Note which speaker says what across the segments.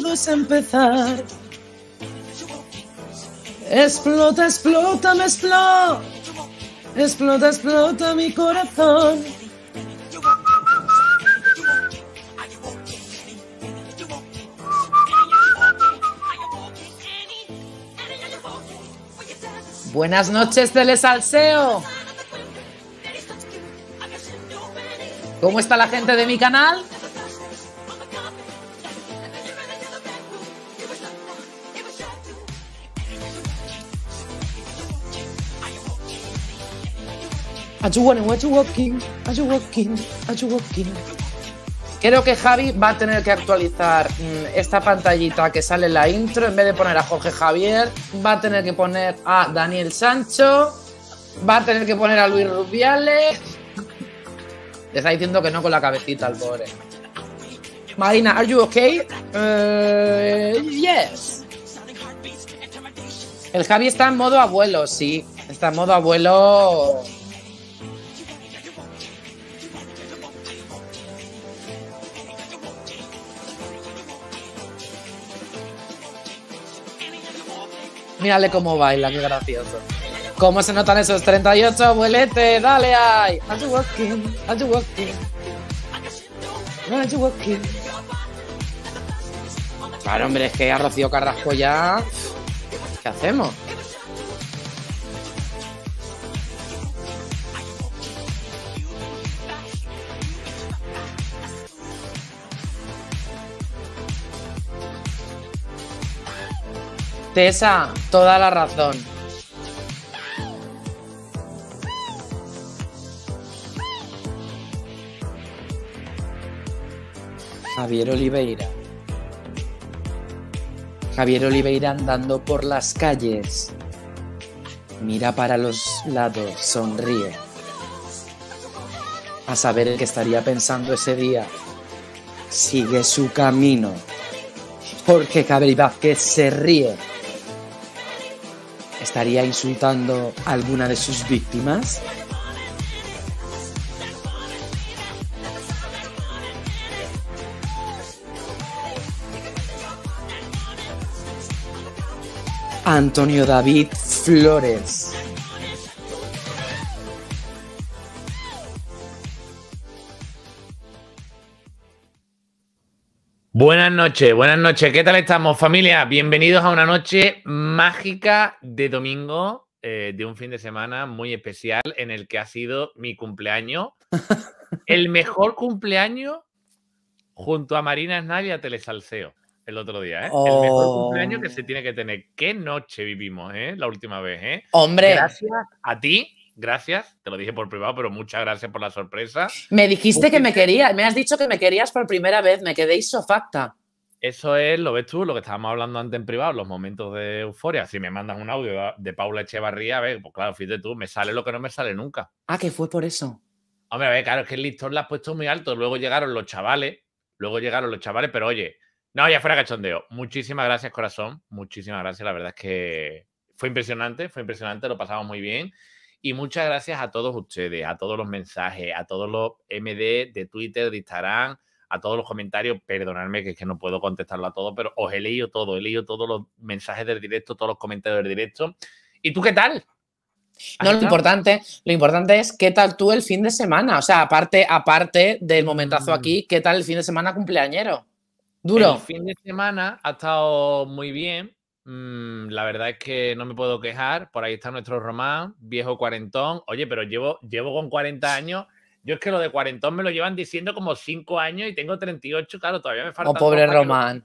Speaker 1: todo es empezar. Explota, explota, me explota. Explota, explota mi corazón. Buenas noches, Telesalseo. ¿Cómo está la gente de mi canal? walking? Creo que Javi va a tener que actualizar mm, esta pantallita que sale en la intro. En vez de poner a Jorge Javier, va a tener que poner a Daniel Sancho. Va a tener que poner a Luis Rubiales. Le está diciendo que no con la cabecita al pobre. Marina, are you okay? Eh, yes. El Javi está en modo abuelo, sí. Está en modo abuelo. Mírale cómo baila, qué gracioso. ¿Cómo se notan esos 38, abueletes, Dale ahí. Are you Claro, hombre, es que ha Rocío Carrasco ya... ¿Qué hacemos? Tessa, toda la razón. Javier Oliveira. Javier Oliveira andando por las calles. Mira para los lados, sonríe. A saber el que estaría pensando ese día. Sigue su camino. Porque Javier Vázquez se ríe. ¿Estaría insultando a alguna de sus víctimas? Antonio David Flores.
Speaker 2: Buenas noches, buenas noches. ¿Qué tal estamos, familia? Bienvenidos a una noche mágica de domingo, eh, de un fin de semana muy especial en el que ha sido mi cumpleaños. el mejor cumpleaños junto a Marina Esnal Telesalceo el otro día, ¿eh? El mejor oh. cumpleaños que se tiene que tener. Qué noche vivimos, ¿eh? La última vez, ¿eh? Hombre. Gracias a ti gracias, te lo dije por privado, pero muchas gracias por la sorpresa. Me dijiste
Speaker 1: que me querías, me has dicho que me querías por primera vez, me quedé
Speaker 2: isofacta. Eso es, lo ves tú, lo que estábamos hablando antes en privado, los momentos de euforia. Si me mandas un audio de Paula Echevarría, a ver, pues claro, fíjate tú, me sale lo que no me sale nunca.
Speaker 1: Ah, que fue por eso.
Speaker 2: Hombre, a ver, claro, es que el listón lo has puesto muy alto. Luego llegaron los chavales, luego llegaron los chavales, pero oye, no, ya fuera cachondeo. Muchísimas gracias, corazón. Muchísimas gracias. La verdad es que fue impresionante, fue impresionante, lo pasamos muy bien. Y muchas gracias a todos ustedes, a todos los mensajes, a todos los MD de Twitter, de Instagram, a todos los comentarios. Perdonadme que es que no puedo contestarlo a todos, pero os he leído todo, he leído todos los mensajes del directo, todos los comentarios del directo. ¿Y tú qué tal?
Speaker 1: No, lo importante, lo importante es qué tal tú el fin de semana. O sea, aparte, aparte del momentazo mm. aquí, ¿qué tal el fin de semana cumpleañero?
Speaker 2: Duro. El fin de semana ha estado muy bien. Mm, la verdad es que no me puedo quejar. Por ahí está nuestro Román, viejo cuarentón. Oye, pero llevo, llevo con 40 años. Yo es que lo de cuarentón me lo llevan diciendo como 5 años y tengo 38. Claro, todavía me falta. Oh, pobre Román.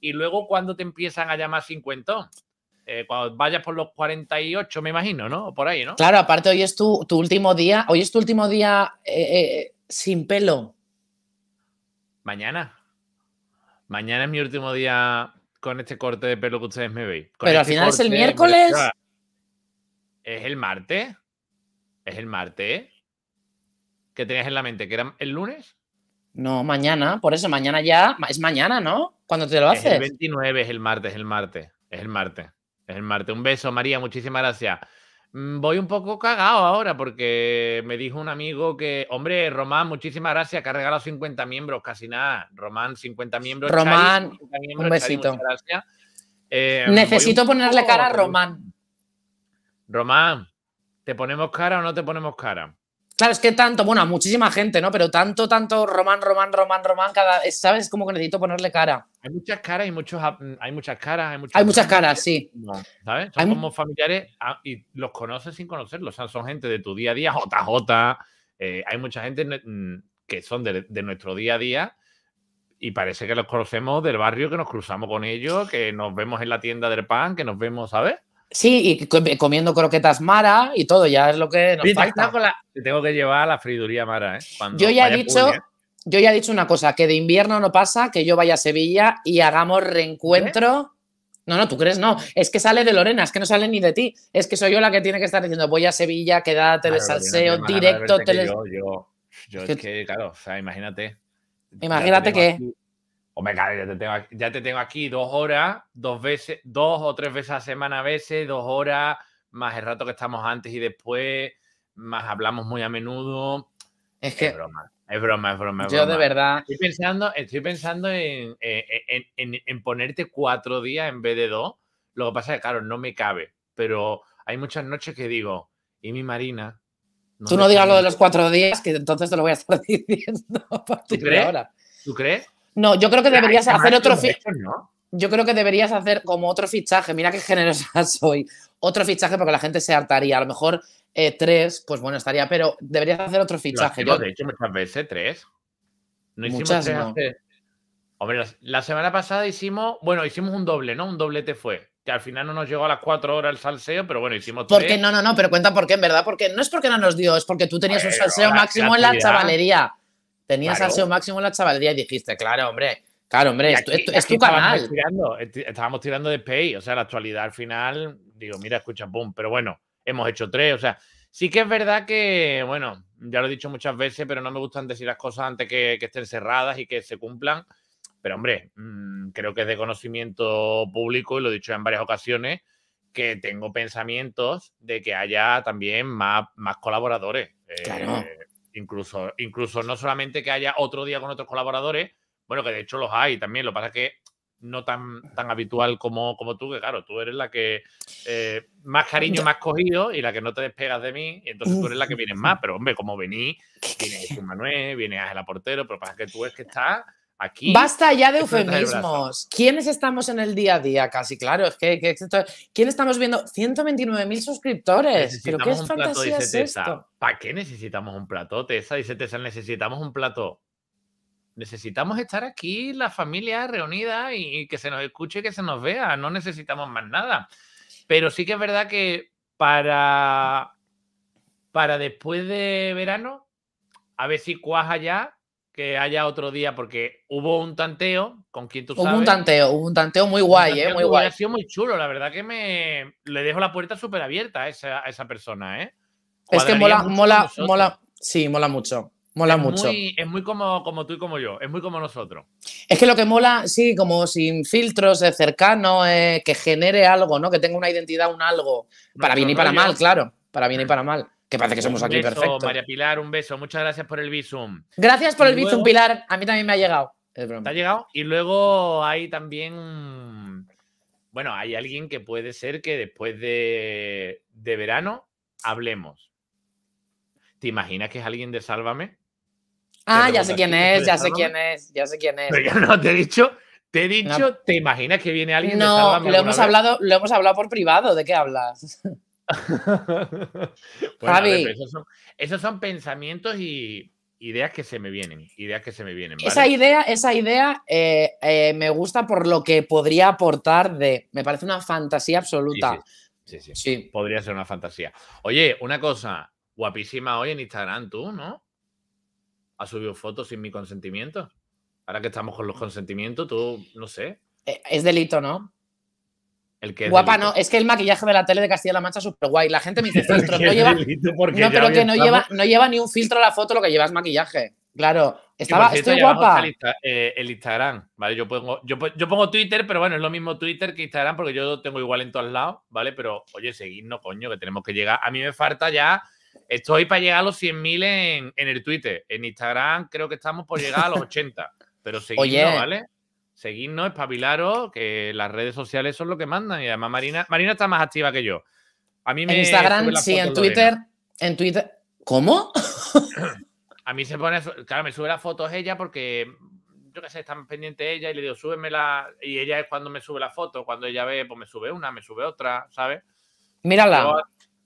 Speaker 2: Y luego, cuando te empiezan a llamar cincuentón? Eh, cuando vayas por los 48, me imagino, ¿no? por ahí, ¿no? Claro,
Speaker 1: aparte, hoy es tu, último día. Hoy es tu último día eh, eh, sin pelo.
Speaker 2: Mañana. Mañana es mi último día con este corte de pelo que ustedes me veis. Pero al este final es el miércoles. ¿Es el martes? ¿Es el martes? ¿Qué tenías en la mente? ¿Que era el lunes?
Speaker 1: No, mañana, por eso, mañana ya. Es mañana, ¿no?
Speaker 2: Cuando te lo haces. el 29 es el martes, es el martes. Es el martes. Es el martes. Un beso, María, muchísimas gracias. Mm, voy un poco cagado ahora porque me dijo un amigo que, hombre, Román, muchísimas gracias, que ha regalado 50 miembros, casi nada. Román, 50 miembros. Román, un besito. Eh, Necesito ponerle cara a Román. Román, ¿te ponemos cara o no te ponemos cara?
Speaker 1: Claro, es que tanto, bueno, muchísima gente, ¿no? Pero tanto, tanto Román, Román, Román, Román, cada, ¿sabes? Como que necesito
Speaker 2: ponerle cara. Hay muchas caras y muchos, hay muchas caras, hay muchas. Hay muchas caras, sí. ¿Sabes? Son familiares ah, y los conoces sin conocerlos. O sea, son gente de tu día a día, JJ. Eh, hay mucha gente que son de, de nuestro día a día y parece que los conocemos del barrio, que nos cruzamos con ellos, que nos vemos en la tienda del pan, que nos vemos, ¿sabes? Sí,
Speaker 1: y comiendo croquetas Mara y todo, ya es lo que nos falta.
Speaker 2: Te tengo que llevar a la friduría Mara, ¿eh? yo ya he dicho, ¿eh?
Speaker 1: yo ya he dicho una cosa, que de invierno no pasa, que yo vaya a Sevilla y hagamos reencuentro. No, no, tú crees, no. Es que sale de Lorena, es que no sale ni de ti. Es que soy yo la que tiene que estar diciendo, voy a Sevilla, quédate de salseo, directo. Yo, yo, es
Speaker 2: que, claro, imagínate.
Speaker 1: Imagínate que...
Speaker 2: Hombre, me ya te, tengo aquí, ya te tengo aquí dos horas, dos veces, dos o tres veces a semana a veces, dos horas, más el rato que estamos antes y después, más hablamos muy a menudo. Es que. Es broma, es broma, es broma. yo de verdad. Estoy pensando, estoy pensando en, ponerte cuatro días en vez de dos. Lo que pasa es que, claro, no me cabe, pero hay muchas noches que digo, ¿y mi Marina? Tú no digas lo de los cuatro
Speaker 1: días, que entonces te lo voy a estar diciendo a
Speaker 2: partir ¿Tú crees? ¿Tú crees?
Speaker 1: No, yo creo que deberías hacer otro fichaje. ¿no? Yo creo que deberías hacer como otro fichaje. Mira qué generosa soy. Otro fichaje porque la gente se hartaría. A lo mejor eh, tres, pues bueno, estaría, pero deberías hacer otro fichaje. yo, de hecho,
Speaker 2: muchas veces tres. No hicimos tres. No. Hombre, la, semana pasada hicimos, bueno, hicimos un doble, ¿no? Un doblete fue. Que al final no nos llegó a las cuatro horas el salseo, pero bueno, hicimos tres. Porque no,
Speaker 1: no, no, pero cuenta por qué, en verdad, porque no es porque no nos dio, es porque tú tenías un salseo máximo en la chavalería
Speaker 2: Tenías claro. máximo en la chavalería y dijiste, claro, hombre, claro, hombre, es, tu, canal. estábamos tirando de pay, o sea, la actualidad al final, digo, mira, escucha, pum, pero bueno, hemos hecho tres, o sea, sí que es verdad que, bueno, ya lo he dicho muchas veces, pero no me gustan decir las cosas antes que, estén cerradas y que se cumplan. Pero hombre, mm, creo que es de conocimiento público y lo he dicho en varias ocasiones que tengo pensamientos de que haya también más, más colaboradores. Eh, claro. Incluso, incluso no solamente que haya otro día con otros colaboradores, bueno, que de hecho los hay también, lo que pasa es que no tan, tan habitual como, como tú, que claro, tú eres la que eh, más cariño más cogido y la que no te despegas de mí, entonces tú eres la que viene más, pero hombre, como vení viene Jesús Manuel, viene Ángel Portero, pero pasa que tú es que estás Basta ya de eufemismos.
Speaker 1: ¿Quiénes estamos en el día a día? Casi claro, es que, ¿quién estamos viendo? 129.000 suscriptores. ¿Pero qué esto?
Speaker 2: ¿Para qué necesitamos un plato, Tessa? Dice Tessa, necesitamos un plato. Necesitamos estar aquí, la familia reunida y, que se nos escuche y que se nos vea. No necesitamos más nada. Pero sí que es verdad que para, para después de verano, a ver si cuaja ya que haya otro día, porque hubo un tanteo con quien tú sabes. Hubo un tanteo,
Speaker 1: hubo un tanteo muy guay, eh, muy guay. Ha
Speaker 2: sido muy chulo, la verdad que me le dejo la puerta súper abierta a esa, persona, ¿eh? es que mola, mola,
Speaker 1: mola, sí, mola mucho. Mola mucho. Muy,
Speaker 2: es muy como, como tú y como yo, es muy como nosotros.
Speaker 1: Es que lo que mola, sí, como sin filtros, de cercano, eh, que genere algo, ¿no? Que tenga una identidad, un algo, para bien y para mal, claro, para bien y para mal que parece que somos aquí beso,
Speaker 2: María Pilar, un beso. Muchas gracias por el visum. Gracias por el visum,
Speaker 1: Pilar. A mí también me ha llegado. Te ha
Speaker 2: llegado. Y luego hay también. Bueno, hay alguien que puede ser que después de, verano hablemos. ¿Te imaginas que es alguien de Sálvame?
Speaker 1: Ah, ya sé quién es, ya sé quién es, ya sé quién es.
Speaker 2: no te he dicho, te he dicho, ¿te imaginas que viene alguien de Sálvame? lo hemos hablado, lo hemos hablado por privado, ¿de qué hablas? Javi. esos, son, pensamientos y ideas que se me vienen. Ideas que se me vienen. Esa idea,
Speaker 1: esa idea eh, eh, me gusta por lo que podría aportar de. Me parece una fantasía absoluta.
Speaker 2: sí, sí. Podría ser una fantasía. Oye, una cosa, guapísima hoy en Instagram, tú, ¿no? ¿Has subido fotos sin mi consentimiento? Ahora que estamos con los consentimientos, tú, no sé.
Speaker 1: Eh, es delito, ¿no?
Speaker 2: Guapa, no. Es
Speaker 1: que el maquillaje de la tele de Castilla-La Mancha es súper guay. La gente me dice filtros. No, lleva, pero que no lleva, ni un filtro a la foto lo que llevas es maquillaje. Claro.
Speaker 2: Estaba, estoy guapa. Eh, el, Instagram, ¿vale? Yo pongo, yo, pongo Twitter, pero bueno, es lo mismo Twitter que Instagram porque yo tengo igual en todos lados, ¿vale? Pero, oye, seguidnos, coño, que tenemos que llegar. A mí me falta ya Estoy para llegar a los 100.000 en, el Twitter. En Instagram creo que estamos por llegar a los 80. Pero seguimos, ¿vale? seguidnos, espabilaros, que las redes sociales son lo que mandan. Y además Marina, Marina está más activa que yo. A mí me en Instagram, sí, en Twitter,
Speaker 1: en Twitter. ¿Cómo?
Speaker 2: a mí se pone, claro, me sube las fotos ella porque yo qué sé, están pendiente ella y le digo, la... Y ella es cuando me sube la foto, cuando ella ve, pues me sube una, me sube otra, ¿sabes? Mírala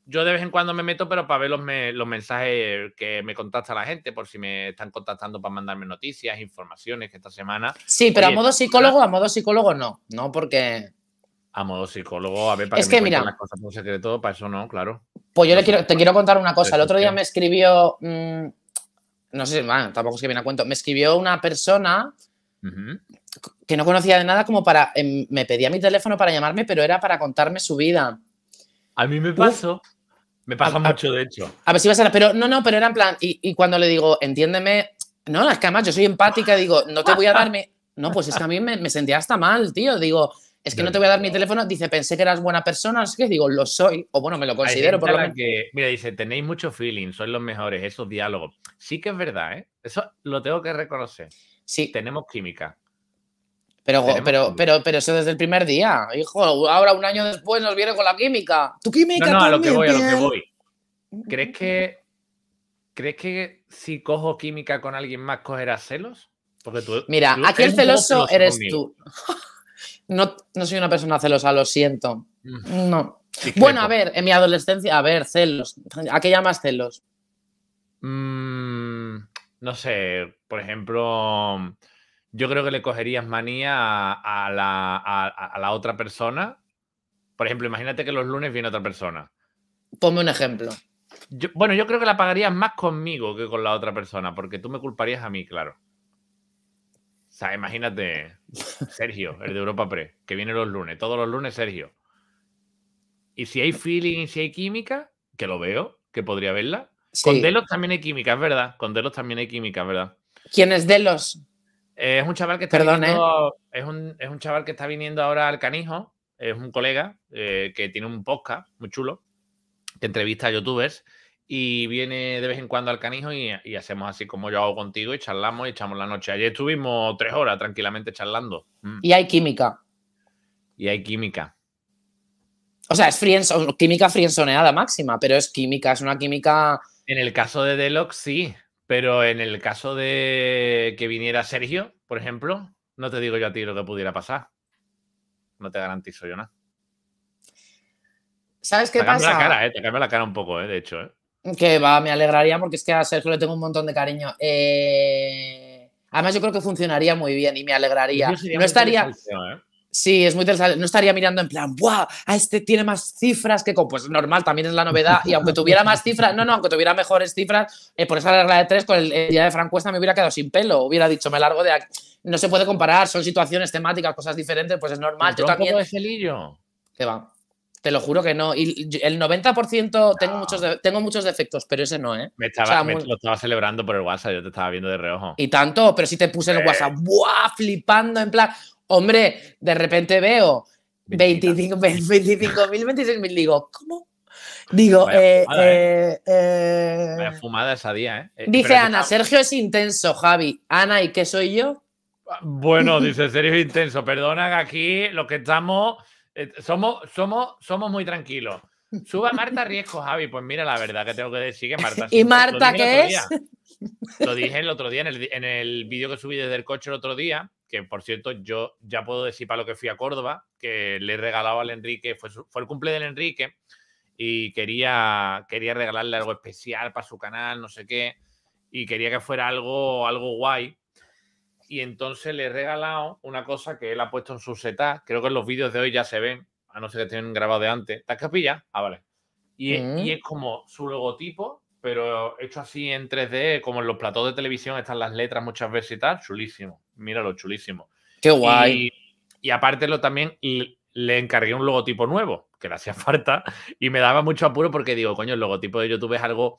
Speaker 2: yo de vez en cuando me meto, pero para ver los, mensajes que me contacta la gente, por si me están contactando para mandarme noticias, informaciones, que esta semana... Sí, pero a modo
Speaker 1: psicólogo, a modo psicólogo no, no porque...
Speaker 2: A modo psicólogo, a ver, para que, me mira, las cosas por secreto, para eso no, claro.
Speaker 1: Pues yo le quiero, te quiero contar una cosa. El otro día me escribió, mm, no sé, bueno, tampoco es que viene a cuento, me escribió una persona que no conocía de nada como para, em, me pedía mi teléfono para llamarme, pero era para contarme su vida.
Speaker 2: A mí me pasó. Me pasa mucho, de hecho.
Speaker 1: A ver si vas a... Pero no, no, pero era en plan... Y, cuando le digo, entiéndeme... No, es que además yo soy empática, digo, no te voy a dar mi... No, pues es que a mí me, sentía hasta mal, tío. Digo, es que no, te voy a dar mi teléfono. Dice, pensé que eras buena persona, así que digo, lo soy,
Speaker 2: o bueno, me lo considero por lo Que, mira, dice, tenéis mucho feeling, sois los mejores, esos diálogos. Sí que es verdad, ¿eh? Eso lo tengo que reconocer. Sí. Tenemos química.
Speaker 1: Pero, pero, pero, eso desde el primer día, hijo. Ahora un año después nos viene con la química. Tu química. No, no, a lo que voy, a lo que voy. Mm.
Speaker 2: ¿Crees que, ¿Crees que si cojo química con alguien más cogerás celos? Porque tú. Mira, aquel celoso, eres tú.
Speaker 1: No, soy una persona celosa, lo siento. Mm. No. Bueno, a ver, en mi adolescencia, a ver, celos. ¿A qué llamas celos?
Speaker 2: Mm, no sé, por ejemplo yo creo que le cogerías manía a, la, otra persona. Por ejemplo, imagínate que los lunes viene otra persona. Ponme un ejemplo. bueno, yo creo que la pagarías más conmigo que con la otra persona, porque tú me culparías a mí, claro. O sea, imagínate, Sergio, el de Europa Pre, que viene los lunes, todos los lunes Sergio. Y si hay feeling y si hay química, que lo veo, que podría verla. Con Delos también hay química, es verdad. Con Delos también hay química, es verdad.
Speaker 1: ¿Quién es Delos?
Speaker 2: es un chaval que está ¿eh? viniendo, es, un, chaval que está viniendo ahora al canijo. Es un colega eh, que tiene un podcast muy chulo, que entrevista a youtubers y viene de vez en cuando al canijo y, hacemos así como yo hago contigo y charlamos y echamos la noche. Ayer estuvimos tres horas tranquilamente charlando.
Speaker 1: Mm. Y hay química.
Speaker 2: Y hay química.
Speaker 1: O sea, es química frienzoneada máxima, pero es química, es una química.
Speaker 2: En el caso de Delox, sí. Pero en el caso de que viniera Sergio, por ejemplo, no te digo yo a ti lo que pudiera pasar. No te garantizo yo nada.
Speaker 1: ¿Sabes qué te pasa? La cara, ¿eh?
Speaker 2: Te cambia la cara un poco, ¿eh? de hecho. ¿eh?
Speaker 1: Que va, me alegraría porque es que a Sergio le tengo un montón de cariño. Eh, además, yo creo que funcionaría muy bien y me alegraría. No estaría, Sí, es muy interesante. No estaría mirando en plan, ¡buah! A este tiene más cifras que Pues normal, también es la novedad. Y aunque tuviera más cifras, no, no, aunque tuviera mejores cifras, eh, por esa regla de tres, con el, día de Francuesta me hubiera quedado sin pelo. Hubiera dicho, me largo de No se puede comparar, son situaciones temáticas, cosas diferentes, pues es normal. Yo también. va. Te lo juro que no. Y el 90% tengo, muchos tengo muchos defectos, pero ese no, ¿eh? lo
Speaker 2: estaba celebrando por el WhatsApp, yo te estaba viendo de reojo. Y tanto, pero si te puse el eh. WhatsApp,
Speaker 1: ¡buah! Flipando, en plan, Hombre, de repente veo 25.000, 26.000, digo, ¿cómo? Digo, eh, ¿eh?
Speaker 2: eh, eh fumada, esa día, ¿eh? Dice Ana,
Speaker 1: Sergio es intenso, Javi. Ana, ¿y qué soy yo?
Speaker 2: Bueno, dice Sergio es intenso. Perdona que aquí lo que estamos somos, somos, somos muy tranquilos. Suba Marta Riesgo, Javi. Pues mira, la verdad que tengo que decir que Marta. ¿Y Marta qué es? Lo dije el otro día en el vídeo que subí desde el coche el otro día que por cierto, yo ya puedo decir para lo que fui a Córdoba, que le regalaba al Enrique, fue, fue el cumple del Enrique, y quería, quería regalarle algo especial para su canal, no sé qué, y quería que fuera algo, algo guay. Y entonces le he regalado una cosa que él ha puesto en su seta, creo que en los vídeos de hoy ya se ven, a no ser que estén grabados de antes. ¿Te capilla? Ah, vale. Y, y mm. es como su logotipo pero hecho así en 3D, como en los platos de televisión están las letras muchas veces y tal, chulísimo. Míralo, chulísimo. Qué guay. Y, y aparte también le encargué un logotipo nuevo, que le hacía falta, y me daba mucho apuro porque digo, coño, el logotipo de YouTube es algo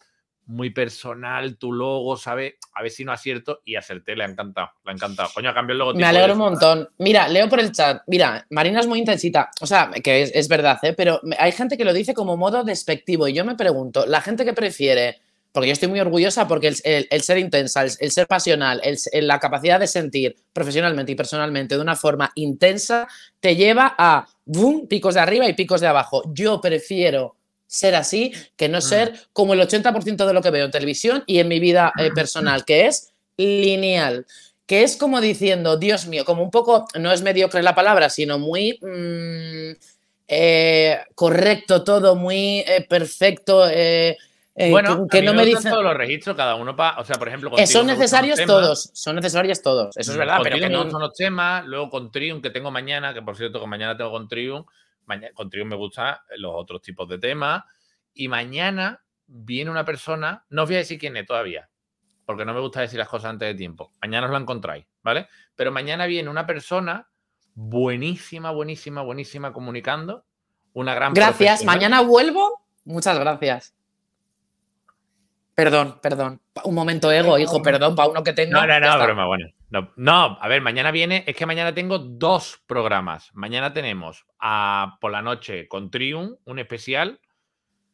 Speaker 2: muy personal, tu logo, ¿sabes? A ver si no acierto y acerté, le ha encantado, le ha encantado. Coño, cambio el logotipo. Me alegro un montón.
Speaker 1: Mira, leo por el chat. Mira, Marina es muy intensita, o sea, que es, verdad, ¿eh? Pero hay gente que lo dice como modo despectivo y yo me pregunto, la gente que prefiere, porque yo estoy muy orgullosa porque el, ser intensa, el, ser pasional, la capacidad de sentir profesionalmente y personalmente de una forma intensa te lleva a, picos de arriba y picos de abajo. Yo prefiero ser así que no mm. ser como el 80% de lo que veo en televisión y en mi vida eh, mm. personal, que es lineal, que es como diciendo, Dios mío, como un poco, no es mediocre la palabra, sino muy mm, eh, correcto todo, muy eh, perfecto. bueno, que, no me, digan
Speaker 2: todos los registros, cada uno o sea, por ejemplo, son necesarios todos,
Speaker 1: son necesarios todos. Eso es verdad, pero que no son
Speaker 2: los temas. Luego con Trium que tengo mañana, que por cierto que mañana tengo con Trium, con me gusta los otros tipos de temas. Y mañana viene una persona, no os voy a decir quién es todavía, porque no me gusta decir las cosas antes de tiempo. Mañana os la encontráis, ¿vale? Pero mañana viene una persona buenísima, buenísima, buenísima comunicando. Una gran. Gracias, mañana
Speaker 1: vuelvo.
Speaker 2: Muchas gracias. Perdón, perdón.
Speaker 1: Un momento ego, hijo, perdón, para uno que tenga... No, no, no, broma,
Speaker 2: bueno. No, a ver, mañana viene, es que mañana tengo dos programas. Mañana tenemos a, por la noche con Trium, un especial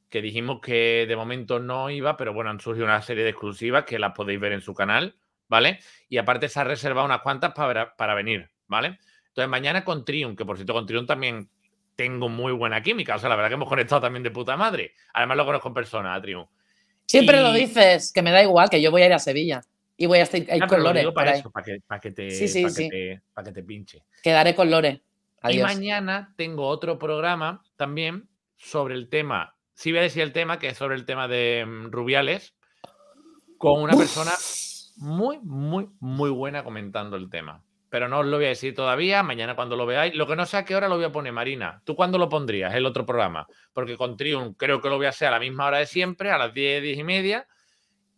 Speaker 2: que dijimos que de momento no iba, pero bueno, han surgido una serie de exclusivas que las podéis ver en su canal, ¿vale? Y aparte se ha reservado unas cuantas para, para venir, ¿vale? Entonces mañana con Trium, que por cierto con Trium también tengo muy buena química, o sea, la verdad que hemos conectado también de puta madre. Además lo conozco en persona, a Trium. Siempre lo
Speaker 1: dices, que me da igual, que yo voy a ir a Sevilla. Y voy a estar hay ah, colores. para,
Speaker 2: para, que, te, pinche. Quedaré colores. Adiós. Y mañana tengo otro programa también sobre el tema. Sí, voy a decir el tema, que es sobre el tema de mm, Rubiales, con una persona muy, muy, muy buena comentando el tema. Pero no os lo voy a decir todavía, mañana cuando lo veáis. Lo que no sé a qué hora lo voy a poner, Marina. ¿Tú cuándo lo pondrías? El otro programa. Porque con Triun creo que lo voy a hacer a la misma hora de siempre, a las 10, 10 y media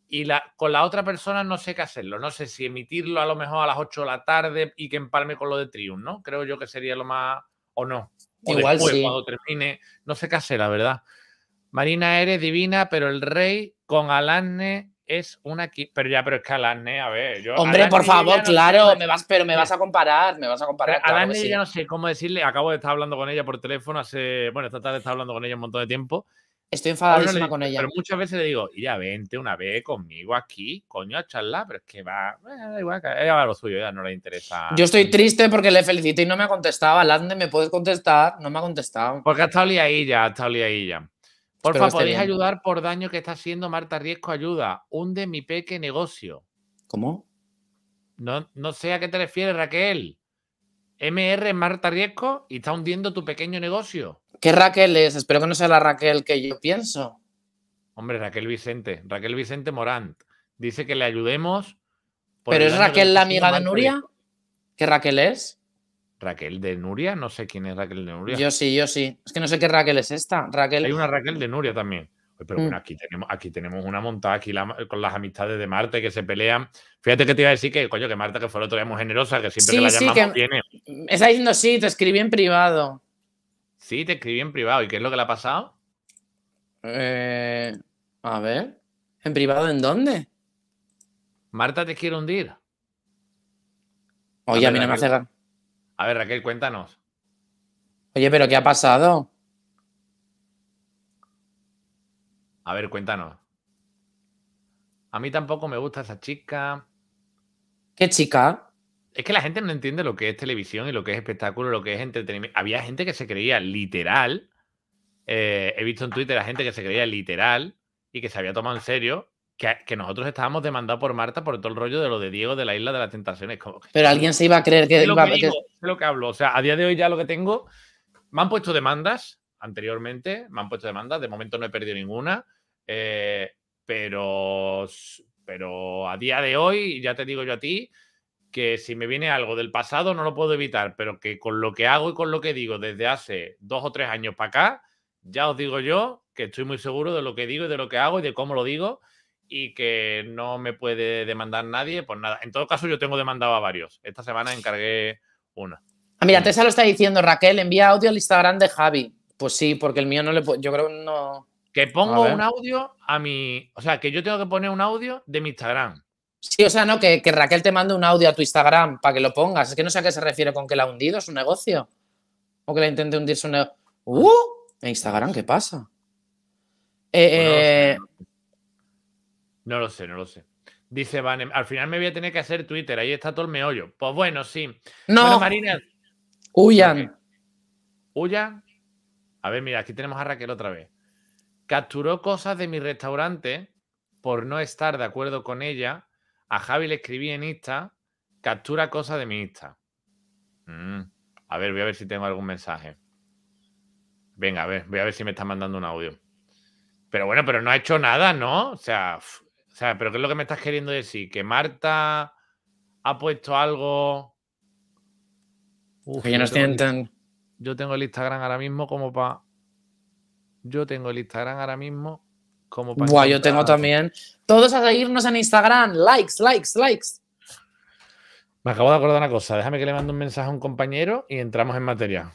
Speaker 2: y la, con la otra persona no sé qué hacerlo. No sé si emitirlo a lo mejor a las 8 de la tarde y que empalme con lo de Triumph, ¿no? Creo yo que sería lo más. o no.
Speaker 1: Igual sí. cuando
Speaker 2: termine. No sé qué hacer, la verdad. Marina eres divina, pero el rey con Alanne es una. Pero ya, pero es que Alanne, a ver. Hombre, por favor, claro, me vas, pero me vas a
Speaker 1: comparar, me vas a comparar. Alanne, ya no
Speaker 2: sé cómo decirle, acabo de estar hablando con ella por teléfono hace. Bueno, esta tarde estaba hablando con ella un montón de tiempo Estoy enfadadísima con ella. Pero muchas veces le digo, ya vente una vez conmigo aquí, coño, a charlar, pero es que va, eh, da igual, ella va a lo suyo, ya no le interesa. Yo estoy triste porque le felicité y no me ha contestado. Alande, ¿me puedes contestar? No me ha contestado. Porque ha estado ya, ha estado
Speaker 1: Por favor, ¿podéis ayudar
Speaker 2: por daño que está haciendo Marta Riesco? Ayuda, hunde mi peque negocio. ¿Cómo? No, no sé a qué te refieres, Raquel. MR Marta Riesco y está hundiendo tu pequeño negocio.
Speaker 1: ¿Qué Raquel es?
Speaker 2: Espero que no sea la Raquel que yo pienso. Hombre, Raquel Vicente, Raquel Vicente Morant. Dice que le ayudemos. ¿Pero es Raquel la amiga de Nuria? ¿Qué Raquel es? Raquel de Nuria, no sé quién es Raquel de Nuria. Yo sí, yo sí. Es que no sé qué Raquel es esta. Raquel. Hay una Raquel de Nuria también. Pero mm. bueno, aquí tenemos, aquí tenemos una montada aquí con las amistades de Marta que se pelean. Fíjate que te iba a decir que, coño, que Marta, que fue el otro día muy generosa, que siempre sí, la llamamos tiene.
Speaker 1: Está diciendo sí, te escribí en privado.
Speaker 2: Sí, te escribí en privado. ¿Y qué es lo que le ha pasado? Eh, a ver. ¿En privado en dónde? Marta te quiere hundir. Oye, a, ver, mí no me A ver, Raquel, cuéntanos. Oye, pero ¿qué ha pasado? A ver, cuéntanos. A mí tampoco me gusta esa chica. ¿Qué chica? Es que la gente no entiende lo que es televisión y lo que es espectáculo, lo que es entretenimiento. Había gente que se creía literal. Eh, he visto en Twitter a gente que se creía literal y que se había tomado en serio que, nosotros estábamos demandados por Marta por todo el rollo de lo de Diego de la Isla de las Tentaciones.
Speaker 1: Pero alguien se iba a creer que... Es lo que, es
Speaker 2: lo que hablo. O sea, a día de hoy ya lo que tengo... Me han puesto demandas anteriormente, me han puesto demandas, de momento no he perdido ninguna. Eh, pero, pero a día de hoy, ya te digo yo a ti, que si me viene algo del pasado no lo puedo evitar, pero que con lo que hago y con lo que digo desde hace dos o tres años para acá, ya os digo yo que estoy muy seguro de lo que digo y de lo que hago y de cómo lo digo y que no me puede demandar nadie, pues nada. En todo caso, yo tengo demandado a varios. Esta semana encargué una.
Speaker 1: Ah, mira, Tessa lo está diciendo, Raquel, envía audio al Instagram de Javi. Pues sí, porque el mío no le puede Yo creo que no.
Speaker 2: Que pongo un audio a mi. O sea, que yo tengo que poner un audio de mi Instagram. Sí, o
Speaker 1: sea, no, que, Raquel te mande un audio a tu Instagram para que lo pongas. Es que no sé a qué se refiere con que la ha hundido su negocio. O que la intente hundir su negocio. ¡Uh!
Speaker 2: En Instagram, ¿qué pasa?
Speaker 1: Eh,
Speaker 2: pues eh, no, lo sé, no lo sé, Dice Van, al final me voy a tener que hacer Twitter, ahí está todo el meollo. Pues bueno, sí. No. Marina. Huyan. Huyan. A ver, mira, aquí tenemos a Raquel otra vez capturó cosas de mi restaurante por no estar de acuerdo con ella. A Javi le escribí en Insta, captura cosas de mi Insta. Mm. A ver, voy a ver si tengo algún mensaje. Venga, a ver, voy a ver si me está mandando un audio. Pero bueno, pero no ha hecho nada, ¿no? O sea, pero ¿qué es lo que me estás queriendo decir? ¿Que Marta ha puesto algo? Uf, que ya no estoy yo tengo el Instagram ahora mismo como para yo tengo el Instagram ahora mismo como yo tengo también.
Speaker 1: Todos a seguirnos en Instagram. Likes, likes, likes.
Speaker 2: Me acabo de acordar una cosa. Déjame que le mando un mensaje a un compañero y entramos en materia.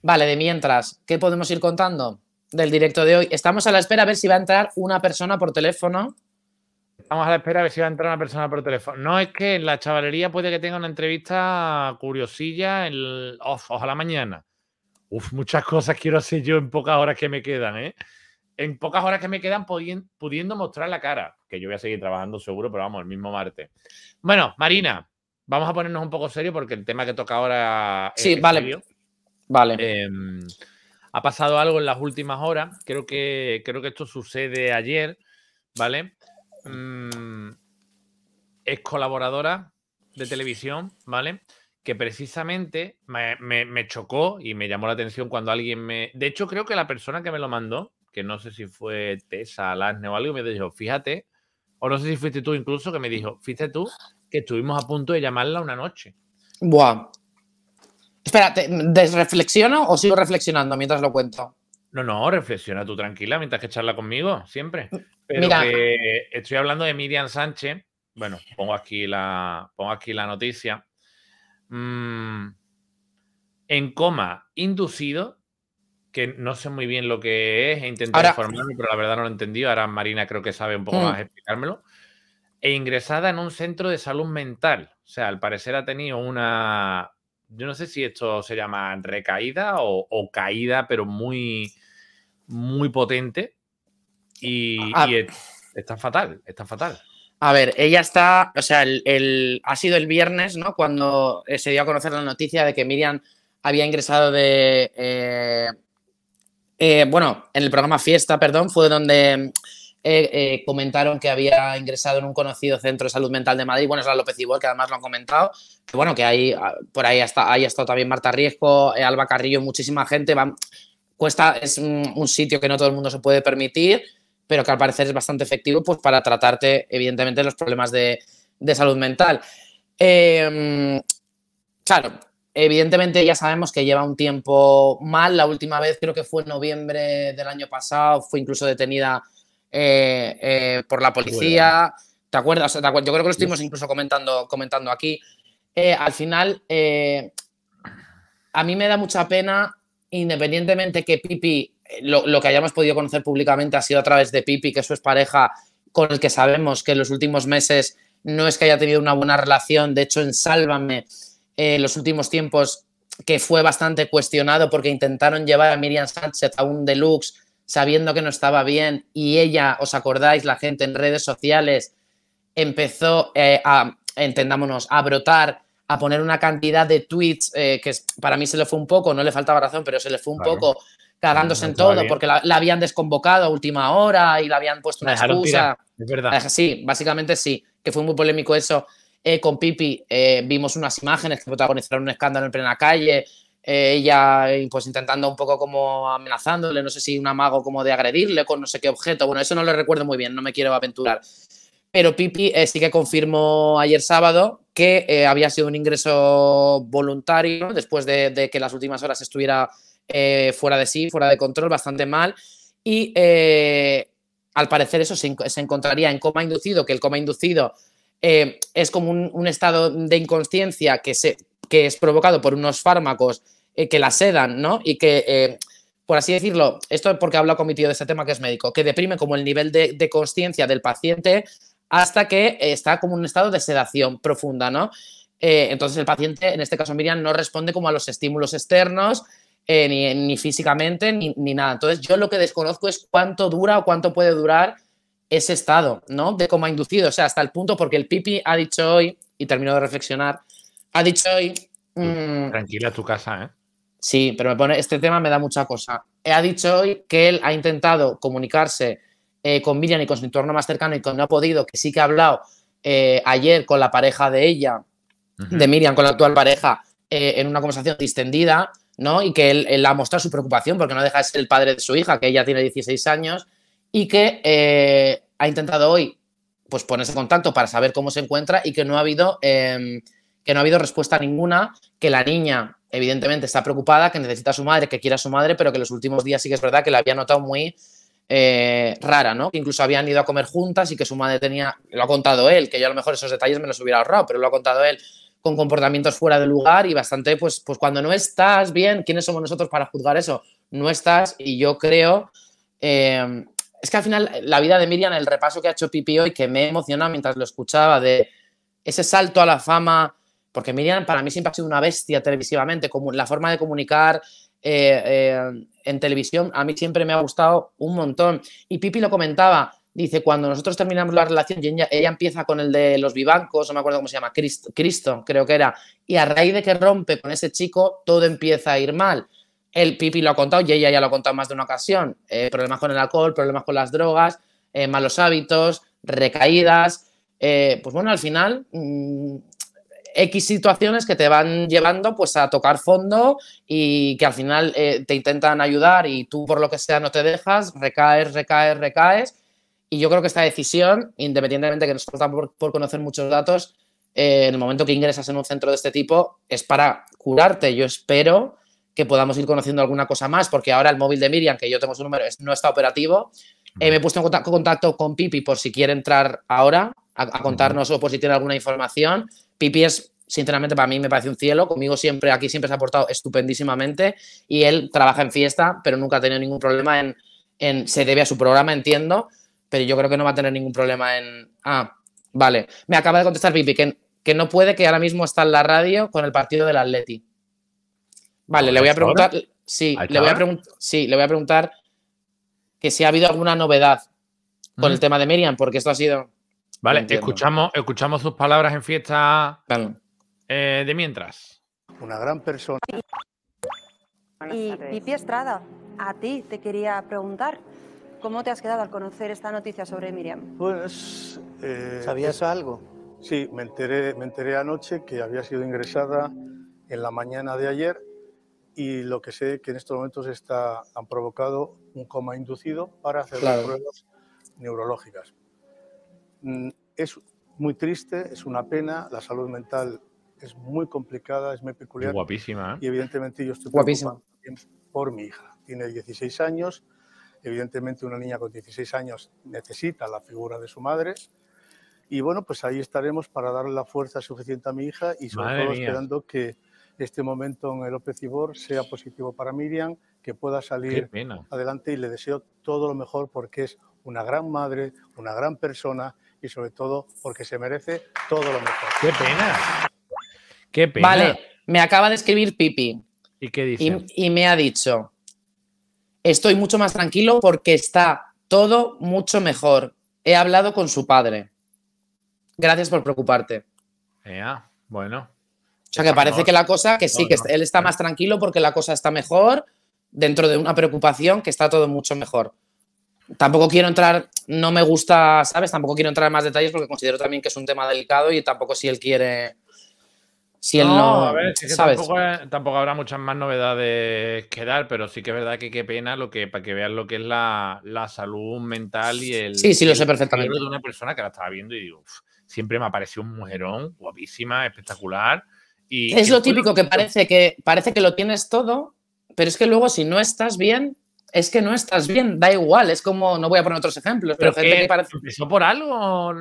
Speaker 2: Vale, de mientras, ¿qué podemos ir contando del
Speaker 1: directo de hoy? Estamos a la espera a ver si va a entrar una persona por teléfono.
Speaker 2: Estamos a la espera a ver si va a entrar una persona por teléfono. No es que la chavalería puede que tenga una entrevista curiosilla, el, ojalá mañana. Uf, muchas cosas quiero hacer yo en pocas horas que me quedan, ¿eh? En pocas horas que me quedan pudiendo mostrar la cara, que yo voy a seguir trabajando seguro, pero vamos, el mismo martes. Bueno, Marina, vamos a ponernos un poco serio porque el tema que toca ahora es Sí, vale. Vale. Em, ha pasado algo en las últimas horas, creo que, creo que esto sucede ayer, ¿vale? Mm, es colaboradora de televisión, ¿vale? que precisamente me, chocó y me llamó la atención cuando alguien me... De hecho, creo que la persona que me lo mandó, que no sé si fue Tessa, Alasne o algo, me dijo, fíjate, o no sé si fuiste tú incluso, que me dijo, fíjate tú, que estuvimos a punto de llamarla una noche.
Speaker 1: Buah. Espérate, ¿desreflexiono o sigo reflexionando mientras lo cuento?
Speaker 2: No, no, reflexiona tú tranquila mientras que charla conmigo, siempre. Pero Que estoy hablando de Miriam Sánchez. Bueno, pongo aquí la, pongo aquí la noticia. Mm, en coma inducido, que no sé muy bien lo que es, he intentado informarme, pero la verdad no lo he entendido. Ahora Marina creo que sabe un poco mm. más explicármelo. E ingresada en un centro de salud mental. O sea, al parecer ha tenido una. Yo no sé si esto se llama recaída o, caída, pero muy, muy potente. Y, ah, está fatal, está fatal. A ver,
Speaker 1: ella está, o sea, el, ha sido el viernes, ¿no? Cuando eh, se dio a conocer la noticia de que Miriam había ingresado de, eh, eh, bueno, en el programa Fiesta, perdón, fue donde comentaron que había ingresado en un conocido centro de salud mental de Madrid, bueno, es la López Ibor, que además lo han comentado, que bueno, que ahí, ah, por ahí está, ahí ha estado también Marta Riesco, Alba Carrillo, muchísima gente, cuesta, es un sitio que no todo el mundo se puede permitir, pero que al parecer es bastante efectivo pues, para tratarte, evidentemente, los problemas de, salud mental. Em, claro, evidentemente ya sabemos que lleva un tiempo mal. La última vez creo que fue en noviembre del año pasado, fue incluso detenida eh, eh, por la policía. ¿Te acuerdas? Yo creo que lo estuvimos incluso comentando, comentando aquí. Eh, al final, a mí me da mucha pena, independientemente que Pipi lo, que hayamos podido conocer públicamente ha sido a través de Pipi, que eso es pareja con el que sabemos que en los últimos meses no es que haya tenido una buena relación, de hecho en Sálvame en eh, los últimos tiempos que fue bastante cuestionado porque intentaron llevar a Miriam Sánchez a un deluxe sabiendo que no estaba bien y ella, os acordáis, la gente en redes sociales empezó eh, a, entendámonos, a brotar, a poner una cantidad de tweets eh, que para mí se le fue un poco, no le faltaba razón, pero se le fue un poco cagándose en todo, porque la, habían desconvocado a última hora y la habían puesto una excusa. Es verdad. Eh, sí, básicamente sí, que fue muy polémico eso. Eh, con Pipi eh, vimos unas imágenes que protagonizaron un escándalo en plena calle, ella pues intentando un poco como amenazándole, no sé si un amago como de agredirle con no sé qué objeto, bueno, eso no lo recuerdo muy bien, no me quiero aventurar. Pero Pipi sí que confirmó ayer sábado que había sido un ingreso voluntario después de, de que las últimas horas estuviera eh, fuera de sí, fuera de control, bastante mal. Y eh, al parecer eso se, encontraría en coma inducido, que el coma inducido eh, es como un, estado de inconsciencia que, que es provocado por unos fármacos que la sedan, ¿no? Y que por así decirlo, esto es porque habla con mi tío de este tema que es médico, que deprime como el nivel de, consciencia del paciente hasta que está como un estado de sedación profunda, ¿no? entonces el paciente, en este caso Miriam, no responde como a los estímulos externos eh, ni, físicamente, ni, nada. Entonces, yo lo que desconozco es cuánto dura o cuánto puede durar ese estado, ¿no? De cómo ha inducido, o sea, hasta el punto, porque el Pipi ha dicho hoy, y termino de reflexionar, ha dicho hoy... Mm, Tranquila tu casa, ¿eh? Sí, pero me pone, este tema me da mucha cosa. Ha dicho hoy que él ha intentado comunicarse eh, con Miriam y con su entorno más cercano y que no ha podido, que sí que ha hablado eh, ayer con la pareja de ella, de Miriam, con la actual pareja, en una conversación distendida, ¿no? Y que él, ha mostrado su preocupación porque no deja de ser el padre de su hija, que ella tiene 16 años, y que eh, ha intentado hoy pues ponerse en contacto para saber cómo se encuentra y que no ha habido, em, que no ha habido respuesta ninguna, que la niña evidentemente está preocupada, que necesita a su madre, que quiere a su madre, pero que los últimos días sí que es verdad que la había notado muy eh, rara, ¿no? Que incluso habían ido a comer juntas y que su madre tenía, lo ha contado él, que yo a lo mejor esos detalles me los hubiera ahorrado, pero lo ha contado él, con comportamientos fuera de lugar y bastante, pues, pues cuando no estás bien, ¿quiénes somos nosotros para juzgar eso? No estás y yo creo... Em, es que al final la vida de Miriam, el repaso que ha hecho Pipi hoy, que me emociona mientras lo escuchaba, de ese salto a la fama, porque Miriam para mí siempre ha sido una bestia televisivamente, como la forma de comunicar eh, eh, en televisión a mí siempre me ha gustado un montón. Y Pipi lo comentaba, dice, cuando nosotros terminamos la relación, ella, empieza con el de los vivancos, no me acuerdo cómo se llama, Cristo, Cristo, creo que era, y a raíz de que rompe con ese chico, todo empieza a ir mal. El Pipi lo ha contado y ella ya lo ha contado más de una ocasión, eh, problemas con el alcohol, problemas con las drogas, eh, malos hábitos, recaídas, eh, pues bueno, al final... Mm, X situaciones que te van llevando pues a tocar fondo y que al final te intentan ayudar y tú por lo que sea no te dejas, recaes, recaes, recaes y yo creo que esta decisión, independientemente de que nosotros estamos por, conocer muchos datos, eh, en el momento que ingresas en un centro de este tipo, es para curarte. Yo espero que podamos ir conociendo alguna cosa más, porque ahora el móvil de Miriam, que yo tengo su número, no está operativo. Eh, me he puesto en contacto, con Pipi por si quiere entrar ahora a, contarnos o por si tiene alguna información. Pipi es sinceramente para mí me parece un cielo. Conmigo siempre, aquí siempre se ha portado estupendísimamente y él trabaja en fiesta, pero nunca ha tenido ningún problema en, en se debe a su programa, entiendo, pero yo creo que no va a tener ningún problema en. Ah, vale. Me acaba de contestar Pipi que, no puede, que ahora mismo está en la radio con el partido del Atleti. Vale, ah, le voy a preguntar. Sí, ah, le voy a preguntar. Sí, le voy a preguntar que si ha habido alguna novedad con el tema de Miriam, porque esto ha sido.
Speaker 2: Vale, escuchamos, escuchamos sus palabras en fiesta eh, de mientras.
Speaker 3: Una gran persona.
Speaker 4: Y Pipi Estrada, a ti te quería preguntar. ¿Cómo te has quedado al conocer esta noticia sobre Miriam?
Speaker 3: Pues... Eh, ¿Sabías algo? Sí, me enteré, me enteré anoche que había sido ingresada en la mañana de ayer y lo que sé que en estos momentos está, han provocado un coma inducido para hacer las pruebas
Speaker 2: neurológicas.
Speaker 3: Mm, es muy triste, es una pena, la salud mental es muy complicada, es muy peculiar. Guapísima. ¿eh? Y evidentemente yo estoy Guapísima. por mi hija. Tiene 16 años evidentemente
Speaker 2: una niña con 16 años necesita la figura de su madre. Y bueno, pues ahí estaremos para darle la fuerza suficiente a mi hija y sobre todo esperando que este momento en el López cibor sea positivo para Miriam, que pueda salir adelante y le deseo todo lo mejor porque es una gran madre, una gran persona y sobre todo porque se merece todo lo mejor. ¡Qué pena! ¡Qué pena! Vale,
Speaker 1: me acaba de escribir Pipi. ¿Y qué dice? y me ha dicho, Estoy mucho más tranquilo porque está todo mucho mejor. He hablado con su padre. Gracias por preocuparte.
Speaker 2: Ya, bueno. O sea, que parece que
Speaker 1: la cosa, que sí, que él está más tranquilo porque la cosa está mejor dentro de una preocupación que está todo mucho mejor. Tampoco quiero entrar, no me gusta, ¿sabes? Tampoco quiero entrar en más detalles porque considero también que es un tema delicado y tampoco si él quiere
Speaker 2: él no, a ver, Tampoco, habrá muchas más novedades que dar, pero sí que es verdad que qué pena lo que, para que veas lo que es la, salud mental y el. Sí, sí, lo sé perfectamente. De una persona que la estaba viendo y digo, siempre me ha parecido un mujerón, guapísima, espectacular. Y es lo típico que parece
Speaker 1: que parece que lo tienes todo, pero es que luego si no estás bien, es que no estás bien, da igual, es como, no voy a
Speaker 2: poner otros ejemplos, pero, gente que parece... ¿Empezó por algo?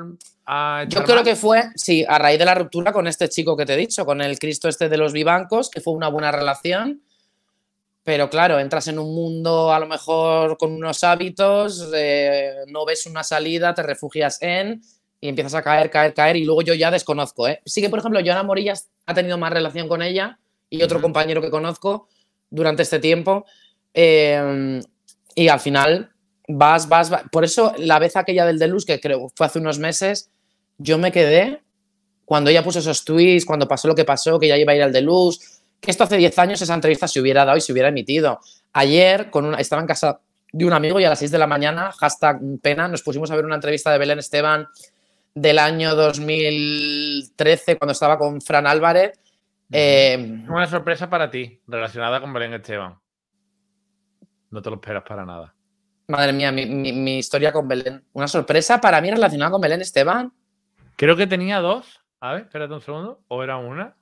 Speaker 2: Yo creo que
Speaker 1: fue, sí, a raíz de la ruptura con este chico que te he dicho, con el Cristo este de los vivancos, que fue una buena relación, pero claro, entras en un mundo a lo mejor con unos hábitos, eh, no ves una salida, te refugias en y empiezas a caer, caer, caer y luego yo ya desconozco. ¿eh? Sí que, por ejemplo, Joana Morillas ha tenido más relación con ella y otro compañero que conozco durante este tiempo Em, y al final vas, vas, Por eso la vez aquella del Deluxe, que creo fue hace unos meses, yo me quedé cuando ella puso esos tweets, cuando pasó lo que pasó, que ya iba a ir al Deluxe, que esto hace 10 años esa entrevista se hubiera dado y se hubiera emitido. Ayer con una, estaba en casa de un amigo y a las 6 de la mañana, hashtag pena, nos pusimos a ver una entrevista de Belén Esteban del año 2013, cuando estaba con Fran Álvarez. Eh,
Speaker 2: una sorpresa para ti, relacionada con Belén Esteban. No te lo esperas para nada.
Speaker 1: Madre mía, mi, historia con Belén. Una sorpresa para mí relacionada con Belén Esteban.
Speaker 2: Creo que tenía dos. A ver, espérate un segundo. ¿O era una?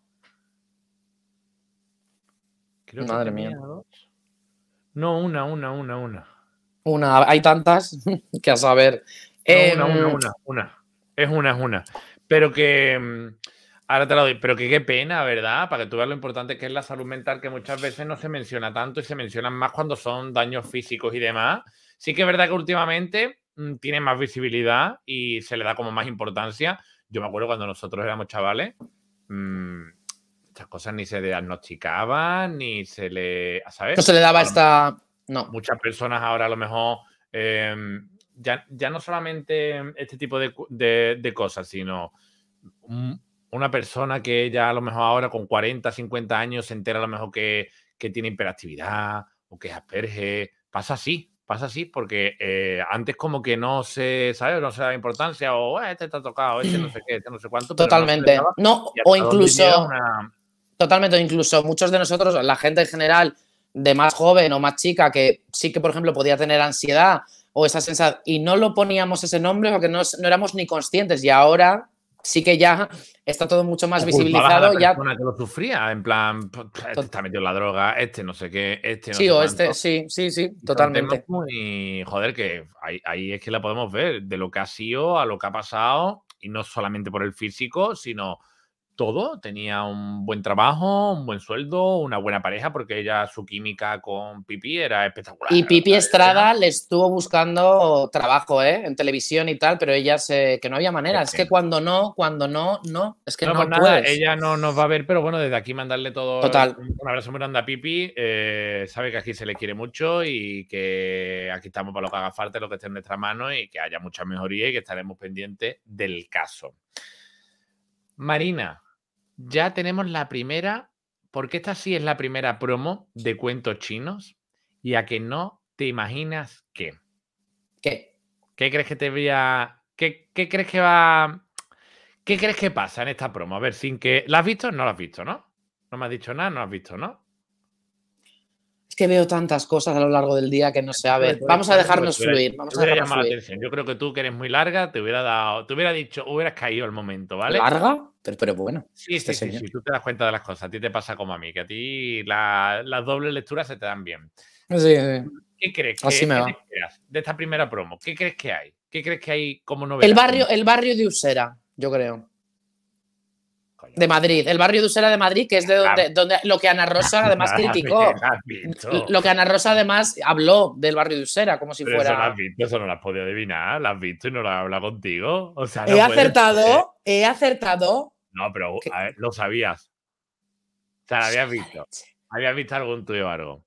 Speaker 1: Creo Madre que mía.
Speaker 2: Dos. No, una, una, una, una. Una, hay tantas que a saber. Em, una, una, una. Es una, es una. Pero que em, Ahora te lo doy, pero qué pena, ¿verdad? Para que tú veas lo importante que es la salud mental, que muchas veces no se menciona tanto y se mencionan más cuando son daños físicos y demás. Sí que es verdad que últimamente mm, tiene más visibilidad y se le da como más importancia. Yo me acuerdo cuando nosotros éramos chavales, mm, estas cosas ni se diagnosticaban, ni se le... ¿Sabes? No se le daba esta... No. Muchas personas ahora a lo mejor... Em, ya, ya, no solamente este tipo de cosas, sino mm, una persona que ya a lo mejor ahora con 40, 50 años se entera a lo mejor que, tiene hiperactividad o que es asperge, pasa así, pasa así, porque eh, antes como que no se, sabe No se da importancia o eh, este está tocado, este no sé qué, este no sé cuánto. Totalmente, no, o incluso...
Speaker 1: Totalmente, incluso muchos de nosotros, la gente en general de más joven o más chica que sí que, por ejemplo, podía tener ansiedad o esa sensación y no lo poníamos ese nombre porque no, no éramos ni conscientes y ahora sí que ya está todo mucho más visibilizado. La ya
Speaker 2: que lo sufría, en plan, este está metido en la droga, este no sé qué, este no Sí, o este, sí, sí, sí, totalmente. Y joder, que ahí, es que la podemos ver, de lo que ha sido a lo que ha pasado, y no solamente por el físico, sino todo, tenía un buen trabajo, un buen sueldo, una buena pareja, porque ella su química con Pipi era espectacular. Y Pipi Estrada
Speaker 1: le estuvo buscando trabajo, ¿eh? En televisión y tal, pero ella se que no había manera. Es, que, cuando no, cuando
Speaker 2: no, no. Es que no, no pues nada, Ella no nos va a ver, pero bueno, desde aquí mandarle todo. Total. Un abrazo muy grande a Pipi. Eh, sabe que aquí se le quiere mucho y que aquí estamos para lo que haga falta, lo que esté en nuestra mano y que haya mucha mejoría y que estaremos pendientes del caso. Marina, ya tenemos la primera, porque esta sí es la primera promo de cuentos chinos y a que no te imaginas qué. ¿Qué? ¿Qué crees que te voy a... ¿Qué, crees que va... ¿Qué crees que pasa en esta promo? A ver, sin que... ¿La has visto? No la has visto, ¿no? No me has dicho nada, no has visto, ¿no?
Speaker 1: Es que veo tantas cosas a lo largo del día que no sé. A pues ver, vamos a dejarnos pues fluir. Vamos a dejarnos
Speaker 2: Yo creo que tú, que eres muy larga, te hubiera dado, te hubiera dicho, hubieras caído el momento, ¿vale? ¿Larga? Pero, bueno. Sí, este sí, sí, tú te das cuenta de las cosas. A ti te pasa como a mí, que a ti las dobles lecturas se te dan bien. Sí, sí. ¿Qué crees? que, me De esta primera promo, ¿qué crees que hay? ¿Qué crees que hay como no El barrio, el
Speaker 1: barrio de Usera, yo creo. De Madrid, el barrio de Usera de Madrid, que es de donde, donde lo que Ana Rosa además criticó. lo que Ana Rosa además habló del barrio de Usera, como si fuera. Eso
Speaker 2: no, has no lo has podido adivinar, lo has visto y no lo has hablado contigo. O sea, he acertado,
Speaker 1: he acertado.
Speaker 2: No, pero lo sabías. O sea, lo habías visto. Habías visto algún tuyo o algo.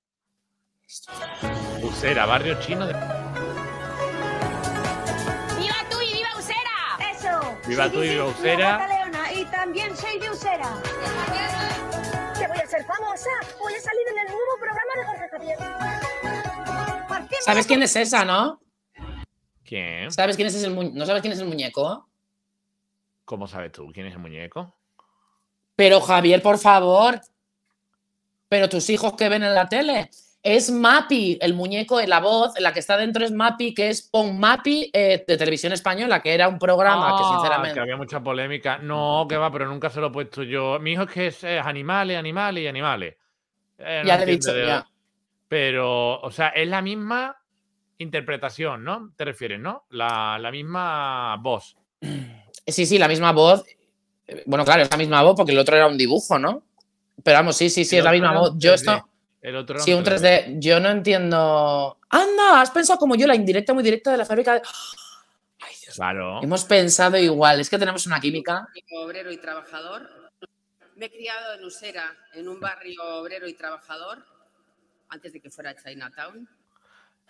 Speaker 2: Usera, barrio chino de.
Speaker 5: ¡Viva tú y viva Usera! ¡Eso!
Speaker 2: ¡Viva tú y viva Usera!
Speaker 5: Leona, y también soy de Usera. ¡Que voy a ser famosa! ¡Voy a salir en el nuevo programa de Jorge Javier! ¿Sabes
Speaker 1: quién es esa, no?
Speaker 2: ¿Quién? ¿Sabes quién es ese
Speaker 1: ¿No sabes quién es el muñeco?
Speaker 2: ¿Cómo sabes tú quién es el muñeco?
Speaker 1: Pero Javier, por favor. Pero tus hijos que ven en la tele. Es Mapi, el muñeco la voz, la que está dentro es Mapi, que es un Mapi eh, de Televisión Española, que era un programa que ah, sinceramente. Que
Speaker 2: había mucha polémica. No, que va, pero nunca se lo he puesto yo. Mi hijo es que es, animales, animales y animales. Eh, ya le he dicho, ya. Pero, o sea, es la misma interpretación, ¿no? Te refieres, ¿no? La, la misma voz.
Speaker 1: Sí, sí, la misma voz. Bueno, claro, es la misma voz porque el otro era un dibujo, ¿no? Pero vamos, sí, sí, sí, es la misma voz. Yo esto. El
Speaker 2: otro sí, un 3D.
Speaker 1: Yo no entiendo. Anda, has pensado como yo, la indirecta muy directa de la fábrica de.
Speaker 2: Ay, Dios. Claro.
Speaker 1: Hemos pensado igual. Es que tenemos una química.
Speaker 4: Obrero y trabajador. Me he criado en Usera, en un barrio obrero y
Speaker 1: trabajador, antes de que fuera Chinatown.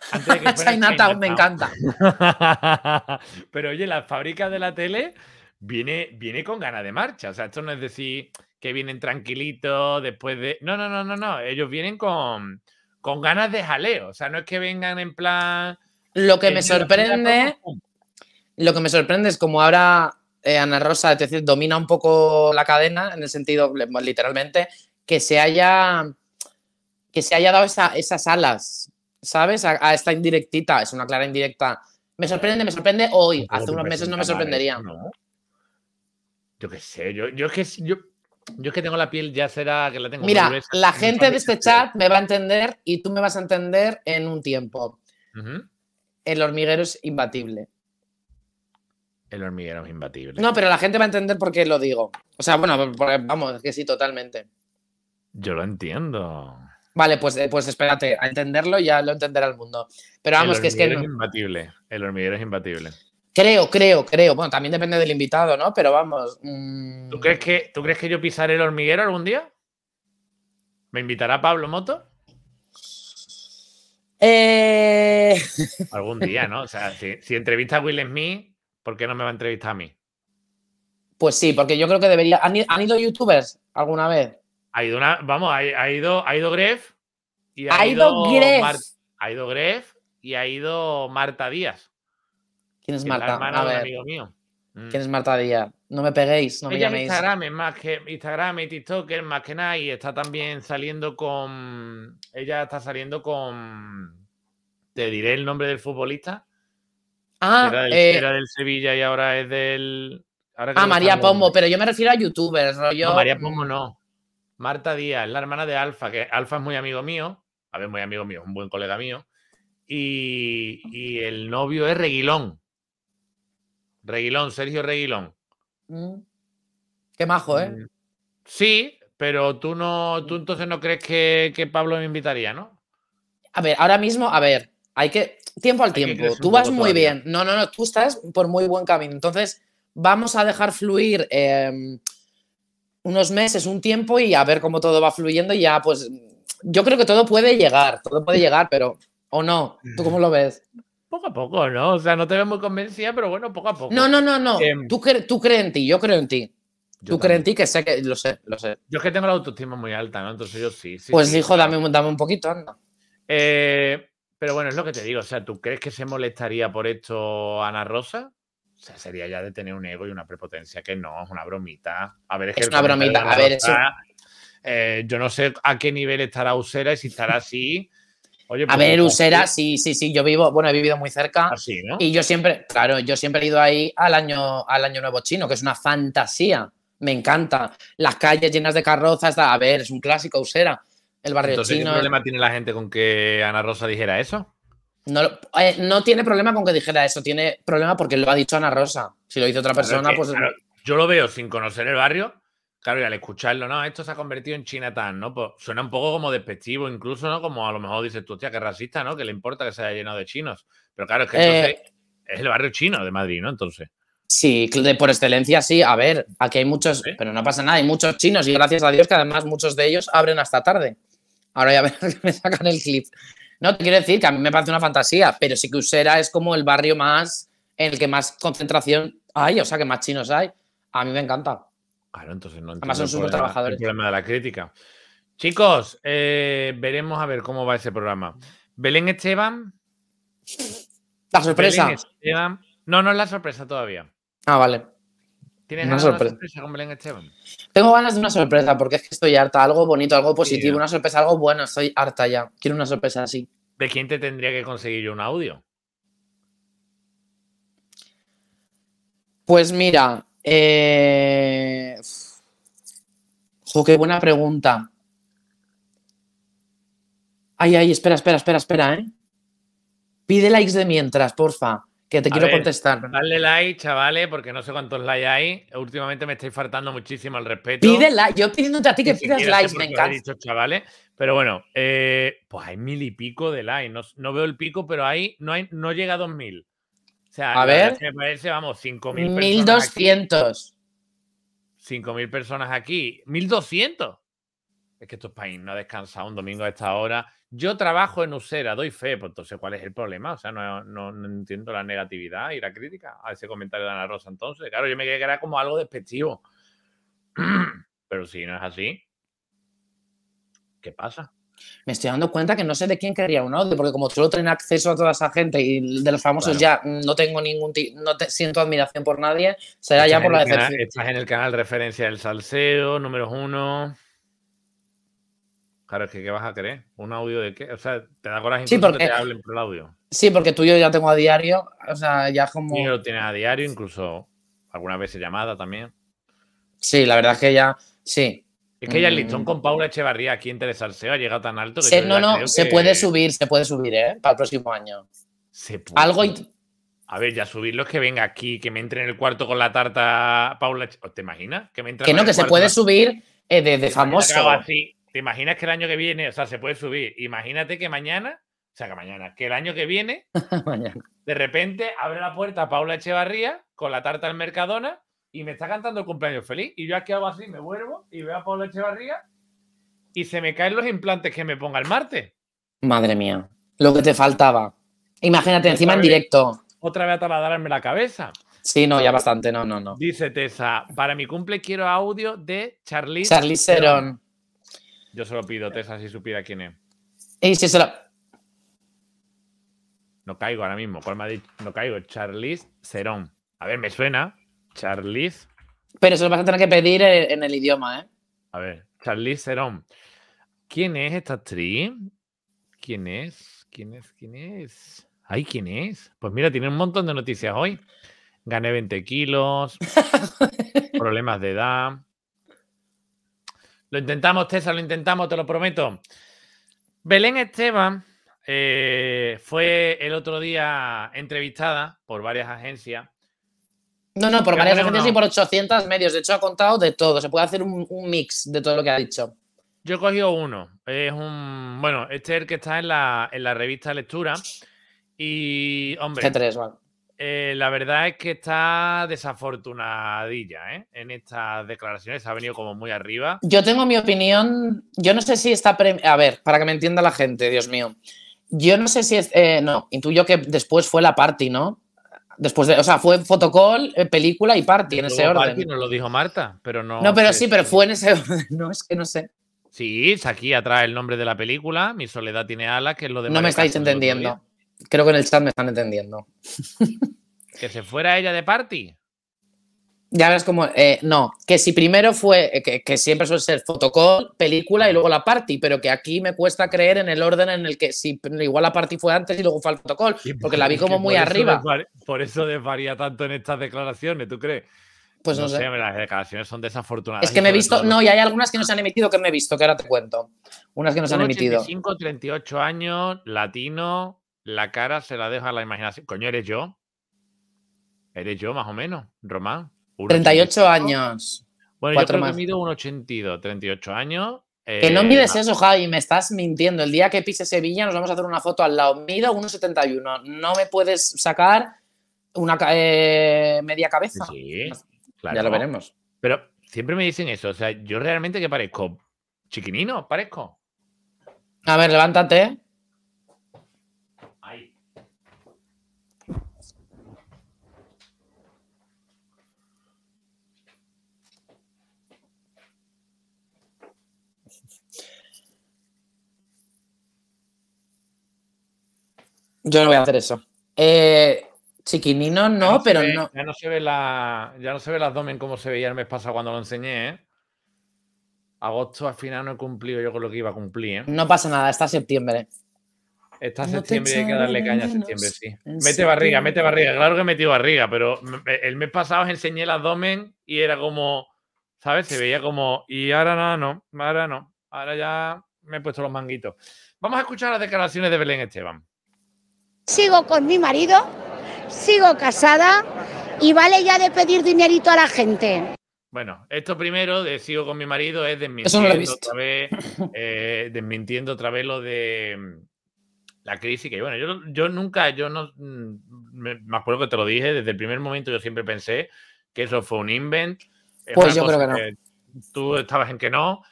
Speaker 1: me encanta.
Speaker 2: Pero oye, la fábrica de la tele viene, viene con ganas de marcha. O sea, esto no es decir que vienen tranquilitos después de. No, no, no, no, no. Ellos vienen con, con ganas de jaleo. O sea, no es que vengan en plan. Lo que me sorprende.
Speaker 1: Lo que me sorprende es como ahora eh, Ana Rosa, decir, domina un poco la cadena, en el sentido, literalmente, que se haya. Que se haya dado esas alas ¿sabes? A, esta indirectita, es una clara indirecta. Me sorprende, me sorprende hoy. Hace unos meses no me sorprendería.
Speaker 2: Yo qué sé, yo, yo es que tengo la piel, ya será que la tengo. Mira, la gente de este
Speaker 1: chat me va a entender y tú me vas a entender en un tiempo. El hormiguero es imbatible.
Speaker 2: El hormiguero es imbatible.
Speaker 1: No, pero la gente va a entender por qué lo digo. O sea, bueno, vamos, es que sí, totalmente.
Speaker 2: Yo lo entiendo.
Speaker 1: Vale, pues, eh, pues espérate, a entenderlo ya lo entenderá el mundo. Pero vamos, que es que. Es imbatible.
Speaker 2: El hormiguero es imbatible.
Speaker 1: Creo, creo, creo. Bueno, también depende del invitado, ¿no? Pero vamos.
Speaker 2: Mm. ¿Tú, crees que, ¿Tú crees que yo pisaré el hormiguero algún día? ¿Me invitará Pablo Moto?
Speaker 1: Eh.
Speaker 2: Algún día, ¿no? O sea, si, entrevista a Will Smith, ¿por qué no me va a entrevistar a mí?
Speaker 1: Pues sí, porque yo creo que debería. han ido youtubers alguna vez?
Speaker 2: Ha ido una, vamos, ha, ido, ha ido Gref y ha, ido, Gref y ha ido Marta Díaz.
Speaker 1: ¿Quién es Marta? a ver. amigo mío. Mm. ¿Quién es Marta Díaz? No me peguéis, no me Instagram
Speaker 2: es más que Instagram y TikToker más que nada y está también saliendo con. Ella está saliendo con. Te diré el nombre del futbolista. Ah, era del, eh, Sevilla y ahora es del. ah, María Pombo,
Speaker 1: pero yo me refiero a youtubers, rollo. No, María
Speaker 2: Pombo mm, no. Marta Díaz, la hermana de Alfa, que Alfa es muy amigo mío, a ver, muy amigo mío, un buen colega mío, y, el novio es Reguilón. Reguilón, Sergio Reguilón.
Speaker 1: Mm. Qué majo, ¿eh? Mm.
Speaker 2: Sí, pero tú no, tú mm. entonces no crees que, Pablo me invitaría, ¿no?
Speaker 1: A ver, ahora mismo, a ver, hay que. Tiempo al tiempo. Tú vas muy bien. No, no, no, tú estás por muy buen camino. Entonces, vamos a dejar fluir. Em, unos meses, un tiempo y a ver cómo todo va fluyendo y ya, pues yo creo que todo puede llegar, todo puede llegar, pero o no, ¿tú cómo lo ves?
Speaker 2: Poco a poco, ¿no? O sea, no te veo muy convencida, pero bueno, poco a poco. No, no, no, no. Eh, tú, tú crees en ti, yo creo en ti. tú crees en ti que sé que lo sé, lo sé. Yo es que tengo la autoestima muy alta, ¿no? Entonces yo sí. sí pues hijo, dame, dame un poquito, anda. Eh, pero bueno, es lo que te digo. O sea, ¿tú crees que se molestaría por esto Ana Rosa? O sea, sería ya de tener un ego y una prepotencia que no, es una bromita. A ver, es, una bromita, a ver, eh, yo no sé a qué nivel estará Usera y si estará así. a pues, ver, pues, Usera,
Speaker 1: sí, sí, sí, yo vivo, bueno, he vivido muy cerca. Así, ah, ¿no? Y yo siempre, claro, yo siempre he ido ahí al año, al año nuevo chino, que es una fantasía. Me encanta. Las calles llenas de carrozas, a ver, es un clásico Usera. El barrio chino. ¿Qué problema
Speaker 2: tiene la gente con que Ana Rosa dijera eso?
Speaker 1: Eh, no, tiene problema con que dijera eso, tiene problema porque lo ha dicho Ana Rosa. Si lo dice otra persona, pues.
Speaker 2: yo lo veo sin conocer el barrio, claro, y al escucharlo, no, esto se ha convertido en Chinatán, ¿no? Pues suena un poco como despectivo, incluso, ¿no? Como a lo mejor dices tú, tía que racista, ¿no? Que le importa que se haya llenado de chinos. Pero claro, es que eh, es el barrio chino de Madrid, ¿no? Entonces.
Speaker 1: Sí, por excelencia sí. A ver, aquí hay muchos, pero no pasa nada, hay muchos chinos y gracias a Dios que además muchos de ellos abren hasta tarde. Ahora ya que me sacan el clip. No, te quiero decir que a mí me parece una fantasía, pero sí que Usera es como el barrio más en el que más concentración hay, o sea, que más chinos hay. A mí me
Speaker 2: encanta. Claro, entonces no Además son súper trabajadores. El problema de la crítica. Chicos, eh, veremos a ver cómo va ese programa. Belén Esteban. La sorpresa. No, no es la sorpresa todavía. Ah, vale.
Speaker 1: ¿Tienes una sorpresa. con Tengo ganas de una sorpresa porque es que estoy harta. Algo bonito, algo positivo, una sorpresa, algo bueno. Estoy harta ya. Quiero una sorpresa así.
Speaker 2: ¿De quién te tendría que conseguir yo un audio?
Speaker 1: Pues mira, eh... qué buena pregunta. Ay, ay, espera, espera, espera, espera, ¿eh? Pide likes de mientras, porfa que te quiero contestar.
Speaker 2: Dale like, chavales, porque no sé cuántos likes hay. Últimamente me estáis faltando muchísimo al respeto. Pide like, yo
Speaker 1: pidiéndote a ti que pidas likes, me encanta. Dicho,
Speaker 2: chavales. Pero bueno, eh, pues hay mil y pico de likes. No, veo el pico, pero ahí no, hay, no llega a dos mil. O sea, a ver, me parece, vamos, cinco mil. Mil doscientos. Cinco mil personas aquí. Mil doscientos. Es que estos países no han descansado un domingo a esta hora yo trabajo en Usera, doy fe, pues entonces, ¿cuál es el problema? O sea, no, entiendo la negatividad y la crítica a ese comentario de Ana Rosa. Entonces, claro, yo me quedé que era como algo despectivo. Pero si no es así, ¿qué pasa?
Speaker 1: Me estoy dando cuenta que no sé de quién quería un audio, porque como solo tengo acceso a toda esa gente y de los famosos ya no tengo ningún no siento admiración por nadie, será ya por la decepción.
Speaker 2: estás en el canal referencia del salseo, número uno. Claro, es que ¿qué vas a querer? ¿Un audio de qué? O sea, te da coraje que hablen por el audio.
Speaker 1: Sí, porque tú y yo ya tengo a diario, o sea, ya como... Sí, lo
Speaker 2: tienes a diario, incluso algunas veces llamada también. Sí, la verdad es que ya, sí. Es que ya el listón mm. con Paula Echevarría aquí interesarse va ha llegado tan alto que... no, no, se puede
Speaker 1: subir, se puede subir,
Speaker 2: ¿eh? Para el próximo año. Se puede. Algo... A ver, ya subirlo es que venga aquí, que me entre en el cuarto con la tarta Paula... ¿Te imaginas? Que no, que se puede
Speaker 1: subir eh, de, famoso.
Speaker 2: Así, imaginas que el año que viene, o sea, se puede subir? Imagínate que mañana, o sea, que mañana, que el año que viene, de repente abre la puerta Paula Echevarría con la tarta al Mercadona y me está cantando el cumpleaños feliz. Y yo aquí hago así, me vuelvo y veo a Paula Echevarría y se me caen los implantes que me ponga el martes.
Speaker 1: Madre mía, lo que te faltaba.
Speaker 2: Imagínate, encima en
Speaker 1: directo.
Speaker 2: Otra vez a taladrarme la cabeza.
Speaker 1: Sí, no, ya bastante,
Speaker 2: no, no, no. Dice Tessa, para mi cumple quiero audio de Charlize, Charlize yo solo pido Tessa, si supiera quién es. Y eh, sí, se No caigo ahora mismo. ¿Cuál me ha dicho? No caigo. Charlize Serón. A ver, me suena. Charlize. Pero eso lo vas a tener que pedir en
Speaker 1: el idioma, ¿eh?
Speaker 2: A ver, Charlize Serón. ¿Quién es esta actriz? ¿Quién es? ¿Quién es? ¿Quién es? Ay, ¿quién es? Pues mira, tiene un montón de noticias hoy. Gané 20 kilos, problemas de edad, lo intentamos, Tessa, lo intentamos, te lo prometo. Belén Esteban eh, fue el otro día entrevistada por varias agencias.
Speaker 1: No, no, por varias agencias y por 800 medios. De hecho, ha contado de todo. Se puede hacer un, mix de todo lo que ha dicho. Yo he cogido uno.
Speaker 2: Es un. Bueno, este es el que está en la, revista Lectura. Y, hombre. g vale. Eh, la verdad es que está desafortunadilla ¿eh? en estas declaraciones, ha venido como muy arriba.
Speaker 1: Yo tengo mi opinión, yo no sé si está... A ver, para que me entienda la gente, Dios mío. Yo no sé si es... Eh, no, intuyo que después fue la party, ¿no? Después de, o sea, fue fotocall, eh, película y party en ese orden. Party
Speaker 2: nos lo dijo Marta, pero no. No, pero
Speaker 1: sí, pero fue en ese orden. No, es que no sé.
Speaker 2: Sí, aquí atrás el nombre de la película, Mi soledad tiene alas, que es lo de. No me estáis entendiendo.
Speaker 1: Creo que en el chat me están entendiendo.
Speaker 2: ¿Que se fuera ella de party?
Speaker 1: Ya verás como. Eh, no, que si primero fue. Eh, que, siempre suele ser fotocall, película y luego la party, pero que aquí me cuesta creer en el orden en el que. si Igual la party fue antes y luego fue el fotocall, porque la vi como muy arriba.
Speaker 2: por eso desvaría tanto en estas declaraciones, ¿tú crees? Pues no, sé. sé. Las declaraciones son desafortunadas. Es que me he visto. No, y
Speaker 1: hay algunas que no se han emitido que me he
Speaker 2: visto, que ahora te cuento.
Speaker 1: Unas que no se han emitido.
Speaker 2: 35, 38 años, latino la cara se la deja la imaginación. Coño, eres yo. Eres yo, más o menos, Román. 38 años. Bueno, yo creo mido un 38 años. que no eh, mides eso,
Speaker 1: Javi, me estás mintiendo. El día que pise Sevilla nos vamos a hacer una foto al lado. Mido 1,71. No me puedes sacar una eh, media cabeza.
Speaker 2: Sí, claro. Ya lo veremos. Pero siempre me dicen eso. O sea, yo realmente que parezco chiquinino, parezco.
Speaker 1: A ver, levántate. Yo no voy a hacer eso. Eh, chiquinino no, pero no.
Speaker 2: Ya no se ve la. Ya no se ve el abdomen como se veía el mes pasado cuando lo enseñé, ¿eh? Agosto al final no he cumplido yo con lo que iba a cumplir, ¿eh? No
Speaker 1: pasa nada, está septiembre.
Speaker 2: Está septiembre y hay que darle caña a septiembre, sí. Mete barriga, mete barriga. Claro que he metido barriga, pero el mes pasado enseñé el abdomen y era como, ¿sabes? Se veía como, y ahora no no, ahora no. Ahora ya me he puesto los manguitos. Vamos a escuchar las declaraciones de Belén Esteban.
Speaker 5: Sigo con mi marido, sigo casada y vale ya de pedir dinerito a la gente.
Speaker 2: Bueno, esto primero de sigo con mi marido es desmintiendo, otra, vez, eh, desmintiendo otra vez lo de mm, la crisis. Que bueno, yo, nunca, yo no mm, me, acuerdo que te lo dije desde el primer momento. Yo siempre pensé que eso fue un invent. Pues yo creo que no. tú estabas en que no.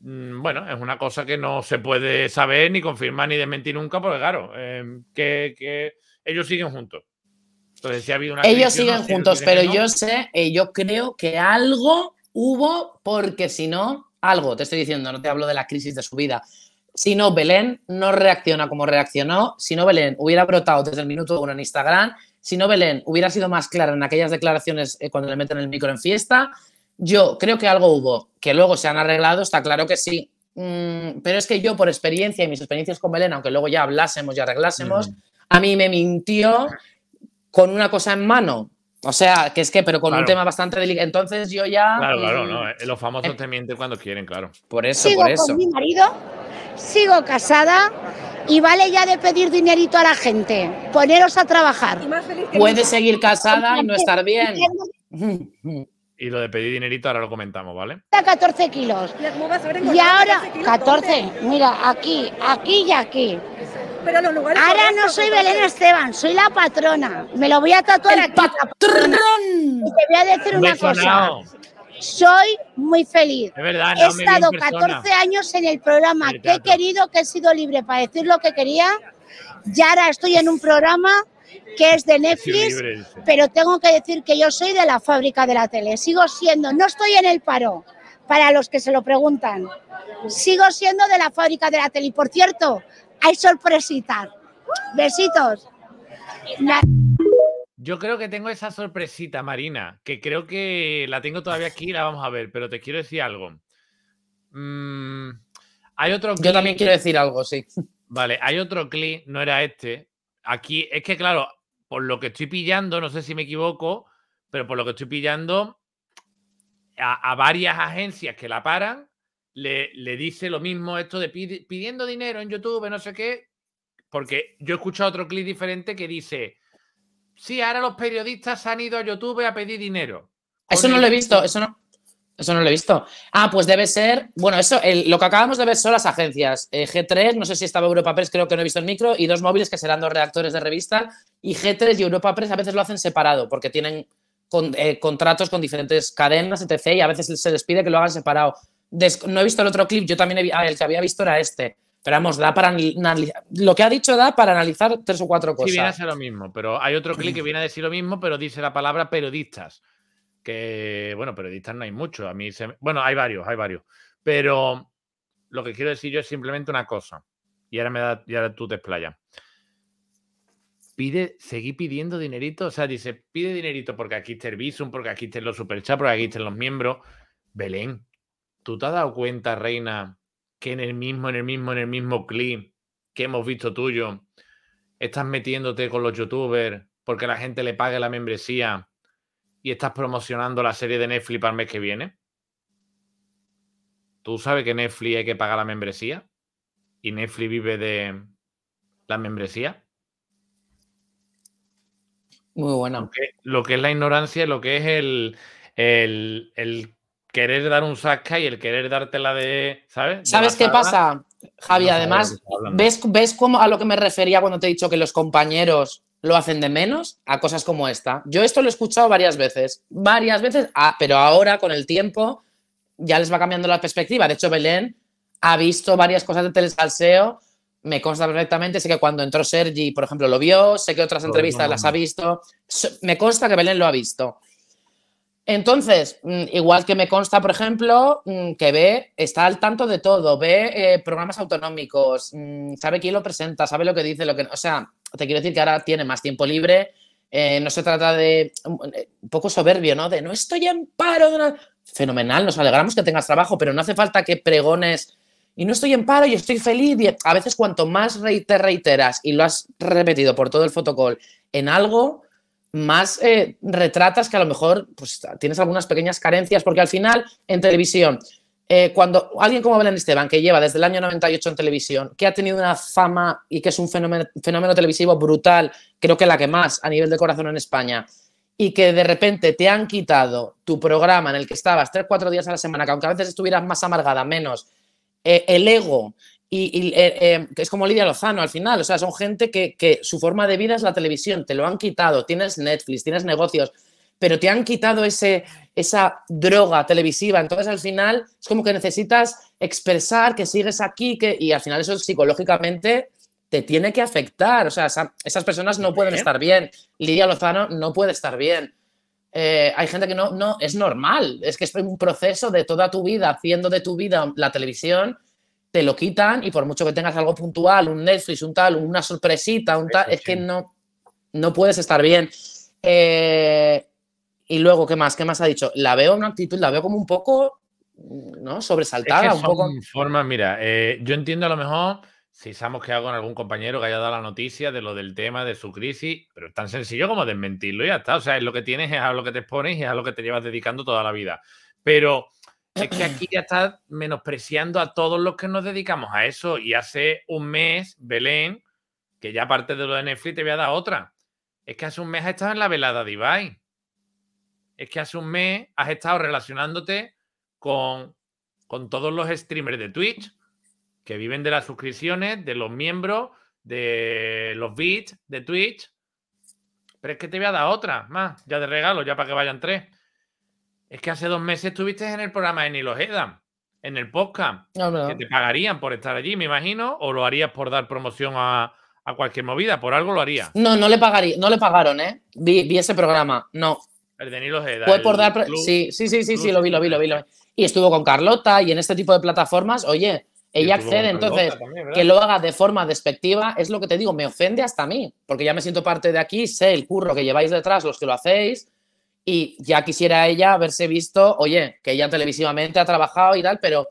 Speaker 2: Mm, bueno, es una cosa que no se puede saber ni confirmar ni desmentir nunca, porque claro, em, que, ellos siguen juntos. Entonces, si ha habido una ellos siguen juntos, pero yo
Speaker 1: sé, eh, yo creo que algo hubo, porque si no, algo, te estoy diciendo, no te hablo de la crisis de su vida. Si no, Belén no reacciona como reaccionó. Si no, Belén hubiera brotado desde el minuto uno en Instagram. Si no, Belén hubiera sido más clara en aquellas declaraciones eh, cuando le meten el micro en fiesta. Yo creo que algo hubo, que luego se han arreglado, está claro que sí. Mm, pero es que yo, por experiencia y mis experiencias con Belén, aunque luego ya hablásemos y arreglásemos, mm. a mí me mintió con una cosa en mano. O sea, que es que, pero con un tema bastante delicado. Entonces yo ya. Claro, claro, mm, no.
Speaker 2: Eh, los famosos eh. te mienten cuando quieren, claro. Por eso, por eso. Con mi
Speaker 1: marido, sigo
Speaker 5: casada y vale ya de pedir dinerito a la gente. Poneros a trabajar. Puede seguir casada y no estar bien.
Speaker 2: Y lo de pedir dinerito ahora lo comentamos, ¿vale?
Speaker 5: 14 kilos. Y ahora, 14, mira, aquí, aquí y aquí. Pero ahora no soy Belén Esteban, soy la patrona. Me lo voy a tatuar aquí. Y te voy a decir una cosa. Soy muy feliz. Es verdad, no, he estado 14 años en el programa que he querido, que he sido libre para decir lo que quería. Y ahora estoy en un programa que es de Netflix, pero tengo que decir que yo soy de la fábrica de la tele, sigo siendo, no estoy en el paro, para los que se lo preguntan, sigo siendo de la fábrica de la tele. Y por cierto, hay sorpresitas. Besitos.
Speaker 2: Yo creo que tengo esa sorpresita, Marina, que creo que la tengo todavía aquí, la vamos a ver, pero te quiero decir algo. Mm, hay otro clip. Yo también quiero decir algo, sí. Vale, hay otro clip, no era este, aquí es que, claro, por lo que estoy pillando, no sé si me equivoco, pero por lo que estoy pillando, a, varias agencias que la paran, le, dice lo mismo esto de pidiendo dinero en YouTube, no sé qué, porque yo he escuchado otro clip diferente que dice, sí, ahora los periodistas han ido a YouTube a pedir dinero. Eso no lo he visto, eso no.
Speaker 1: Eso no lo he visto. Ah, pues debe ser. Bueno, eso, lo que acabamos de ver son las agencias. Eh, G3, no sé si estaba Europa Press, creo que no he visto el micro, y dos móviles que serán dos redactores de revista. Y G3 y Europa Press a veces lo hacen separado, porque tienen eh, contratos con diferentes cadenas, etc. Y a veces se les pide que lo hagan separado. no he visto el otro clip, yo también he, ah, el que había visto era este. Pero vamos, da para Lo que ha dicho da para analizar tres o cuatro cosas. Sí, viene a ser
Speaker 2: lo mismo, pero hay otro clip que viene a decir lo mismo, pero dice la palabra periodistas que, bueno, periodistas no hay muchos. A mí se, bueno, hay varios, hay varios. Pero lo que quiero decir yo es simplemente una cosa. Y ahora, me da, y tú te explayas. Pide, seguí pidiendo dinerito. O sea, dice, pide dinerito porque aquí está el Visum, porque aquí estén los superchats, porque aquí están los miembros. Belén, ¿tú te has dado cuenta, Reina, que en el mismo, en el mismo, en el mismo clip que hemos visto tuyo, estás metiéndote con los youtubers porque la gente le pague la membresía y estás promocionando la serie de Netflix para el mes que viene? ¿Tú sabes que Netflix hay que pagar la membresía? ¿Y Netflix vive de la membresía? Muy bueno. Lo que, es la ignorancia, lo que es el, el, querer dar un saca y el querer dártela de. ¿Sabes? ¿Sabes qué pasa,
Speaker 1: Javi? además, ¿ves, cómo a lo que me refería cuando te he dicho que los compañeros lo hacen de menos a cosas como esta. Yo esto lo he escuchado varias veces, varias veces, pero ahora con el tiempo ya les va cambiando la perspectiva. De hecho, Belén ha visto varias cosas de Telesalseo, me consta perfectamente, sé que cuando entró Sergi, por ejemplo, lo vio, sé que otras entrevistas las ha visto, me consta que Belén lo ha visto. Entonces, mm, igual que me consta, por ejemplo, mm, que ve, está al tanto de todo, ve eh, programas autonómicos, mm, sabe quién lo presenta, sabe lo que dice, lo que. O sea, te quiero decir que ahora tiene más tiempo libre. Eh, no se trata de eh, poco soberbio, ¿no? De no estoy en paro. De Fenomenal, nos alegramos que tengas trabajo, pero no hace falta que pregones y no estoy en paro y estoy feliz. a veces cuanto más te reiteras y lo has repetido por todo el fotocall en algo, más eh, retratas que a lo mejor pues, tienes algunas pequeñas carencias, porque al final en televisión, eh, cuando alguien como Belén Esteban, que lleva desde el año 98 en televisión, que ha tenido una fama y que es un fenómeno, televisivo brutal, creo que la que más a nivel de corazón en España, y que de repente te han quitado tu programa en el que estabas 3, cuatro días a la semana, que aunque a veces estuvieras más amargada, menos, eh, el ego y, eh, eh, es como Lidia Lozano al final, o sea, son gente que, su forma de vida es la televisión, te lo han quitado, tienes Netflix, tienes negocios, pero te han quitado ese, esa droga televisiva, entonces al final es como que necesitas expresar que sigues aquí que, y al final eso psicológicamente te tiene que afectar, o sea, esas personas no pueden ¿Eh? estar bien, Lidia Lozano no puede estar bien. hay gente que no, no, es normal, es que es un proceso de toda tu vida, haciendo de tu vida la televisión te lo quitan y por mucho que tengas algo puntual, un Netflix, un tal, una sorpresita, un tal, es que no, no puedes estar bien. Eh, y luego, ¿qué más? ¿Qué más ha dicho? La veo una actitud, la veo como un poco, ¿no? Sobresaltada, un poco.
Speaker 2: Formas, mira, eh, yo entiendo a lo mejor si sabemos qué hago con algún compañero que haya dado la noticia de lo del tema de su crisis, pero es tan sencillo como desmentirlo y ya está. O sea, es lo que tienes, es a lo que te expones y es a lo que te llevas dedicando toda la vida. Pero es que aquí ya está menospreciando a todos los que nos dedicamos a eso. Y hace un mes, Belén, que ya aparte de lo de Netflix te voy a dar otra. Es que hace un mes has estado en la velada de Es que hace un mes has estado relacionándote con, con todos los streamers de Twitch que viven de las suscripciones, de los miembros, de los bits de Twitch. Pero es que te voy a dar otra más, ya de regalo, ya para que vayan tres es que hace dos meses estuviste en el programa de Nilo Hedam, en el podcast. Ah, que te pagarían por estar allí, me imagino, o lo harías por dar promoción a, cualquier movida, por algo lo harías. No, no le pagaría, no le pagaron, ¿eh?
Speaker 1: Vi, ese programa, no.
Speaker 2: El de Nilo Hedam.
Speaker 1: sí, sí, sí, sí, lo vi, lo vi, lo vi, Y estuvo con Carlota y en este tipo de plataformas, oye, ella accede, entonces que lo haga de forma despectiva es lo que te digo, me ofende hasta a mí, porque ya me siento parte de aquí, sé el curro que lleváis detrás, los que lo hacéis, y ya quisiera ella haberse visto, oye, que ella televisivamente ha trabajado y tal, pero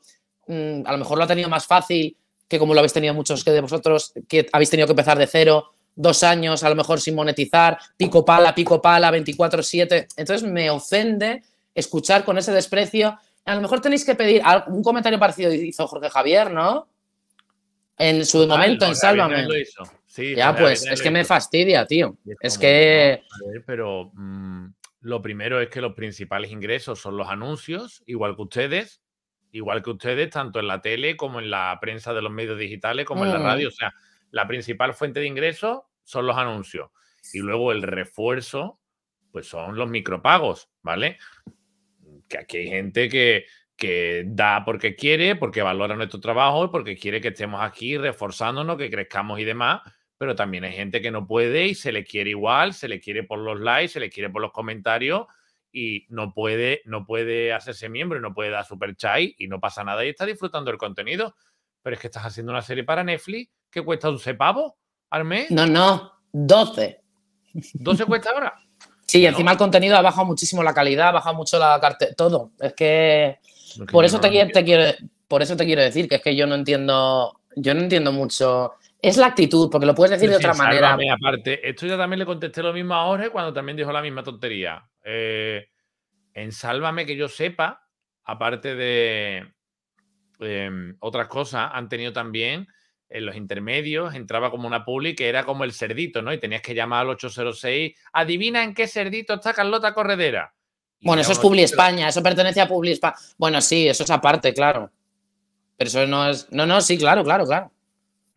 Speaker 1: mm, a lo mejor lo ha tenido más fácil que como lo habéis tenido muchos que de vosotros, que habéis tenido que empezar de cero, dos años, a lo mejor sin monetizar, pico pala, pico pala, 24-7. Entonces me ofende escuchar con ese desprecio. A lo mejor tenéis que pedir algún comentario parecido hizo Jorge Javier, ¿no? En su momento, en Sálvame. Sí, ya, pues, es que me fastidia, tío. Es, que.
Speaker 2: pero. Mm, lo primero es que los principales ingresos son los anuncios, igual que ustedes, igual que ustedes, tanto en la tele como en la prensa de los medios digitales, como en la mm. radio. O sea, la principal fuente de ingresos son los anuncios. Y luego el refuerzo, pues son los micropagos, ¿vale? Que aquí hay gente que, que da porque quiere, porque valora nuestro trabajo y porque quiere que estemos aquí reforzándonos, que crezcamos y demás pero también hay gente que no puede y se le quiere igual, se le quiere por los likes, se le quiere por los comentarios y no puede, no puede hacerse miembro, no puede dar super chai y no pasa nada y está disfrutando el contenido. Pero es que estás haciendo una serie para Netflix que cuesta 11 pavos al mes.
Speaker 1: No, no, 12.
Speaker 2: 12 cuesta ahora.
Speaker 1: Sí, encima el contenido ha bajado muchísimo la calidad, ha bajado mucho la cartera, todo. Es que, por eso te, te quiero, por eso te quiero decir que es que yo no entiendo, yo no entiendo mucho es la actitud, porque lo puedes decir de otra manera.
Speaker 2: aparte, esto yo también le contesté lo mismo a Jorge cuando también dijo la misma tontería. Eh, en Sálvame, que yo sepa, aparte de em, otras cosas, han tenido también en los intermedios, entraba como una publi que era como el cerdito, ¿no? Y tenías que llamar al 806, adivina en qué cerdito está Carlota Corredera. bueno, eso es Publi España,
Speaker 1: eso pertenece a Publi España.
Speaker 2: Bueno, sí, eso es aparte, claro. Pero eso no es. No, no, sí, claro, claro, claro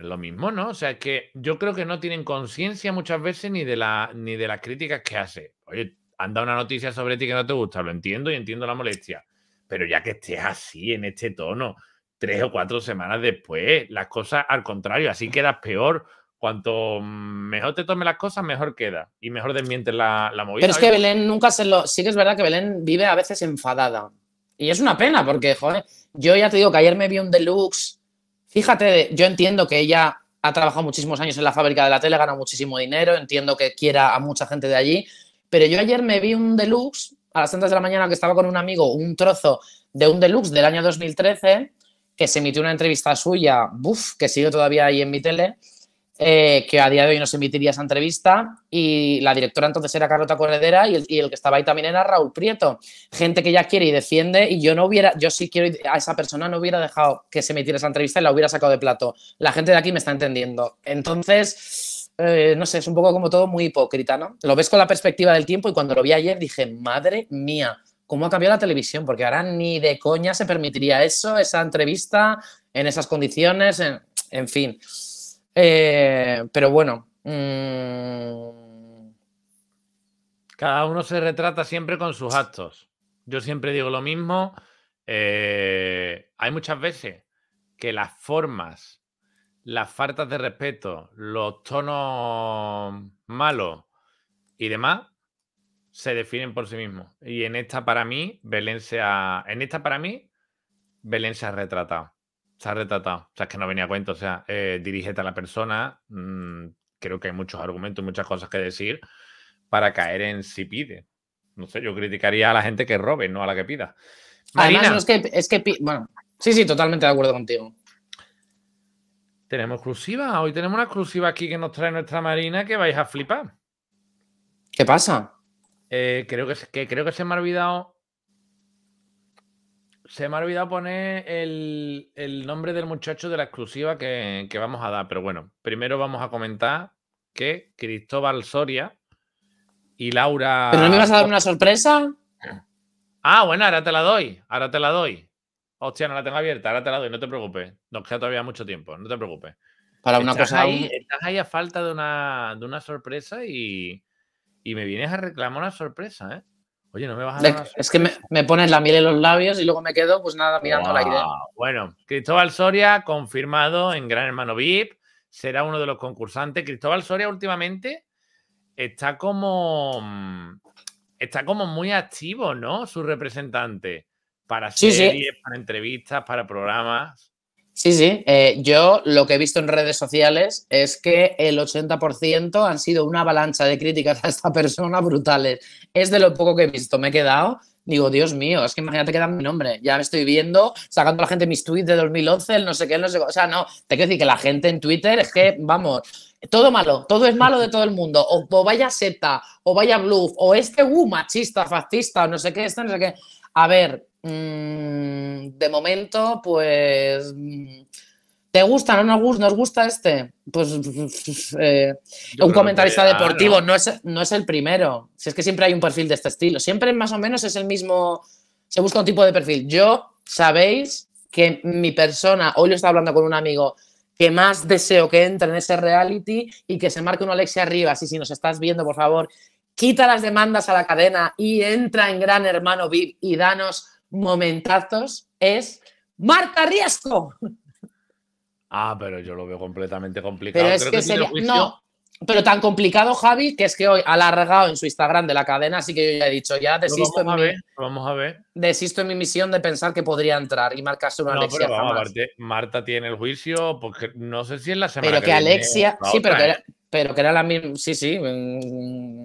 Speaker 2: lo mismo, ¿no? O sea, que yo creo que no tienen conciencia muchas veces ni de, la, ni de las críticas que hace. Oye, han dado una noticia sobre ti que no te gusta, lo entiendo y entiendo la molestia. Pero ya que estés así, en este tono, tres o cuatro semanas después, las cosas al contrario, así quedas peor. Cuanto mejor te tomen las cosas, mejor queda. Y mejor desmientes la, la movida. Pero es que Belén
Speaker 1: nunca se lo. Sí que es verdad que Belén vive a veces enfadada. Y es una pena, porque, joder, yo ya te digo que ayer me vi un deluxe Fíjate, yo entiendo que ella ha trabajado muchísimos años en la fábrica de la tele, gana muchísimo dinero, entiendo que quiera a mucha gente de allí, pero yo ayer me vi un deluxe a las tantas de la mañana que estaba con un amigo, un trozo de un deluxe del año 2013, que se emitió una entrevista suya, buf, que sigue todavía ahí en mi tele, eh, que a día de hoy nos emitiría esa entrevista. Y la directora entonces era Carlota Corredera y el, que estaba ahí también era Raúl Prieto. Gente que ya quiere y defiende. Y yo no hubiera, yo sí quiero, a esa persona no hubiera dejado que se emitiera esa entrevista y la hubiera sacado de plato. La gente de aquí me está entendiendo. Entonces, eh, no sé, es un poco como todo muy hipócrita, ¿no? Lo ves con la perspectiva del tiempo y cuando lo vi ayer dije, madre mía. ¿Cómo ha cambiado la televisión? Porque ahora ni de coña se permitiría eso, esa entrevista, en esas condiciones, en fin. Eh, pero bueno. Mm,
Speaker 2: Cada uno se retrata siempre con sus actos. Yo siempre digo lo mismo. Eh, hay muchas veces que las formas, las faltas de respeto, los tonos malos y demás se definen por sí mismos. Y en esta para mí, Belén se en esta para mí, Belén se ha retratado se ha retratado. O sea, es que no venía a cuento. O sea, eh, dirígete a la persona. Mm, creo que hay muchos argumentos, muchas cosas que decir para caer en si pide. No sé, yo criticaría a la gente que robe, no a la que pida. Además, es
Speaker 1: que, es que, bueno,
Speaker 2: sí, sí, totalmente de acuerdo contigo. Tenemos exclusiva. Hoy tenemos una exclusiva aquí que nos trae nuestra Marina que vais a flipar.
Speaker 1: ¿Qué pasa?
Speaker 2: Eh, creo, que, creo que se me ha olvidado se me ha olvidado poner el, nombre del muchacho de la exclusiva que, vamos a dar, pero bueno, primero vamos a comentar que Cristóbal Soria y Laura. ¿Pero no me vas a dar
Speaker 1: una sorpresa?
Speaker 2: Ah, bueno, ahora te la doy, ahora te la doy. Hostia, no la tengo abierta, ahora te la doy, no te preocupes. no queda todavía mucho tiempo, no te preocupes.
Speaker 1: Para una cosa. Ahí,
Speaker 2: Estás ahí a falta de una, de una sorpresa y, y me vienes a reclamar una sorpresa, ¿eh? Oye, no me
Speaker 1: Es que me, me, pones la miel en los labios y luego me quedo, pues nada, mirando la idea.
Speaker 2: Bueno, Cristóbal Soria, confirmado en Gran Hermano VIP, será uno de los concursantes. Cristóbal Soria últimamente está como. Mm, está como muy activo, ¿no? Su representante. Para series, para entrevistas, para programas.
Speaker 1: Sí, sí. Eh, yo lo que he visto en redes sociales es que el 80% han sido una avalancha de críticas a esta persona brutales. Es de lo poco que he visto. Me he quedado. Digo, Dios mío, es que imagínate que mi nombre. Ya me estoy viendo, sacando a la gente mis tweets de 2011, el no sé qué, el no sé qué. O sea, no, te quiero decir que la gente en Twitter es que, vamos, todo malo, todo es malo de todo el mundo. O, vaya seta, o vaya bluff, o este, uh, machista, fascista, o no sé qué, esto, no sé qué. A ver, mm, de momento, pues... Mm, ¿Te gusta? ¿No nos gusta? este? Pues eh, un comentarista deportivo no. es, no es el primero. Si es que siempre hay un perfil de este estilo. Siempre más o menos es el mismo. Se busca un tipo de perfil. Yo sabéis que mi persona, hoy lo estaba hablando con un amigo, que más deseo que entre en ese reality y que se marque un Alexia arriba. Así, si nos estás viendo, por favor, quita las demandas a la cadena y entra en Gran Hermano VIP y danos momentazos, es Marta Riesco.
Speaker 2: Ah, pero yo lo veo completamente complicado. Pero no,
Speaker 1: pero tan complicado, Javi, que es que hoy ha alargado en su Instagram de la cadena, así que yo ya he dicho, ya desisto, vamos a ver, mi, desisto en mi misión de pensar que podría entrar y marcarse una Alexia.
Speaker 2: Marta tiene el juicio, porque no sé si es la semana. Pero que, Alexia, sí, pero que, era, la misma. Sí, sí. Mm,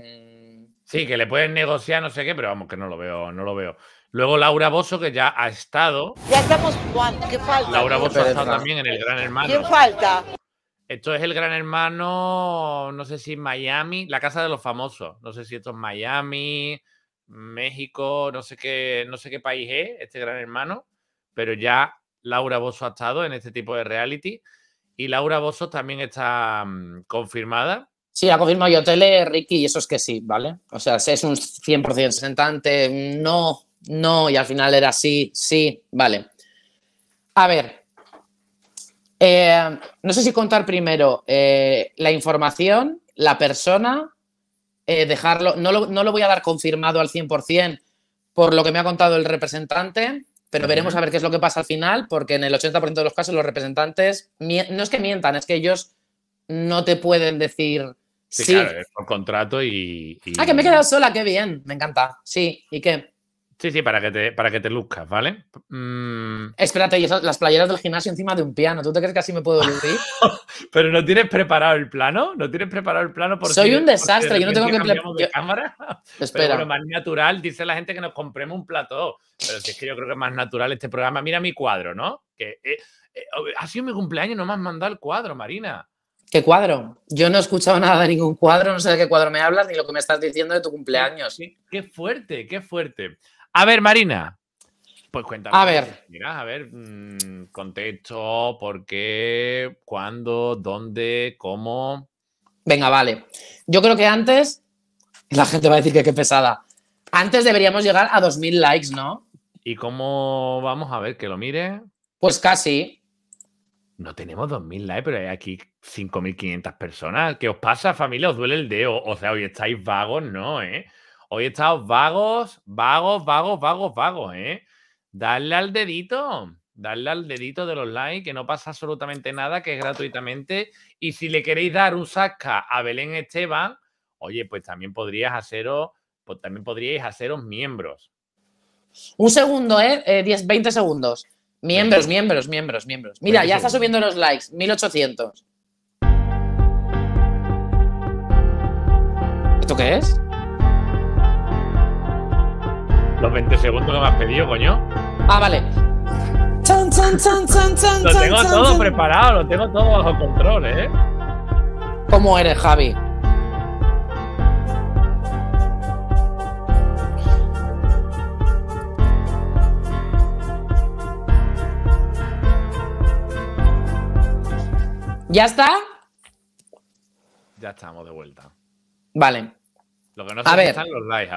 Speaker 2: Sí, que le pueden negociar, no sé qué, pero vamos, que no lo veo, no lo veo. Luego Laura Bosso, que ya ha estado. Ya
Speaker 3: estamos jugando, ¿qué falta? Laura Bosso ha estado también
Speaker 2: en el Gran Hermano. ¿Quién falta? Esto es el Gran Hermano, no sé si Miami, la casa de los famosos. No sé si esto es Miami, México, no sé qué, no sé qué país es este Gran Hermano, pero ya Laura Bosso ha estado en este tipo de reality. Y Laura Bosso también está mm, confirmada
Speaker 1: Sí, ha confirmado tele, Ricky y eso es que sí, ¿vale? O sea, es un 100% sentante, no, no, y al final era sí, sí, vale. A ver, eh, no sé si contar primero eh, la información, la persona, eh, dejarlo, no lo, no lo, voy a dar confirmado al 100% por lo que me ha contado el representante, pero veremos a ver qué es lo que pasa al final, porque en el 80% de los casos los representantes, no es que mientan, es que ellos no te pueden decir
Speaker 2: Sí, claro, es por contrato y, Ah, que me he
Speaker 1: quedado sola, qué bien, me encanta. Sí, ¿y qué?
Speaker 2: Sí, sí, para que te, para que te luzcas, ¿vale? Mm.
Speaker 1: Espérate, y las playeras del gimnasio encima de un piano, ¿tú te crees que así me puedo lucir?
Speaker 2: Pero no tienes preparado el plano, no tienes preparado el plano por Soy un desastre, yo no tengo que yo... cámara. Espera. Pero más natural, dice la gente que nos compremos un plató. Pero si es que yo creo que es más natural este programa. Mira mi cuadro, ¿no? Que eh, eh, ha sido mi cumpleaños, no me has mandado el cuadro, Marina.
Speaker 1: ¿Qué cuadro? Yo no he escuchado nada de ningún cuadro, no sé
Speaker 2: de qué cuadro me hablas ni lo que me estás diciendo de tu cumpleaños. Qué, qué fuerte, qué fuerte. A ver, Marina. Pues cuéntame. A ver. Mira, a ver, mm, contexto, por qué, cuándo, dónde, cómo. Venga, vale.
Speaker 1: Yo creo que antes, la gente va a decir que qué pesada. Antes deberíamos llegar a 2.000 likes,
Speaker 2: ¿no? ¿Y cómo vamos a ver que lo mire? Pues casi. No tenemos 2.000 likes, pero hay aquí 5.500 personas. ¿Qué os pasa, familia? ¿Os duele el dedo? O sea, hoy estáis vagos, no, ¿eh? Hoy estáis vagos, vagos, vagos, vagos, vagos, ¿eh? Dadle al dedito, darle al dedito de los likes, que no pasa absolutamente nada, que es gratuitamente. Y si le queréis dar un sasca a Belén Esteban, oye, pues también podrías haceros, pues también podríais haceros miembros.
Speaker 1: Un segundo, ¿eh? eh 10, 20 segundos. Miembros, miembros, miembros, miembros. Mira, ya está subiendo los likes, 1800.
Speaker 2: ¿Esto qué es? Los 20 segundos que me has pedido, coño.
Speaker 1: Ah, vale. lo tengo todo
Speaker 2: preparado, lo tengo todo bajo control, ¿eh?
Speaker 1: ¿Cómo eres, Javi? ¿Ya está?
Speaker 2: Ya estamos de vuelta. Vale. Lo que no a ver. Mm, están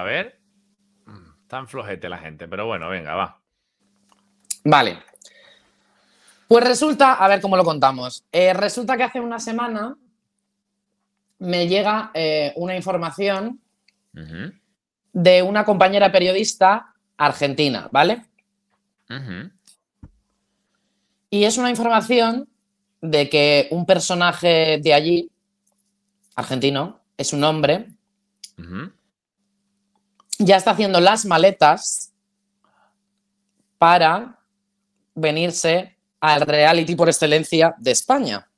Speaker 2: a ver. flojete la gente, pero bueno, venga, va. Vale.
Speaker 1: Pues resulta, a ver cómo lo contamos. Eh, resulta que hace una semana me llega eh, una información de una compañera periodista argentina, ¿vale? Y es una información de que un personaje de allí, argentino, es un hombre, ya está haciendo las maletas para venirse al reality por excelencia de España,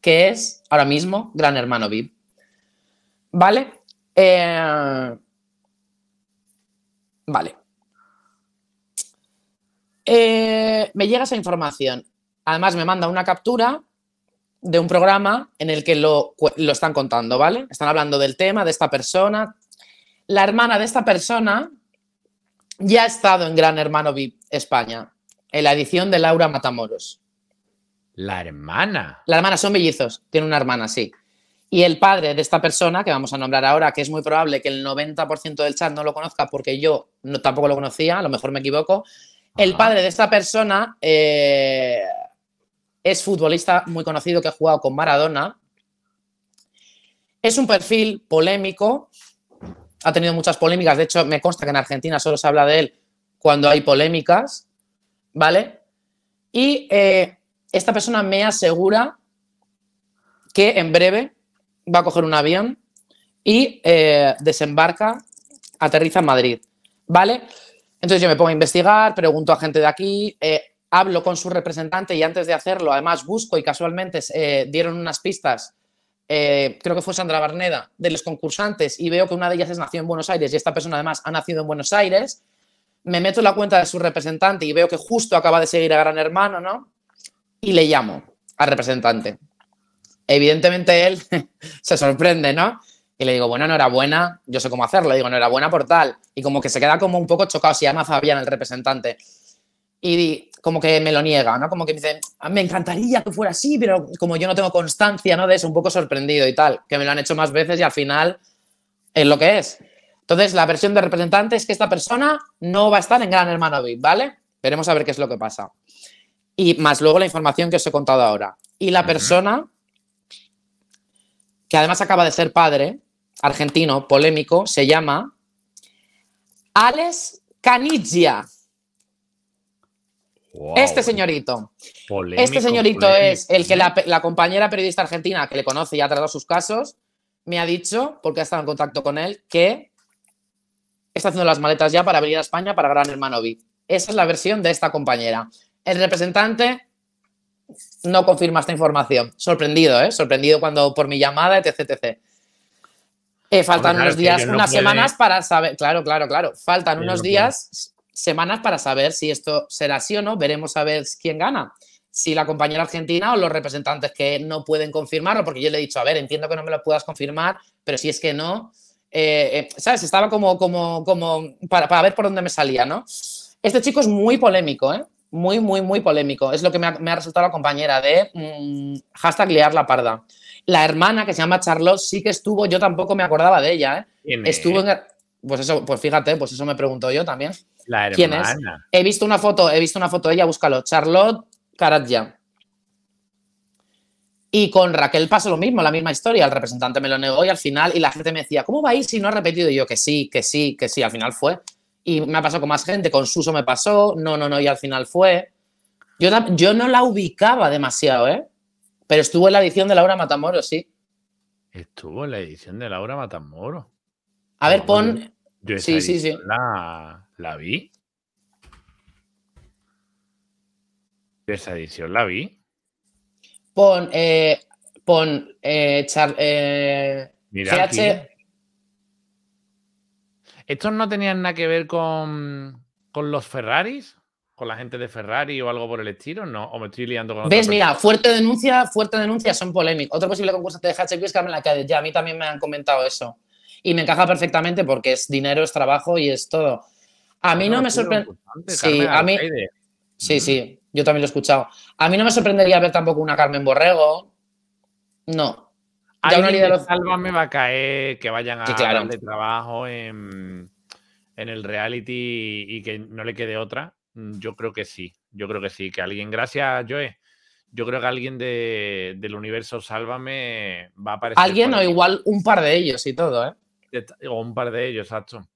Speaker 1: que es ahora mismo Gran Hermano VIP. ¿Vale? Eh, vale. Eh, me llega esa información. Además, me manda una captura de un programa en el que lo, están contando, ¿vale? Están hablando del tema, de esta persona. La hermana de esta persona ya ha estado en Gran Hermano VIP España, en la edición de Laura Matamoros.
Speaker 2: La hermana.
Speaker 1: La hermana son bellizos. tiene una hermana, sí. Y el padre de esta persona, que vamos a nombrar ahora, que es muy probable que el 90% del chat no lo conozca porque yo tampoco lo conocía, a lo mejor me equivoco, el padre de esta persona eh, es futbolista muy conocido que ha jugado con Maradona. Es un perfil polémico, ha tenido muchas polémicas, de hecho me consta que en Argentina solo se habla de él cuando hay polémicas, ¿vale? Y eh, esta persona me asegura que en breve va a coger un avión y eh, desembarca, aterriza en Madrid, ¿vale? Entonces yo me pongo a investigar, pregunto a gente de aquí, eh, hablo con su representante y antes de hacerlo, además busco y casualmente eh, dieron unas pistas, eh, creo que fue Sandra Barneda, de los concursantes y veo que una de ellas es nació en Buenos Aires y esta persona además ha nacido en Buenos Aires, me meto en la cuenta de su representante y veo que justo acaba de seguir a Gran Hermano, ¿no? Y le llamo al representante. Evidentemente él se sorprende, ¿no? Y le digo, bueno, enhorabuena, yo sé cómo hacerlo, le digo, enhorabuena por tal. Y como que se queda como un poco chocado, si llama Fabián el representante y como que me lo niega, ¿no? Como que me dice, me encantaría que fuera así, pero como yo no tengo constancia, ¿no? De eso, un poco sorprendido y tal, que me lo han hecho más veces y al final es lo que es. Entonces, la versión de representante es que esta persona no va a estar en Gran Hermano VIP, ¿vale? Veremos a ver qué es lo que pasa. Y más luego la información que os he contado ahora. Y la persona, que además acaba de ser padre, argentino, polémico, se llama Alex Canigia este señorito. este señorito es el que la, compañera periodista argentina que le conoce y ha tratado sus casos, me ha dicho, porque ha estado en contacto con él, que está haciendo las maletas ya para venir a España para Gran Hermano VIP. Esa es la versión de esta compañera. El representante no confirma esta información. Sorprendido, ¿eh? Sorprendido cuando por mi llamada, etc. Eh, faltan unos días, unas semanas para saber. Claro, claro, claro. Faltan unos días semanas para saber si esto será así o no. Veremos a ver quién gana. Si la compañera argentina o los representantes que no pueden confirmarlo, porque yo le he dicho, a ver, entiendo que no me lo puedas confirmar, pero si es que no, eh, eh, ¿sabes? Estaba como, como, como para, ver por dónde me salía, ¿no? Este chico es muy polémico, ¿eh? Muy, muy, muy polémico. Es lo que me ha, me ha resultado la compañera de mm, hashtag liar la parda. La hermana que se llama Charlotte sí que estuvo, yo tampoco me acordaba de ella, ¿eh? Estuvo en... Pues eso, pues fíjate, pues eso me pregunto yo también. ¿Quién es? He visto una foto, he visto una foto de ella, búscalo. Charlotte Caradja. Y con Raquel pasó lo mismo, la misma historia. El representante me lo negó y al final, y la gente me decía, ¿cómo va a ir si no ha repetido? Y yo, que sí, que sí, que sí, al final fue. Y me ha pasado con más gente, con Suso me pasó, no, no, no, y al final fue. Yo, no la ubicaba demasiado, ¿eh? Pero estuvo en la edición de Laura Matamoro, sí.
Speaker 2: Estuvo en la edición de Laura Matamoro. A ver, pon. sí, sí, sí. ¿La vi? esa edición, ¿la vi?
Speaker 1: Pon, eh,
Speaker 2: pon, eh, eh Mira ¿Estos no tenían nada que ver con, con los Ferraris? con la gente de Ferrari o algo por el estilo, no, o me estoy liando con ¿Ves? Mira, fuerte
Speaker 1: denuncia, fuerte denuncia son polémicos. Otro posible concursante de HQ es Carmen ya a mí también me han comentado eso. Y me encaja perfectamente porque es dinero, es trabajo y es todo. A mí no, me sorprende.
Speaker 3: Sí, a mí.
Speaker 1: Sí, sí, yo también lo he escuchado. A mí no me sorprendería ver tampoco una Carmen Borrego. No.
Speaker 2: ¿Alguien de los... Sálvame va a caer que vayan a sí, de trabajo en, el reality y que no le quede otra. Mm, yo creo que sí. Yo creo que sí. Que alguien, gracias, Joe yo creo que alguien del universo Sálvame va a aparecer. Alguien o igual un par de ellos y todo, ¿eh? O un par de ellos, exacto.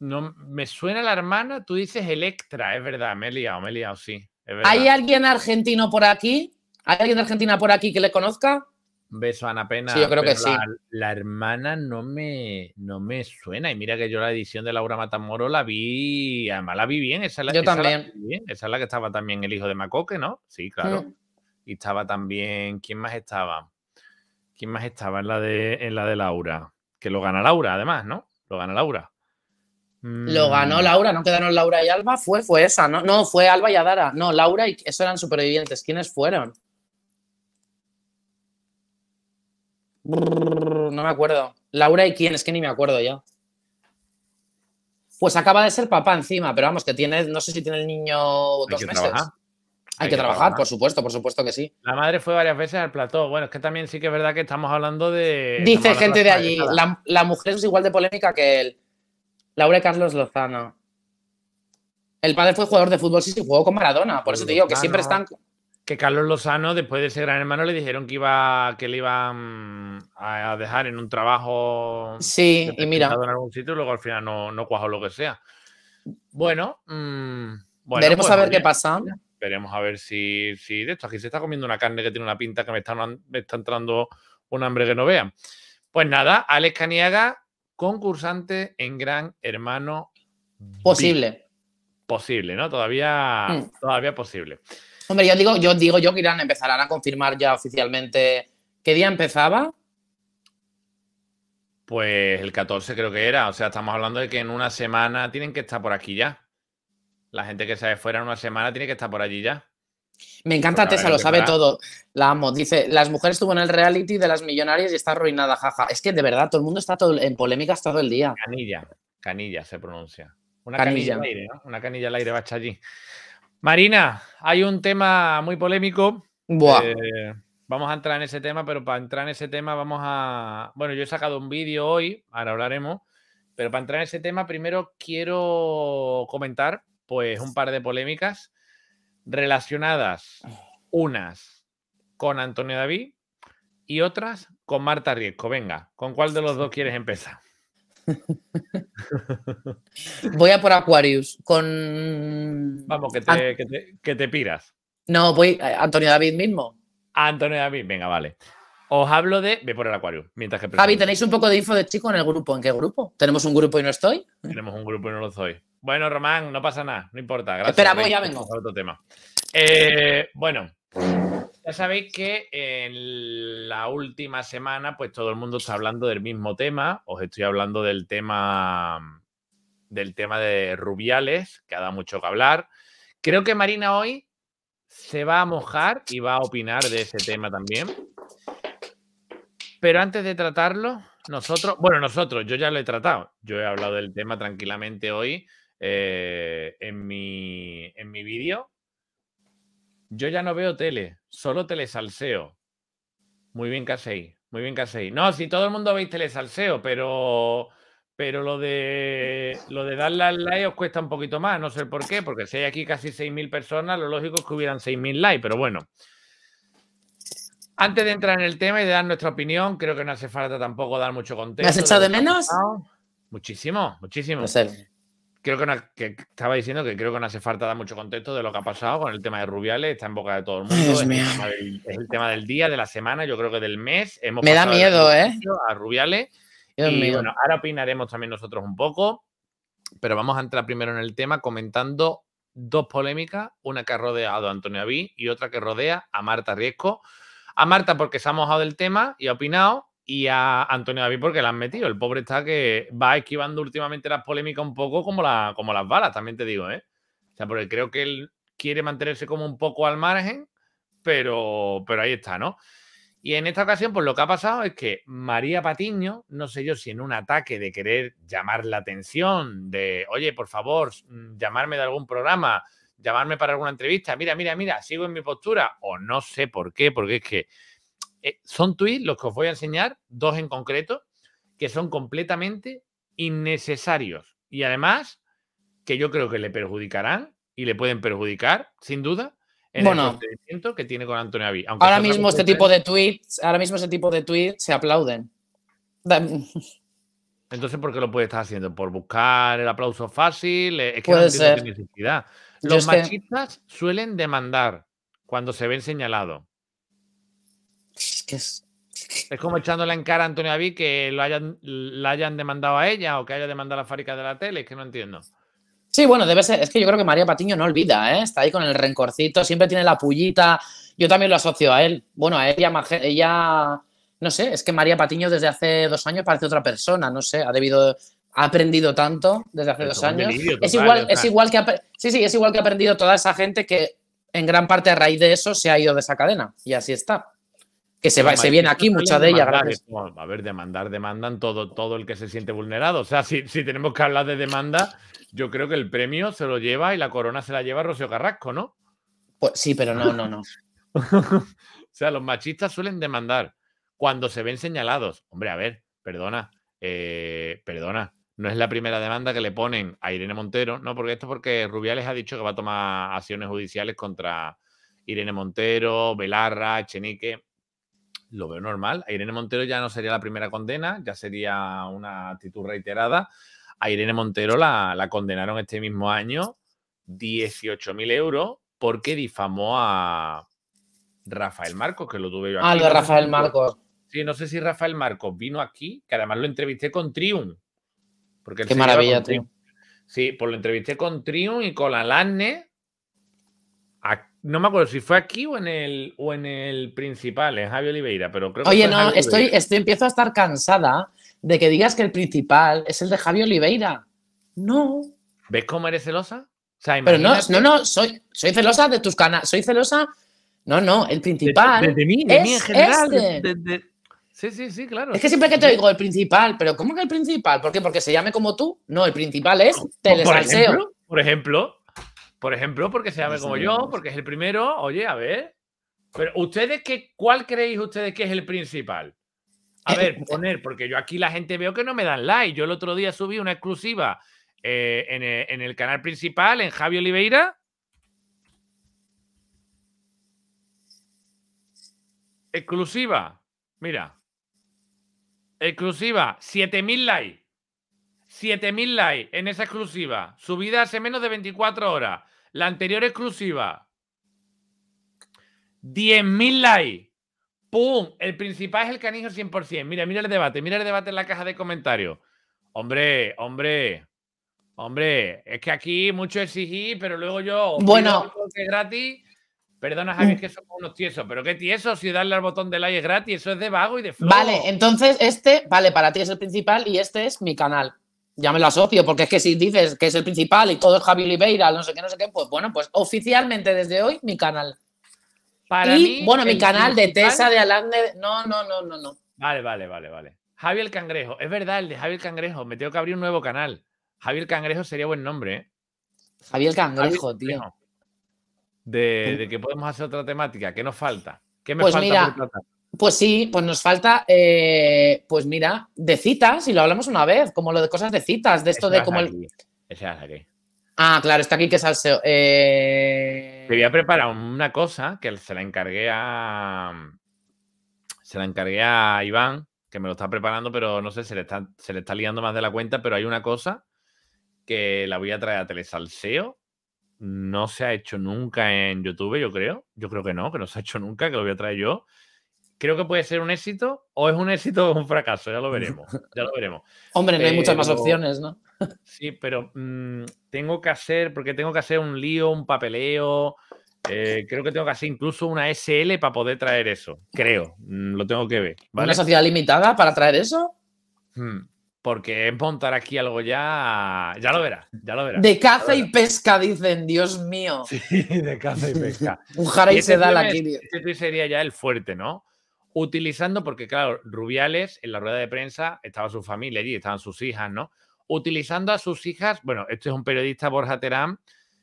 Speaker 2: No, me suena la hermana, tú dices Electra, es verdad, me he liado, me he liado, sí. ¿Hay
Speaker 1: alguien argentino por aquí? ¿Hay alguien de Argentina por aquí que le conozca?
Speaker 2: Beso Ana Pena. yo creo que sí. La, hermana no me, no me suena. Y mira que yo la edición de Laura Matamoro la vi, además la vi bien. Esa es la, yo también. Esa es la que estaba también el hijo de Macoque, ¿no? Sí, claro. Y estaba también, ¿quién más estaba? ¿Quién más estaba en la de, en la de Laura? Que lo gana Laura, además, ¿no? Lo gana Laura. Lo ganó mm.
Speaker 1: Laura, no quedaron Laura y Alba, fue, fue esa, ¿no? No, fue Alba y Adara. No, Laura y eso eran supervivientes. ¿Quiénes fueron? no me acuerdo. Laura y quién, es que ni me acuerdo ya. Pues acaba de ser papá encima, pero vamos, que tiene, no sé si tiene el niño dos meses. Hay, que, trabajar, por supuesto, por supuesto que sí.
Speaker 2: La madre fue varias veces al plató. Bueno, es que también sí que es verdad que estamos hablando de. Dice gente de allí, la, la mujer es igual de polémica que él. Laura Carlos Lozano. El padre fue
Speaker 1: jugador de fútbol, sí, sí,
Speaker 2: jugó con Maradona. Por eso te digo que siempre están. Que Carlos Lozano, después de ese gran hermano, le dijeron que iba que le iban mm, a dejar en un trabajo. Sí, y mira. En algún sitio, y luego al final no, no cuajó lo que sea. Bueno, mm, bueno veremos pues, a ver qué pasa. Veremos a ver si, si de esto. Aquí se está comiendo una carne que tiene una pinta que me está, me está entrando un hambre que no vea. Pues nada, Alex Caniaga, concursante en Gran Hermano. Posible. Posible, ¿no? Todavía, hmm. todavía posible.
Speaker 1: Hombre, yo digo, yo digo yo que irán, empezarán a confirmar
Speaker 2: ya oficialmente.
Speaker 1: ¿Qué día empezaba?
Speaker 2: Pues el 14 creo que era. O sea, estamos hablando de que en una semana tienen que estar por aquí ya. La gente que sale fuera en una semana tiene que estar por allí ya.
Speaker 1: Me encanta Tessa, lo sabe todo. La amo. Dice, las mujeres estuvo en el reality de las millonarias y está arruinada, jaja. Es que de verdad, todo el mundo está todo, en polémicas todo el día.
Speaker 2: Canilla, canilla se pronuncia. Una canilla, al aire, ¿no? Una canilla al aire va allí. Marina, hay un tema muy polémico. Eh, vamos a entrar en ese tema, pero para entrar en ese tema vamos a... Bueno, yo he sacado un vídeo hoy, ahora hablaremos, pero para entrar en ese tema primero quiero comentar pues un par de polémicas relacionadas unas con Antonio David y otras con Marta Riesco. Venga, ¿con cuál de los dos quieres empezar?
Speaker 1: voy a por Aquarius, con... Vamos, que
Speaker 2: te, que te, piras.
Speaker 1: No, voy a Antonio David mismo.
Speaker 2: Antonio David, venga, vale. Os hablo de. Ve por el acuario. Mientras que. Javi, ¿tenéis
Speaker 1: un poco de info de chico en el grupo? ¿En qué grupo?
Speaker 2: ¿Tenemos un grupo y no estoy? Tenemos un grupo y no lo soy. Bueno, Román, no pasa nada, no importa. Gracias. Esperamos, ya vengo. Otro tema. Eh, bueno, ya sabéis que en la última semana, pues todo el mundo está hablando del mismo tema. Os estoy hablando del tema del tema de Rubiales, que ha dado mucho que hablar. Creo que Marina hoy se va a mojar y va a opinar de ese tema también. Pero antes de tratarlo, nosotros, bueno, nosotros, yo ya lo he tratado. Yo he hablado del tema tranquilamente hoy eh, en mi, en mi vídeo, yo ya no veo tele, solo telesalseo. Muy bien que hacéis, muy bien que No, si todo el mundo veis telesalseo, pero, pero lo de lo de darle al like os cuesta un poquito más, no sé por qué, porque si hay aquí casi 6.000 personas, lo lógico es que hubieran 6.000 likes, pero bueno. Antes de entrar en el tema y de dar nuestra opinión, creo que no hace falta tampoco dar mucho contexto. ¿Me has echado de, menos? Muchísimo, muchísimo creo que, estaba diciendo que creo que no hace falta dar mucho contexto de lo que ha pasado con el tema de Rubiales, está en boca de todo el mundo. Es, el tema, del, día, de la semana, yo creo que del mes. Me da miedo, ¿eh? A Rubiales. bueno, ahora opinaremos también nosotros un poco, pero vamos a entrar primero en el tema comentando dos polémicas, una que ha rodeado a Antonio Aví y otra que rodea a Marta Riesco. A Marta porque se ha mojado del tema y ha opinado, y a Antonio David porque la han metido. El pobre está que va esquivando últimamente las polémicas un poco como, la, como las balas, también te digo, ¿eh? O sea, porque creo que él quiere mantenerse como un poco al margen, pero, pero ahí está, ¿no? Y en esta ocasión, pues lo que ha pasado es que María Patiño, no sé yo si en un ataque de querer llamar la atención, de, oye, por favor, mm, llamarme de algún programa, llamarme para alguna entrevista, mira, mira, mira, sigo en mi postura, o no sé por qué, porque es que eh, son tweets los que os voy a enseñar, dos en concreto, que son completamente innecesarios y además que yo creo que le perjudicarán y le pueden perjudicar, sin duda, en el procedimiento que tiene con Antonio Aví. Ahora mismo este tipo de
Speaker 1: tweets, ahora mismo este tipo de tweets se aplauden.
Speaker 2: Entonces, ¿por qué lo puede estar haciendo? ¿Por buscar el aplauso fácil? Puede ser. Los machistas suelen demandar cuando se ven señalados. Es como echándole en cara a Antonio Aví que lo hayan, la hayan demandado a ella o que haya demandado a la fábrica de la tele, es que no entiendo.
Speaker 1: Sí, bueno, debe ser. Es que yo creo que María Patiño no olvida, ¿eh? Está ahí con el rencorcito, siempre tiene la pullita. Yo también lo asocio a él. Bueno, a ella, ella. No sé, es que María Patiño desde hace dos años parece otra persona, no sé, ha debido. Ha aprendido tanto desde hace dos años. es, igual, es igual que sí, sí, es igual que ha aprendido toda esa gente que en gran parte a raíz de eso se ha ido de esa cadena. Y así está
Speaker 2: que se, viene aquí, muchas de ellas. A ver, demandar, demandan todo, todo el que se siente vulnerado. O sea, si, tenemos que hablar de demanda, yo creo que el premio se lo lleva y la corona se la lleva Rocío Carrasco, ¿no? Pues sí, pero no, no, no. o sea, los machistas suelen demandar cuando se ven señalados. Hombre, a ver, perdona, eh, perdona. No es la primera demanda que le ponen a Irene Montero, no, porque esto porque Rubiales ha dicho que va a tomar acciones judiciales contra Irene Montero, Belarra, Chenique lo veo normal. A Irene Montero ya no sería la primera condena, ya sería una actitud reiterada. A Irene Montero la, condenaron este mismo año 18.000 euros porque difamó a Rafael Marcos, que lo tuve yo aquí. Ah, lo de Rafael Marcos. Sí, no sé si Rafael Marcos vino aquí, que además lo entrevisté con Triun. Porque Qué maravilla, Trium Sí, pues lo entrevisté con Triun y con Alanne no me acuerdo si fue aquí o en el, o en el principal, en Javi Oliveira, pero creo que Oye, no, estoy,
Speaker 1: estoy, empiezo a estar cansada de que digas que el principal es el de Javi Oliveira.
Speaker 2: No. ¿Ves cómo eres celosa? pero no, no, soy, soy
Speaker 1: celosa de tus canales, soy celosa. No, no, el principal. De, mí, en general.
Speaker 2: Este. sí, sí, sí, claro. Es que siempre que te
Speaker 1: digo el principal, pero ¿cómo que el principal? ¿Por qué? Porque se llame como
Speaker 2: tú. No, el principal
Speaker 1: es Telesalseo.
Speaker 2: por ejemplo por ejemplo, porque se llame como yo, porque es el primero. Oye, a ver. Pero ustedes, qué, ¿cuál creéis ustedes que es el principal? A ver, poner, porque yo aquí la gente veo que no me dan like. Yo el otro día subí una exclusiva eh, en, el, eh, en, el canal principal, en Javi Oliveira. Exclusiva, mira. Exclusiva, 7000 likes. 7000 likes en esa exclusiva. Subida hace menos de 24 horas. La anterior exclusiva. 10.000 likes. ¡Pum! El principal es el canijo 100%. Mira, mira el debate. Mira el debate en la caja de comentarios. Hombre, hombre. Hombre, es que aquí mucho exigí, pero luego yo. Bueno. es gratis. Perdona, sabes mm. que somos unos tiesos, pero qué tiesos si darle al botón de like es gratis, eso es de vago y de flojo. Vale,
Speaker 1: entonces este, vale, para ti es el principal y este es mi canal ya me lo asocio, porque es que si dices que es el principal y todo es Javi Oliveira, no sé qué, no sé qué, pues bueno, pues oficialmente desde hoy mi canal.
Speaker 2: y, bueno, mi canal de Tesa
Speaker 1: de Alande. No, no, no, no, no.
Speaker 2: Vale, vale, vale, vale. Javi el Cangrejo, es verdad, el de Javier el Cangrejo, me tengo que abrir un nuevo canal. Javier el Cangrejo sería buen nombre, ¿eh?
Speaker 1: Javi el Cangrejo,
Speaker 2: tío. De, que podemos hacer otra temática, ¿qué nos falta? ¿Qué me pues falta mira, por
Speaker 1: pues sí, pues nos falta, eh, pues mira, de citas, y lo hablamos una vez, como lo de cosas de citas, de esto de como el. Ah, claro, está aquí que salseo. Eh...
Speaker 2: Te voy a preparar una cosa que se la encargué a. Se la encargué a Iván, que me lo está preparando, pero no sé, se le está, se le está liando más de la cuenta, pero hay una cosa que la voy a traer a Telesalseo. No se ha hecho nunca en YouTube, yo creo. Yo creo que no, que no se ha hecho nunca, que lo voy a traer yo creo que puede ser un éxito o es un éxito o un fracaso, ya lo veremos. Ya lo veremos. Hombre, no hay muchas más opciones, ¿no? sí, pero mm, tengo que hacer, porque tengo que hacer un lío, un papeleo. Eh, creo que tengo que hacer incluso una SL para poder traer eso. Creo, mm, lo tengo que ver. ¿Una sociedad
Speaker 1: limitada para traer eso?
Speaker 2: Hmm, porque es montar aquí algo ya. Ya lo verás, ya lo verás. De caza y
Speaker 1: pesca, dicen, Dios mío. Sí, de
Speaker 2: caza y pesca. un jara y, este da Este sería ya el fuerte, ¿no? utilizando, porque claro, Rubiales en la rueda de prensa estaba su familia allí, estaban sus hijas, ¿no? Utilizando a sus hijas, bueno, este es un periodista, Borja Terán.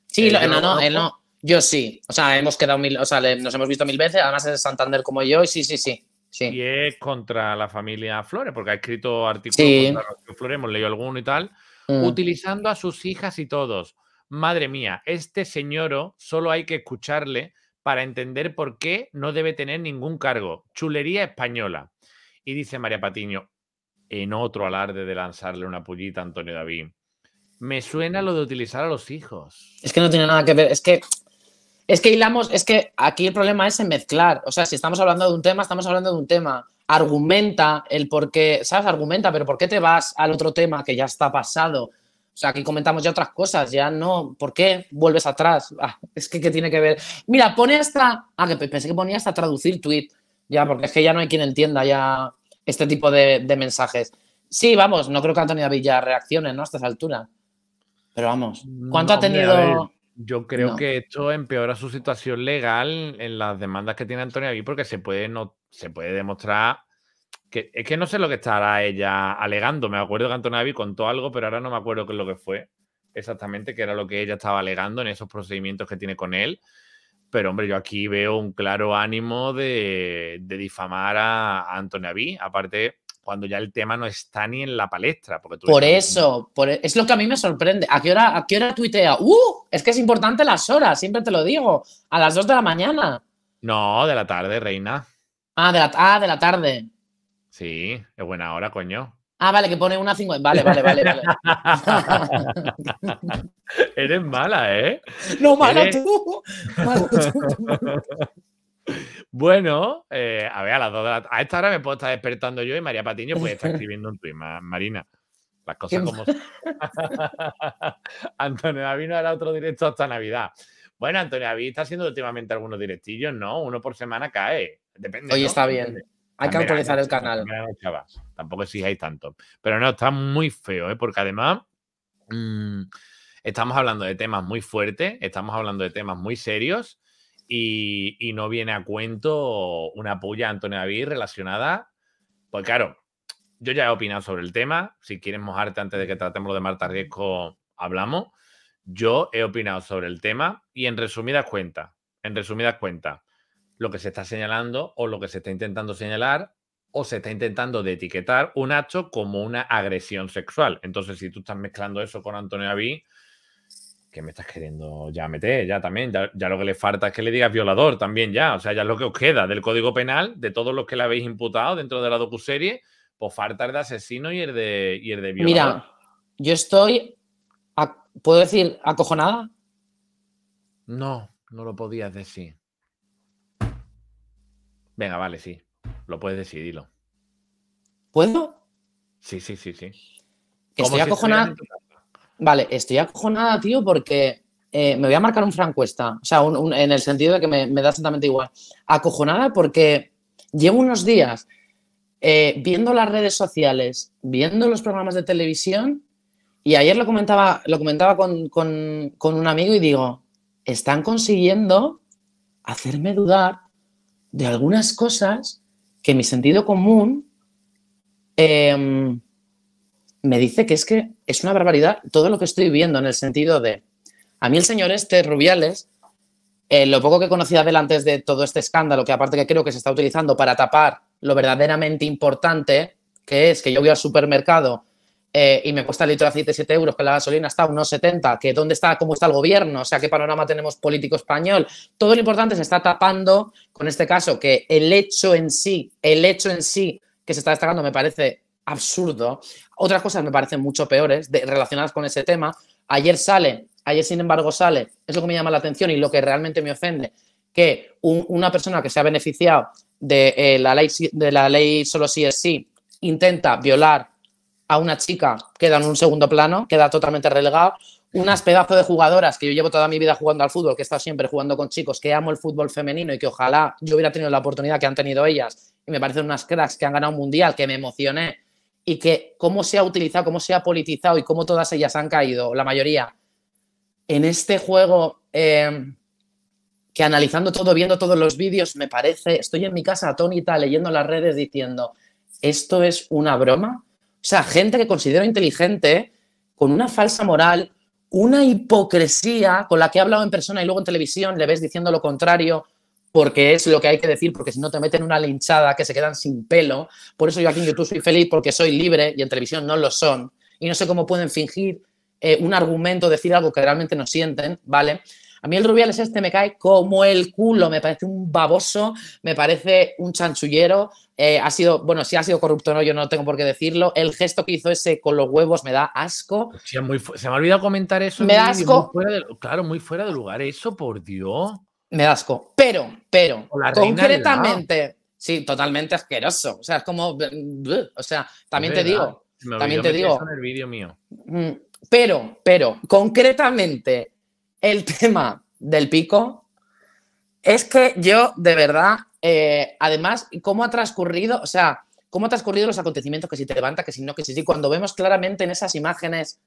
Speaker 2: Sí, eh, no, no, él no. Yo sí, o sea, hemos quedado mil, o sea, nos hemos visto mil veces, además es de Santander como yo, y sí, sí, sí. sí. Y es contra la familia Flores, porque ha escrito artículos la Flores, hemos leído alguno y tal, mm. utilizando a sus hijas y todos. Madre mía, este señor solo hay que escucharle para entender por qué no debe tener ningún cargo. Chulería española. Y dice María Patiño, en otro alarde de lanzarle una pullita a Antonio David. Me suena lo de utilizar a los hijos.
Speaker 1: Es que no tiene nada que ver, es que es que hilamos, es que aquí el problema es en mezclar. O sea, si estamos hablando de un tema, estamos hablando de un tema. Argumenta el por qué, ¿sabes? Argumenta, pero ¿por qué te vas al otro tema que ya está pasado? O sea, aquí comentamos ya otras cosas, ya no, ¿por qué vuelves atrás? Ah, es que, ¿qué tiene que ver? Mira, pone hasta, ah, que pensé que ponía hasta traducir tweet, ya, porque es que ya no hay quien entienda ya este tipo de, mensajes. Sí, vamos, no creo que Antonio David ya reaccione, ¿no? A esta altura.
Speaker 2: Pero vamos, ¿cuánto ha tenido...? yo creo que esto empeora su situación legal en las demandas que tiene Antonio David, porque se puede, no, se puede demostrar que, es que no sé lo que estará ella alegando. Me acuerdo que Ví contó algo, pero ahora no me acuerdo qué es lo que fue exactamente, qué era lo que ella estaba alegando en esos procedimientos que tiene con él. Pero hombre, yo aquí veo un claro ánimo de, difamar a, Antonio Ví. Aparte, cuando ya el tema no está ni en la palestra. Porque por
Speaker 1: eso, e, es lo que a mí me sorprende. ¿A qué hora, a qué tuitea? ¡Uh! Es que es importante las horas, siempre te lo digo. A las 2 de la mañana.
Speaker 2: No, de la tarde, reina. Ah, de la, ah, de la tarde. Sí, es buena hora, coño.
Speaker 1: Ah, vale, que pone una 50. Vale, vale, vale, vale.
Speaker 2: Eres mala, ¿eh? No, mala tú. bueno, eh, a ver, a las dos de la A esta hora me puedo estar despertando yo y María Patiño puede estar escribiendo un tuit, Marina. Las cosas como. son. Antonio David no hará otro directo hasta Navidad. Bueno, Antonio David está haciendo últimamente algunos directillos, ¿no? Uno por semana cae. Depende. Hoy está bien. Hay que actualizar el canal. Chavas. Tampoco hay tanto. Pero no, está muy feo, ¿eh? porque además mm, estamos hablando de temas muy fuertes, estamos hablando de temas muy serios y, no viene a cuento una puya a Antonio David relacionada. Pues claro, yo ya he opinado sobre el tema. Si quieres mojarte antes de que tratemos lo de Marta Riesco, hablamos. Yo he opinado sobre el tema y en resumidas cuentas, en resumidas cuentas, lo que se está señalando o lo que se está intentando señalar o se está intentando de etiquetar un acto como una agresión sexual. Entonces, si tú estás mezclando eso con Antonio Abí que me estás queriendo ya meter, ya también, ya, lo que le falta es que le digas violador también ya, o sea, ya es lo que os queda del Código Penal, de todos los que le habéis imputado dentro de la docuserie, pues falta el de asesino y el de, el de violador. Mira,
Speaker 1: yo estoy, ¿puedo decir acojonada?
Speaker 2: No, no lo podías decir. Venga, vale, sí. Lo puedes decidirlo. ¿Puedo? Sí, sí, sí, sí. Estoy acojonada.
Speaker 1: Vale, estoy acojonada, tío, porque eh, me voy a marcar un francuesta. O sea, en el sentido de que me, da exactamente igual. Acojonada porque llevo unos días eh, viendo las redes sociales, viendo los programas de televisión, y ayer lo comentaba, lo comentaba con un amigo y digo, están consiguiendo hacerme dudar de algunas cosas que mi sentido común em, me dice que es que es una barbaridad todo lo que estoy viendo en el sentido de, a mí el señor este Rubiales, eh, lo poco que conocía delante de todo este escándalo, que aparte que creo que se está utilizando para tapar lo verdaderamente importante, que es que yo voy al supermercado eh, y me cuesta el litro de aceite 7 euros, que la gasolina está a unos 70, que dónde está, cómo está el gobierno, o sea, qué panorama tenemos político español. Todo lo importante se está tapando con este caso, que el hecho en sí, el hecho en sí que se está destacando me parece absurdo. Otras cosas me parecen mucho peores relacionadas con ese tema. Ayer sale, ayer sin embargo sale, es lo que me llama la atención y lo que realmente me ofende, que una persona que se ha beneficiado de, eh, la ley, de la ley solo si es sí intenta violar a una chica queda en un segundo plano, queda totalmente relegado. Unas pedazo de jugadoras que yo llevo toda mi vida jugando al fútbol, que he estado siempre jugando con chicos, que amo el fútbol femenino y que ojalá yo hubiera tenido la oportunidad que han tenido ellas. Y me parecen unas cracks que han ganado un mundial, que me emocioné. Y que cómo se ha utilizado, cómo se ha politizado y cómo todas ellas han caído, la mayoría, en este juego. Eh, que analizando todo, viendo todos los vídeos, me parece, estoy en mi casa atónita leyendo las redes diciendo, esto es una broma, o sea, gente que considero inteligente con una falsa moral, una hipocresía con la que he hablado en persona y luego en televisión le ves diciendo lo contrario porque es lo que hay que decir, porque si no te meten una linchada que se quedan sin pelo. Por eso yo aquí en YouTube soy feliz porque soy libre y en televisión no lo son. Y no sé cómo pueden fingir eh, un argumento, decir algo que realmente no sienten, ¿vale? A mí el Rubiales este me cae como el culo, me parece un baboso, me parece un chanchullero. Eh, ha sido, bueno, si ha sido corrupto o no, yo no tengo por qué decirlo. El gesto que hizo ese con los huevos me da asco.
Speaker 2: se me ha olvidado comentar eso. Me da asco. claro, muy fuera de lugar eso, por Dios. Me da asco.
Speaker 1: Pero, pero,
Speaker 2: concretamente, sí, totalmente asqueroso. O
Speaker 1: sea, es como, o sea, también te digo, también te digo. el vídeo mío. Mm, pero, pero, concretamente, el tema del pico es que yo, de verdad, eh, además, cómo ha transcurrido, o sea, cómo ha transcurrido los acontecimientos, que si te levanta, que si no, que si sí, cuando vemos claramente en esas imágenes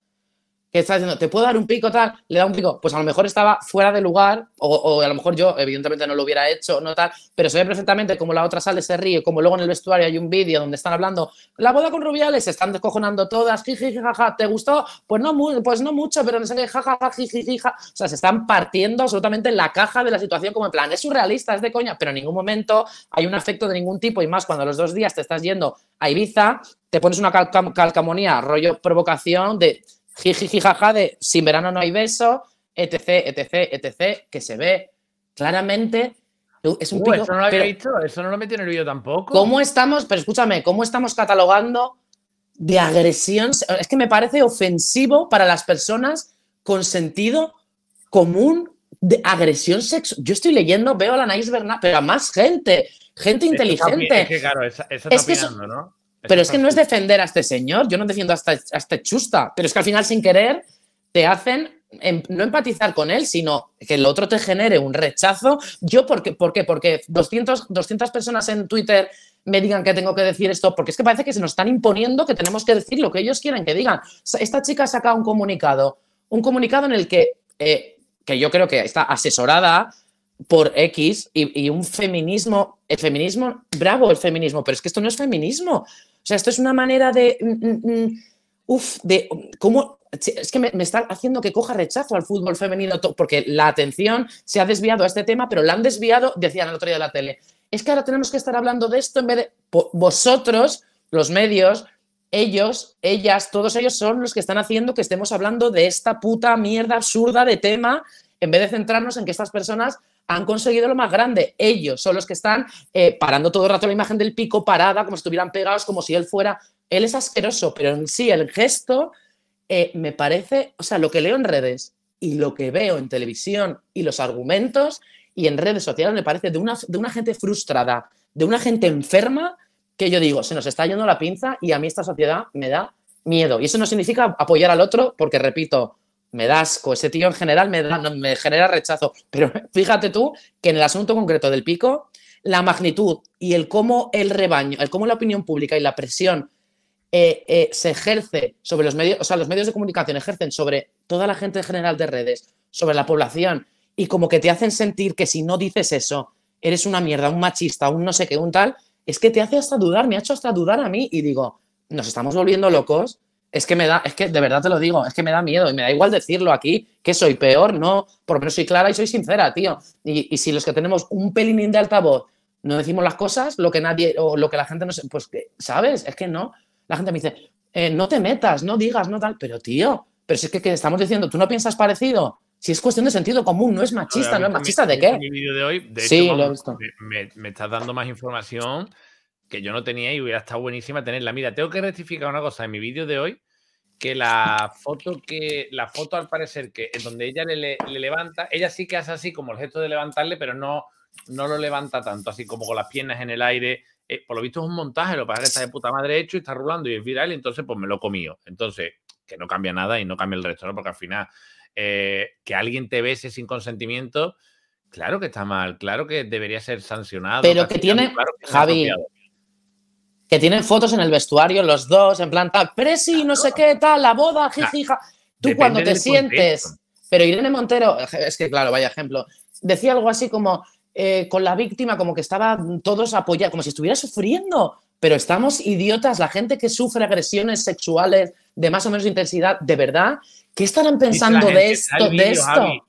Speaker 1: que está diciendo, te puedo dar un pico, tal, le da un pico, pues a lo mejor estaba fuera de lugar, o, a lo mejor yo, evidentemente, no lo hubiera hecho, no tal, pero se ve perfectamente como la otra sale, se ríe, como luego en el vestuario hay un vídeo donde están hablando, la boda con Rubiales, se están descojonando todas, jijijijaja, ¿te gustó? Pues no, pues no mucho, pero no sé qué, jajaja, o sea, se están partiendo absolutamente la caja de la situación, como en plan, es surrealista, es de coña, pero en ningún momento hay un afecto de ningún tipo, y más cuando a los dos días te estás yendo a Ibiza, te pones una calcamonía, rollo provocación de jiji jaja de sin verano no hay beso, etc, etc, etc, que se ve claramente. Es un uh, eso no lo había
Speaker 2: visto, eso no lo metí en el vídeo tampoco. ¿Cómo
Speaker 1: estamos, pero escúchame, cómo estamos catalogando de agresión? Es que me parece ofensivo para las personas con sentido común de agresión sexual. Yo estoy leyendo, veo a la Nice Bernal, pero a más gente, gente inteligente. es que,
Speaker 2: claro, esa, está opinando, ¿no? Pero es que no
Speaker 1: es defender a este señor, yo no defiendo este, a este chusta, pero es que al final sin querer te hacen em, no empatizar con él, sino que el otro te genere un rechazo. Yo, ¿por qué? ¿Por qué? Porque 200, 200 personas en Twitter me digan que tengo que decir esto, porque es que parece que se nos están imponiendo que tenemos que decir lo que ellos quieren que digan. Esta chica saca un comunicado, un comunicado en el que, eh, que yo creo que está asesorada por X y, y, un feminismo, el feminismo, bravo el feminismo, pero es que esto no es feminismo. O sea, esto es una manera de... Mm, mm, mm, uf, de cómo... Es que me, me, está haciendo que coja rechazo al fútbol femenino, porque la atención se ha desviado a este tema, pero la han desviado, decían el otro día de la tele. Es que ahora tenemos que estar hablando de esto en vez de... Vosotros, los medios, ellos, ellas, todos ellos son los que están haciendo que estemos hablando de esta puta mierda absurda de tema en vez de centrarnos en que estas personas han conseguido lo más grande. Ellos son los que están eh, parando todo el rato la imagen del pico parada, como si estuvieran pegados, como si él fuera. Él es asqueroso, pero en sí el gesto eh, me parece, o sea, lo que leo en redes y lo que veo en televisión y los argumentos y en redes sociales me parece de una, de una gente frustrada, de una gente enferma, que yo digo, se nos está yendo la pinza y a mí esta sociedad me da miedo. Y eso no significa apoyar al otro, porque repito, me da asco. Ese tío en general me, me genera rechazo. Pero fíjate tú que en el asunto concreto del pico, la magnitud y el cómo el rebaño, el cómo la opinión pública y la presión eh, eh, se ejerce sobre los medios, o sea, los medios de comunicación ejercen sobre toda la gente en general de redes, sobre la población, y como que te hacen sentir que si no dices eso, eres una mierda, un machista, un no sé qué, un tal, es que te hace hasta dudar, me ha hecho hasta dudar a mí y digo, nos estamos volviendo locos es que me da, es que de verdad te lo digo, es que me da miedo y me da igual decirlo aquí, que soy peor, no, por soy clara y soy sincera, tío. Y, si los que tenemos un pelín de altavoz no decimos las cosas, lo que nadie, o lo que la gente no se, pues, ¿sabes? Es que no. La gente me dice, eh, no te metas, no digas, no tal, pero tío, pero si es que, estamos diciendo, tú no piensas parecido, si es cuestión de sentido común, no es machista, no, es machista, ¿de qué?
Speaker 2: sí, me, estás dando más información que yo no tenía y hubiera estado buenísima tenerla. Mira, tengo que rectificar una cosa en mi vídeo de hoy, que la foto que, la foto al parecer que es donde ella le, le, levanta, ella sí que hace así como el gesto de levantarle, pero no, no lo levanta tanto, así como con las piernas en el aire. Eh, por lo visto es un montaje, lo que pasa es que está de puta madre hecho y está rulando y es viral, y entonces pues me lo comío. Entonces, que no cambia nada y no cambia el resto, ¿no? Porque al final, eh, que alguien te bese sin consentimiento, claro que está mal, claro que debería ser sancionado. Pero que tiene, Javi,
Speaker 1: que tienen fotos en el vestuario los dos, en plan, tal, presi, no sé qué, tal, la boda, jijija. Tú cuando te sientes... Pero Irene Montero, es que claro, vaya ejemplo, decía algo así como eh, con la víctima, como que estaba todos apoyados, como si estuviera sufriendo. Pero estamos idiotas, la gente que sufre agresiones sexuales de más o menos intensidad, de verdad, ¿qué estarán pensando de esto? de esto?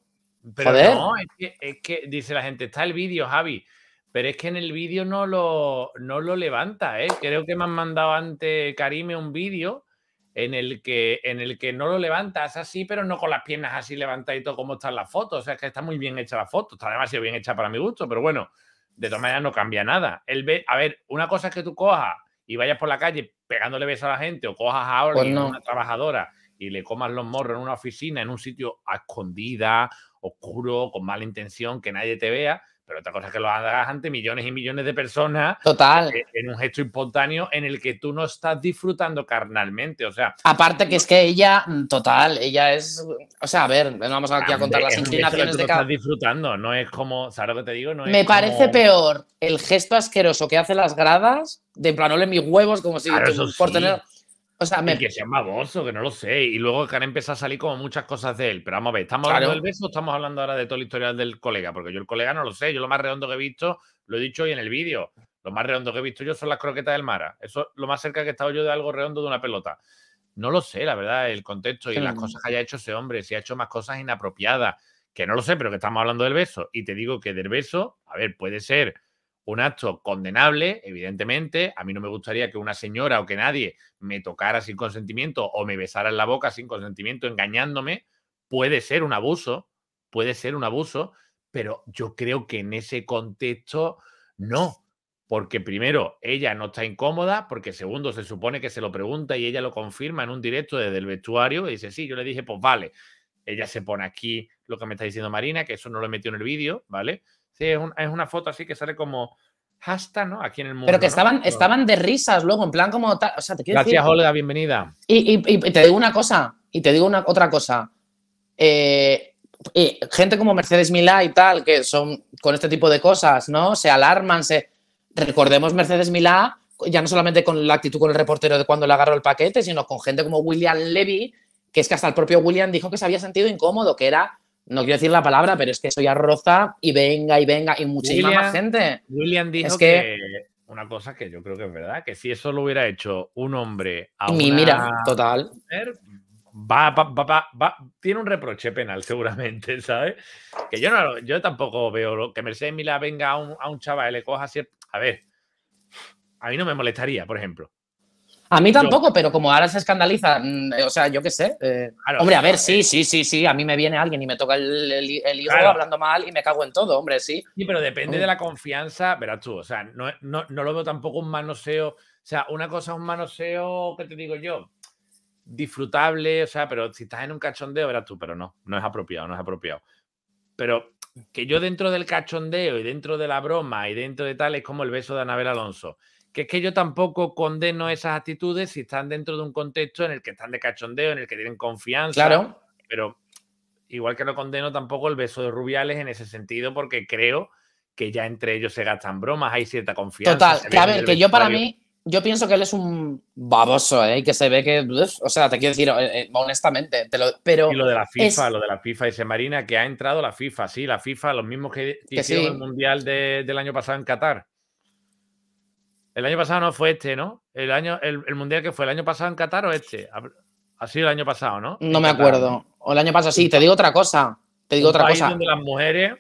Speaker 1: pero no,
Speaker 2: que, es que, dice la gente, está el vídeo, Javi. Pero es que en el vídeo no lo, no lo levanta, ¿eh? Creo que me han mandado antes, Karime, un vídeo en el que en el que no lo levantas así, pero no con las piernas así levantadito como están las fotos. O sea, es que está muy bien hecha la foto, está demasiado bien hecha para mi gusto, pero bueno, de todas maneras no cambia nada. El ve, a ver, una cosa es que tú cojas y vayas por la calle pegándole besos a la gente o cojas a pues una trabajadora y le comas los morros en una oficina, en un sitio a escondida, oscuro, con mala intención, que nadie te vea. Pero otra cosa es que lo hagas ante millones y millones de personas. Total. Eh, en un gesto espontáneo en el que tú no estás disfrutando carnalmente. O sea.
Speaker 1: Aparte que es que ella, total,
Speaker 2: ella es. O sea, a ver, vamos aquí a contar las inclinaciones de cada. estás disfrutando, no es como. ¿Sabes lo que te digo? No Me parece
Speaker 1: peor el gesto asqueroso que hace las gradas,
Speaker 2: de planole mis huevos, como si por tener o sea, me... que sea un baboso, que no lo sé. Y luego que han empezado a salir como muchas cosas de él. Pero vamos a ver, ¿estamos hablando del beso o estamos hablando ahora de todo el historial del colega? Porque yo el colega no lo sé. Yo lo más redondo que he visto, lo he dicho hoy en el vídeo, lo más redondo que he visto yo son las croquetas del Mara. Eso es lo más cerca que he estado yo de algo redondo de una pelota. No lo sé, la verdad, el contexto y las cosas que haya hecho ese hombre, si ha hecho más cosas inapropiadas, que no lo sé, pero que estamos hablando del beso. Y te digo que del beso, a ver, puede ser un acto condenable, evidentemente. A mí no me gustaría que una señora o que nadie me tocara sin consentimiento o me besara en la boca sin consentimiento, engañándome. Puede ser un abuso, puede ser un abuso, pero yo creo que en ese contexto no. Porque primero, ella no está incómoda, porque segundo, se supone que se lo pregunta y ella lo confirma en un directo desde el vestuario y dice, sí, yo le dije, pues vale. Ella se pone aquí lo que me está diciendo Marina, que eso no lo metió en el vídeo, ¿vale? Sí, es, una foto así que sale como hasta, ¿no? Aquí en el mundo. Pero que estaban, estaban de risas
Speaker 1: luego, en plan como. Gracias, Olga,
Speaker 2: bienvenida.
Speaker 1: Y, te digo una cosa, y te digo una, otra cosa. Eh, gente como Mercedes Milá y tal, que son con este tipo de cosas, ¿no? Se alarman, se. Recordemos Mercedes Milá, ya no solamente con la actitud con el reportero de cuando le agarró el paquete, sino con gente como William Levy, que es que hasta el propio William dijo que se había sentido incómodo, que era no quiero decir la palabra, pero es que soy arroza y venga y venga y muchísima más gente.
Speaker 2: William dijo que, una cosa que yo creo que es verdad, que si eso lo hubiera hecho un hombre a mi, mira, total. Mujer, va, tiene un reproche penal seguramente, ¿sabes? Que yo no, yo tampoco veo que Mercedes Mila venga a un, chaval y le coja así. A ver, a mí no me molestaría, por ejemplo.
Speaker 1: A mí tampoco, pero como ahora se escandaliza, mm, eh, o sea, yo qué sé. Eh, hombre, a ver, sí,
Speaker 2: eh. sí, sí, sí, a mí me viene alguien y me toca el, el, hijo hablando
Speaker 1: mal y me cago en todo, hombre, sí.
Speaker 2: Sí, pero depende mm. de la confianza, verás tú, o sea, no, no, lo veo tampoco un manoseo, o sea, una cosa es un manoseo, ¿qué te digo yo? Disfrutable, o sea, pero si estás en un cachondeo, verás tú, pero no, no es apropiado, no es apropiado. Pero que yo dentro del cachondeo y dentro de la broma y dentro de tal es como el beso de Anabel Alonso que es que yo tampoco condeno esas actitudes si están dentro de un contexto en el que están de cachondeo, en el que tienen confianza. Claro. Pero igual que no condeno tampoco el beso de Rubiales en ese sentido, porque creo que ya entre ellos se gastan bromas, hay cierta confianza. Total, que a ver, que yo para mí,
Speaker 1: yo pienso que él es un
Speaker 2: baboso, ¿eh? que se ve que, o sea, te quiero decir, eh, eh, honestamente, pero... Y lo de la FIFA, lo de la FIFA, dice Marina, que ha entrado la FIFA, sí, la FIFA, los mismos que, hicieron el Mundial del año pasado en Qatar. El año pasado no fue este, ¿no? El año, el, mundial que fue el año pasado en Qatar o este. Ha sido el año pasado, ¿no? No me acuerdo.
Speaker 1: O el año pasado, sí, te digo otra cosa. Te digo otra Donde
Speaker 2: las mujeres.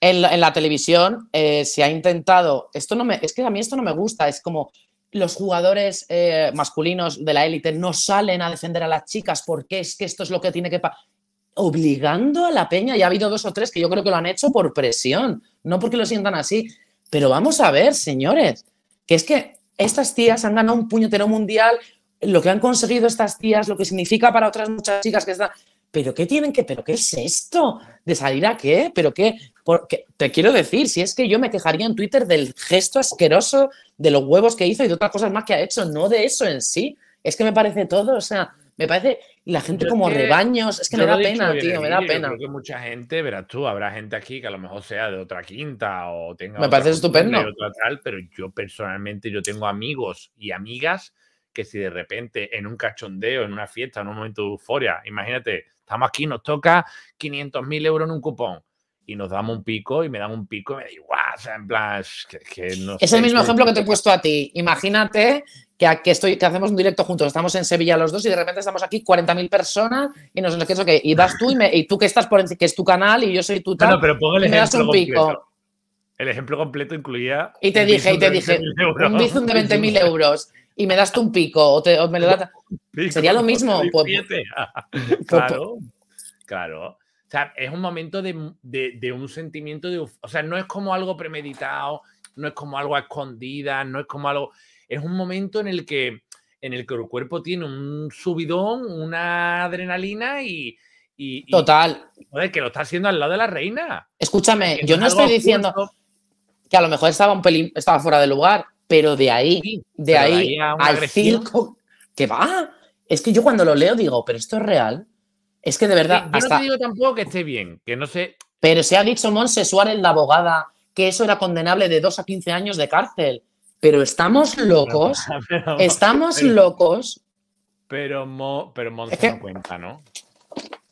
Speaker 1: En, la televisión eh, se ha intentado. Esto no me. Es que a mí esto no me gusta. Es como los jugadores eh, masculinos de la élite no salen a defender a las chicas porque es que esto es lo que tiene que obligando a la peña. Ya ha habido dos o tres que yo creo que lo han hecho por presión, no porque lo sientan así. Pero vamos a ver, señores, que es que estas tías han ganado un puñetero mundial, lo que han conseguido estas tías, lo que significa para otras muchas chicas que están... ¿Pero qué tienen que, pero qué es esto? ¿De salir a qué? ¿Pero qué? Porque te quiero decir, si es que yo me quejaría en Twitter del gesto asqueroso, de los huevos que hizo y de otras cosas más que ha hecho, no de eso en sí. Es que me parece todo, o sea, me parece y la gente como rebaños. Es que me da pena, tío, me da yo pena. Creo
Speaker 2: que mucha gente, verás tú, habrá gente aquí que a lo mejor sea de otra quinta o tenga. Me parece estupendo. pero yo personalmente, yo tengo amigos y amigas que si de repente en un cachondeo, en una fiesta, en un momento de euforia, imagínate, estamos aquí, nos toca 500 mil euros en un cupón y nos damos un pico y me dan un pico y me digo igual, en plan, es que, Es el mismo ejemplo que
Speaker 1: te he puesto a ti. Imagínate que hacemos un directo juntos, estamos en Sevilla los dos y de repente estamos aquí 40.000 personas y nos que eso y vas tú y, tú que estás por que es tu canal y yo soy tu tal, no, pero pongo el y me das un pico.
Speaker 2: El ejemplo completo incluía. Y te dije, y te dije, un bizum de 20.000 euros
Speaker 1: y me das tú un pico o, lo das. Sería lo mismo. Pues,
Speaker 2: pues, pues, claro, claro. O sea, es un momento de, de un sentimiento de. O sea, no es como algo premeditado, no es como algo a escondidas, no es como algo es un momento en el que, en el, que cuerpo tiene un subidón, una adrenalina y... Total. que lo está haciendo al lado de la reina.
Speaker 1: Escúchame, yo no estoy diciendo que a lo mejor estaba un pelín, estaba fuera de lugar, pero de ahí, de, ahí al circo que va. Es que yo cuando lo leo digo, pero esto es real. Es que de verdad. yo no te digo tampoco que esté bien, que no sé. Pero se ha dicho Monse Suárez, la abogada, que eso era condenable de 2 a 15 años de cárcel
Speaker 2: pero estamos locos, estamos
Speaker 1: locos.
Speaker 2: Pero, Monse no cuenta, ¿no?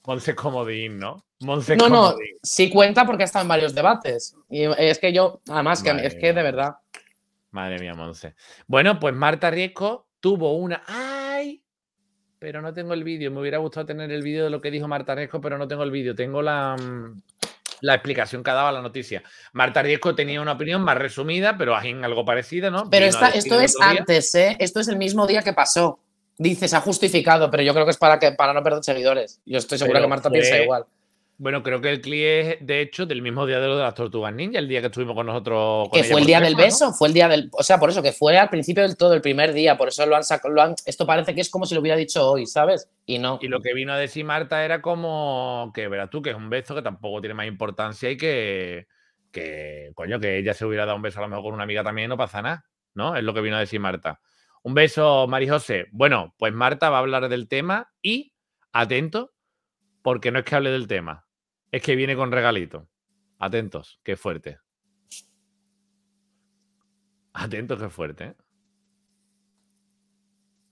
Speaker 2: Monse Comodín, ¿no? no, no, sí cuenta porque ha estado en varios debates.
Speaker 1: Y es que yo, además, que, es que de verdad.
Speaker 2: Madre mía, Monse. Bueno, pues Marta Riesco tuvo una. ¡Ay! Pero no tengo el vídeo. Me hubiera gustado tener el vídeo de lo que dijo Marta Riesco, pero no tengo el vídeo. Tengo la. Mm, la explicación que daba la noticia. Marta Riesco tenía una opinión más resumida, pero algo parecido, ¿no? Pero esto es antes,
Speaker 1: ¿eh? Esto es el mismo día que pasó. Dice, se ha justificado, pero yo creo que es para, que, para no perder seguidores. Yo estoy seguro que Marta piensa igual.
Speaker 2: Bueno, creo que el CLI es, de hecho, del mismo día de lo de las tortugas ninja, el día que estuvimos con nosotros. que fue el día del beso,
Speaker 1: fue el día del. O sea, por eso, que fue al principio del todo, el primer día, por eso lo han sacado. esto parece que es como si lo hubiera dicho hoy, ¿sabes?
Speaker 2: Y no. Y lo que vino a decir Marta era como que, verás tú, que es un beso que tampoco tiene más importancia y que. Que, coño, que ella se hubiera dado un beso a lo mejor con una amiga también, no pasa nada, ¿no? Es lo que vino a decir Marta. Un beso, Mari José. Bueno, pues Marta va a hablar del tema y, atento, porque no es que hable del tema, es que viene con regalito. Atentos, qué fuerte. Atentos, qué fuerte. ¿eh?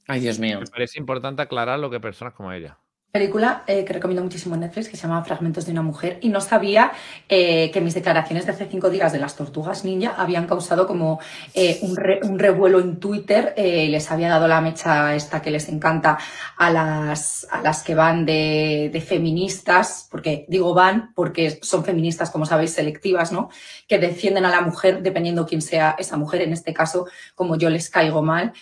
Speaker 2: Ay, Dios mío. Me parece importante aclarar lo que personas como ella
Speaker 4: película eh, que recomiendo muchísimo en Netflix que se llama Fragmentos de una mujer y no sabía eh, que mis declaraciones de hace cinco días de las tortugas ninja habían causado como eh, un, revuelo en Twitter les había dado la mecha esta que les encanta a las, a las que van de, de, feministas, porque digo van porque son feministas, como sabéis, selectivas, ¿no? que defienden a la mujer dependiendo quién sea esa mujer, en este caso, como yo les caigo mal,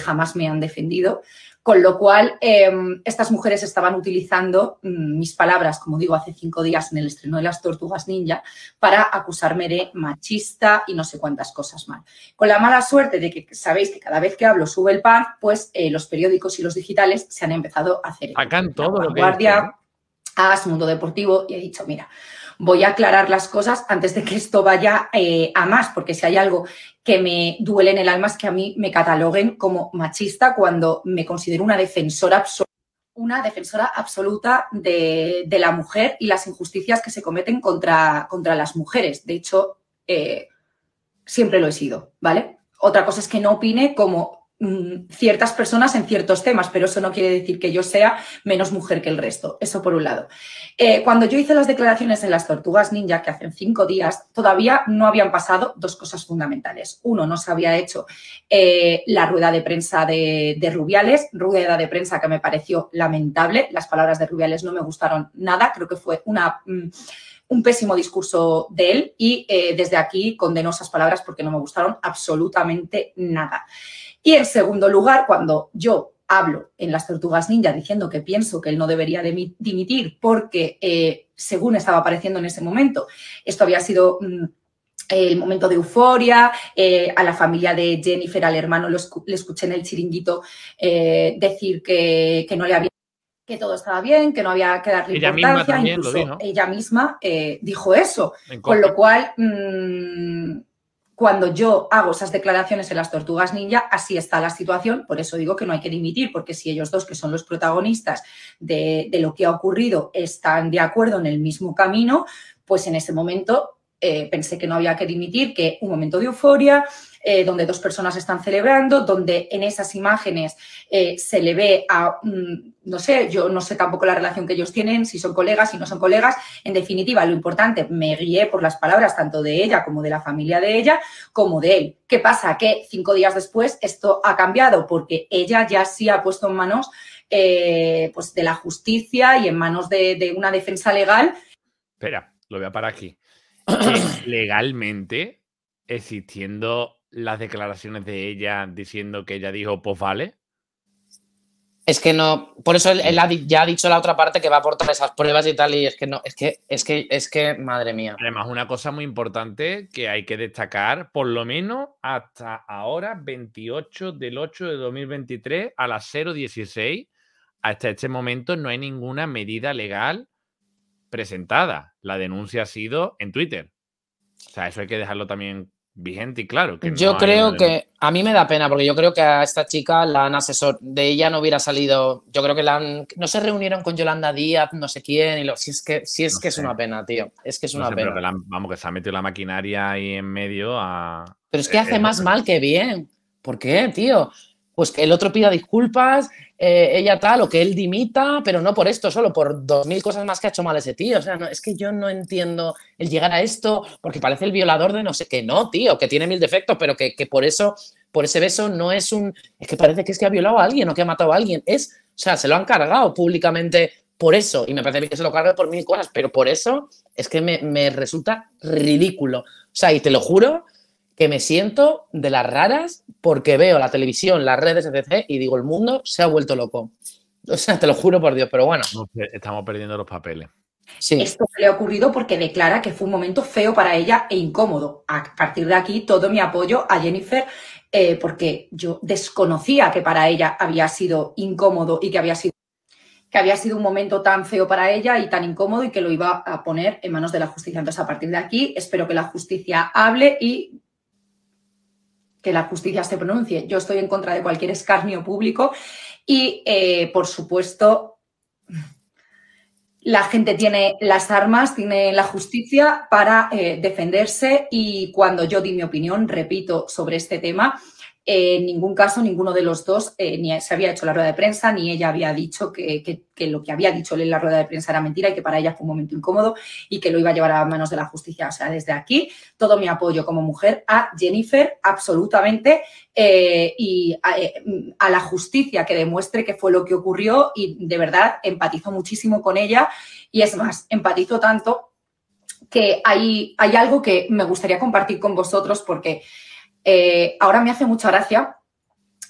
Speaker 4: jamás me han defendido con lo cual, em, estas mujeres estaban utilizando mm, mis palabras, como digo, hace cinco días en el estreno de Las Tortugas Ninja, para acusarme de machista y no sé cuántas cosas mal. Con la mala suerte de que sabéis que cada vez que hablo sube el pan, pues eh, los periódicos y los digitales se han empezado a hacer.
Speaker 2: Acá en todo. Guardia,
Speaker 4: Mundo Deportivo, y he dicho, mira, voy a aclarar las cosas antes de que esto vaya eh, a más, porque si hay algo que me duele en el alma es que a mí me cataloguen como machista cuando me considero una defensora absoluta una defensora absoluta de, la mujer y las injusticias que se cometen contra, contra las mujeres. De hecho, eh, siempre lo he sido, ¿vale? Otra cosa es que no opine como Mm, ciertas personas en ciertos temas, pero eso no quiere decir que yo sea menos mujer que el resto. Eso por un lado. Eh, cuando yo hice las declaraciones en las tortugas ninja, que hacen cinco días, todavía no habían pasado dos cosas fundamentales. Uno, no se había hecho eh, la rueda de prensa de, Rubiales, rueda de prensa que me pareció lamentable. Las palabras de Rubiales no me gustaron nada, creo que fue mm, un pésimo discurso de él y eh, desde aquí condeno esas palabras porque no me gustaron absolutamente nada. Y en segundo lugar, cuando yo hablo en las tortugas ninja diciendo que pienso que él no debería dimitir porque, eh, según estaba apareciendo en ese momento, esto había sido... Mm, el momento de euforia, eh, a la familia de Jennifer, al hermano, le escuché en el chiringuito eh, decir que, no le había que todo estaba bien, que no había que darle importancia, misma incluso ella misma dijo eso, con lo cual mm, cuando yo hago esas declaraciones en las tortugas ninja, así está la situación, por eso digo que no hay que dimitir, porque si ellos dos, que son los protagonistas de, lo que ha ocurrido, están de acuerdo en el mismo camino, pues en ese momento eh, pensé que no había que dimitir, que un momento de euforia, eh, donde dos personas están celebrando, donde en esas imágenes eh, se le ve a, mm, no sé, yo no sé tampoco la relación que ellos tienen, si son colegas, si no son colegas. En definitiva, lo importante, me guié por las palabras tanto de ella como de la familia de ella, como de él. ¿Qué pasa? Que cinco días después esto ha cambiado porque ella ya sí ha puesto en manos eh, pues de la justicia y en manos de, de una defensa legal.
Speaker 2: Espera, lo voy a parar aquí. legalmente, existiendo las declaraciones de ella diciendo que ella dijo, pues vale?
Speaker 1: Es que no, por eso él, mm. ya
Speaker 2: ha dicho la otra parte que va a aportar esas pruebas y tal, y es que no, es que, es que, es que, madre mía. Además, una cosa muy importante que hay que destacar, por lo menos hasta ahora, 28 del 8 de 2023 a las 016, hasta este momento no hay ninguna medida legal presentada. La denuncia ha sido en Twitter. O sea, eso hay que dejarlo también vigente y claro. Que yo creo que
Speaker 1: a mí me da pena porque yo creo que a esta chica la han asesor, de ella no hubiera salido, yo creo que la han, no se reunieron con Yolanda Díaz, no sé quién, y lo, si es que, si es, que es una pena, tío, es que es una pena.
Speaker 2: vamos, que se ha metido la maquinaria ahí en medio a... Pero es que e hace más
Speaker 1: mal que bien. ¿Por qué, tío? Pues que el otro pida disculpas, eh, ella tal, o que él dimita, pero no por esto, solo por dos mil cosas más que ha hecho mal ese tío. O sea, no, es que yo no entiendo el llegar a esto, porque parece el violador de no sé qué, no, tío, que tiene mil defectos, pero que, por eso, por ese beso no es un. Es que parece que es que ha violado a alguien o que ha matado a alguien. Es, o sea, se lo han cargado públicamente por eso, y me parece que se lo cargue por mil cosas, pero por eso es que me, me resulta ridículo. O sea, y te lo juro que me siento de las raras porque veo la televisión, las redes, etc. y digo, el mundo se ha vuelto loco. O sea, te lo juro por Dios, pero bueno. Estamos
Speaker 2: perdiendo los papeles. Esto
Speaker 1: Esto le ha ocurrido porque declara que fue un momento feo para ella e
Speaker 4: incómodo. A partir de aquí, todo mi apoyo a Jennifer, eh, porque yo desconocía que para ella había sido incómodo y que había sido que había sido un momento tan feo para ella y tan incómodo y que lo iba a poner en manos de la justicia. Entonces, a partir de aquí, espero que la justicia hable y que la justicia se pronuncie. Yo estoy en contra de cualquier escarnio público y, eh, por supuesto, la gente tiene las armas, tiene la justicia para eh, defenderse y cuando yo di mi opinión, repito, sobre este tema, eh, en ningún caso ninguno de los dos eh, ni se había hecho la rueda de prensa, ni ella había dicho que, lo que había dicho en la rueda de prensa era mentira y que para ella fue un momento incómodo y que lo iba a llevar a manos de la justicia. O sea, desde aquí todo mi apoyo como mujer a Jennifer absolutamente eh, y a, la justicia que demuestre que fue lo que ocurrió y de verdad empatizo muchísimo con ella y es más, empatizo tanto que hay algo que me gustaría compartir con vosotros porque... Eh, ahora me hace mucha gracia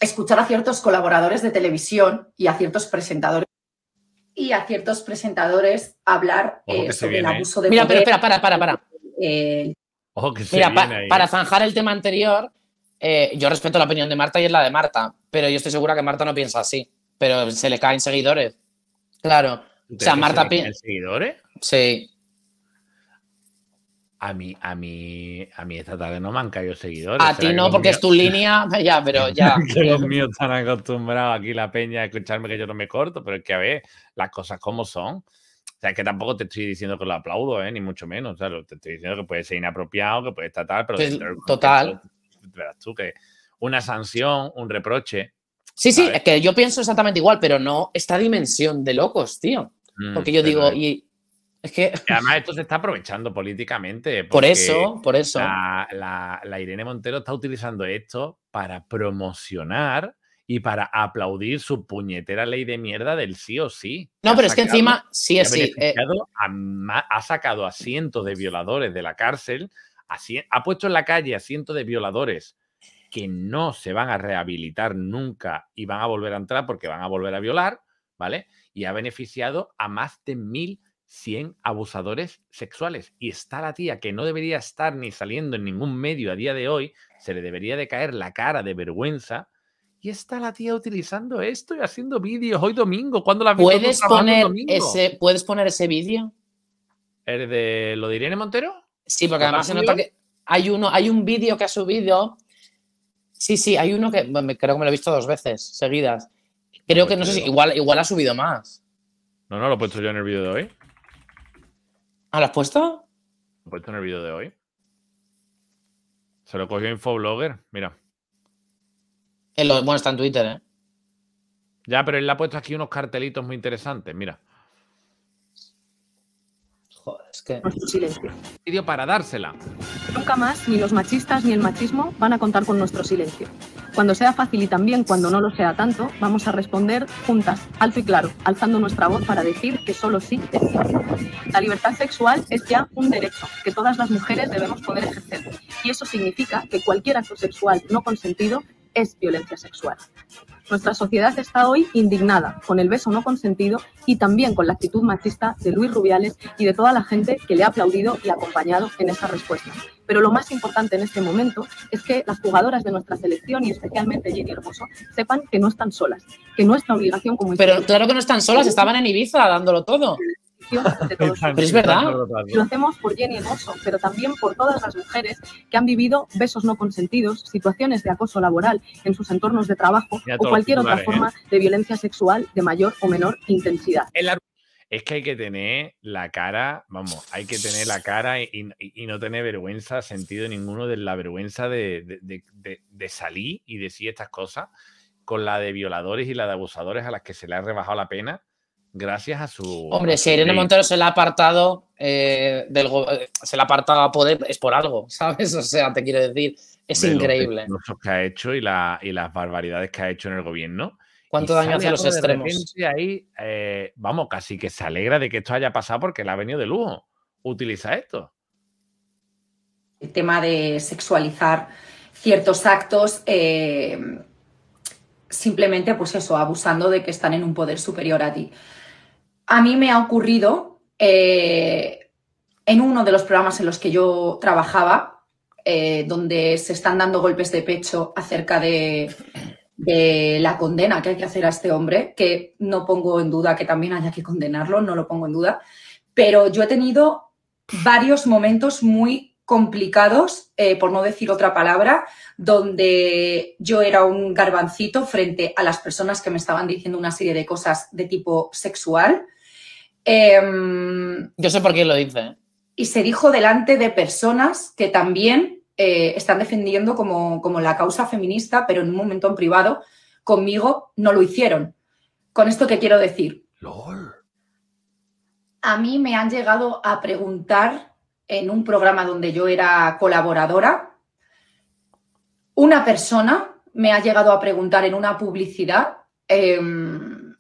Speaker 4: escuchar a ciertos colaboradores de televisión y a ciertos presentadores y a ciertos
Speaker 1: presentadores hablar eh, sobre el ¿eh? abuso de Mira, pero espera, para, para, para. para zanjar el tema anterior, yo respeto la opinión de Marta y es la de Marta, pero yo estoy segura que Marta no piensa así, pero se le caen seguidores. Claro.
Speaker 2: O sea, Marta piensa. ¿Seguidores? Sí. A mí, a mí, a mí esta tarde no me han caído seguidores. A ti no, porque es tu línea, ya, pero ya. los míos están acostumbrados aquí la peña a escucharme que yo no me corto, pero es que a ver, las cosas como son. O sea, que tampoco te estoy diciendo que lo aplaudo, ¿eh? ni mucho menos. O sea, te estoy diciendo que puede ser inapropiado, que puede estar tal, pero... Pues, total. Verás tú que una sanción, un reproche.
Speaker 1: Sí, sí, es que yo pienso exactamente igual, pero no esta dimensión de locos, tío.
Speaker 2: Mm, porque yo digo,
Speaker 1: y que...
Speaker 2: además esto se está aprovechando políticamente. Por eso, por eso. La, Irene Montero está utilizando esto para promocionar y para aplaudir su puñetera ley de mierda del sí o sí. No, pero es que encima sí es sí. Eh. ha sacado a cientos de violadores de la cárcel, ha puesto en la calle a cientos de violadores que no se van a rehabilitar nunca y van a volver a entrar porque van a volver a violar, ¿vale? Y ha beneficiado a más de mil 100 abusadores sexuales. Y está la tía que no debería estar ni saliendo en ningún medio a día de hoy, se le debería de caer la cara de vergüenza. Y está la tía utilizando esto y haciendo vídeos hoy domingo. cuando la ¿Puedes poner, Ese, ¿Puedes
Speaker 1: poner ese vídeo?
Speaker 2: ¿El de lo de Irene Montero? Sí, porque además se nota que
Speaker 1: hay, uno, hay un vídeo que ha subido. Sí, sí, hay uno que creo que me lo he visto dos veces seguidas. Creo que pues no sé si igual, igual ha subido más.
Speaker 2: No, no, lo he puesto yo en el vídeo de hoy. ¿Ah, la has puesto? Lo he puesto en el vídeo de hoy. Se lo cogió Infoblogger, mira. bueno, está en Twitter, ¿eh? Ya, pero él le ha puesto aquí unos cartelitos muy interesantes, mira que. silencio. para dársela.
Speaker 3: Nunca más ni los machistas ni el machismo van a contar con nuestro silencio. Cuando sea fácil y también cuando no lo sea tanto, vamos a responder juntas, alto y claro, alzando nuestra voz para decir que solo sí es sí. La libertad sexual es ya un derecho que todas las mujeres debemos poder ejercer. Y eso significa que cualquier acto sexual no consentido es violencia sexual. Nuestra sociedad está hoy indignada con el beso no consentido y también con la actitud machista de Luis Rubiales y de toda la gente que le ha aplaudido y acompañado en esta respuesta. Pero lo más importante en este momento es que las jugadoras de nuestra selección y especialmente Jenny Hermoso sepan que no están solas, que nuestra obligación como... Pero claro que no están solas, estaban
Speaker 1: en Ibiza dándolo todo.
Speaker 3: es verdad. Lo hacemos por Jenny el pero también por todas las mujeres que han vivido besos no consentidos, situaciones de acoso laboral en sus entornos de trabajo o cualquier otra forma ¿eh? de violencia sexual de mayor o menor intensidad.
Speaker 2: Es que hay que tener la cara, vamos, hay que tener la cara y, no tener vergüenza, sentido ninguno de la vergüenza de, de, de salir y decir estas cosas con la de violadores y la de abusadores a las que se le ha rebajado la pena gracias a su. Hombre, a si Irene Montero se le ha apartado eh, del se la apartado a poder, es por algo, ¿sabes?
Speaker 1: O sea, te quiero decir, es increíble. Los
Speaker 2: que ha hecho y, las barbaridades que ha hecho en el gobierno. ¿Cuánto daño hace los extremos? Y ahí, eh, vamos, casi que se alegra de que esto haya pasado porque le ha venido de lujo. Utiliza esto.
Speaker 4: El tema de sexualizar ciertos actos, eh, simplemente, pues eso, abusando de que están en un poder superior a ti a mí me ha ocurrido eh, en uno de los programas en los que yo trabajaba, eh, donde se están dando golpes de pecho acerca de, la condena que hay que hacer a este hombre, que no pongo en duda que también haya que condenarlo, no lo pongo en duda, pero yo he tenido varios momentos muy complicados, eh, por no decir otra palabra, donde yo era un garbancito frente a las personas que me estaban diciendo una serie de cosas de tipo sexual Em,
Speaker 1: yo sé por qué lo dice. ¿eh?
Speaker 4: Y se dijo delante de personas que también eh, están defendiendo como, la causa feminista, pero en un momento en privado, conmigo no lo hicieron. Con esto que quiero decir. A mí me han llegado a preguntar en un programa donde yo era colaboradora, una persona me ha llegado a preguntar en una publicidad, em,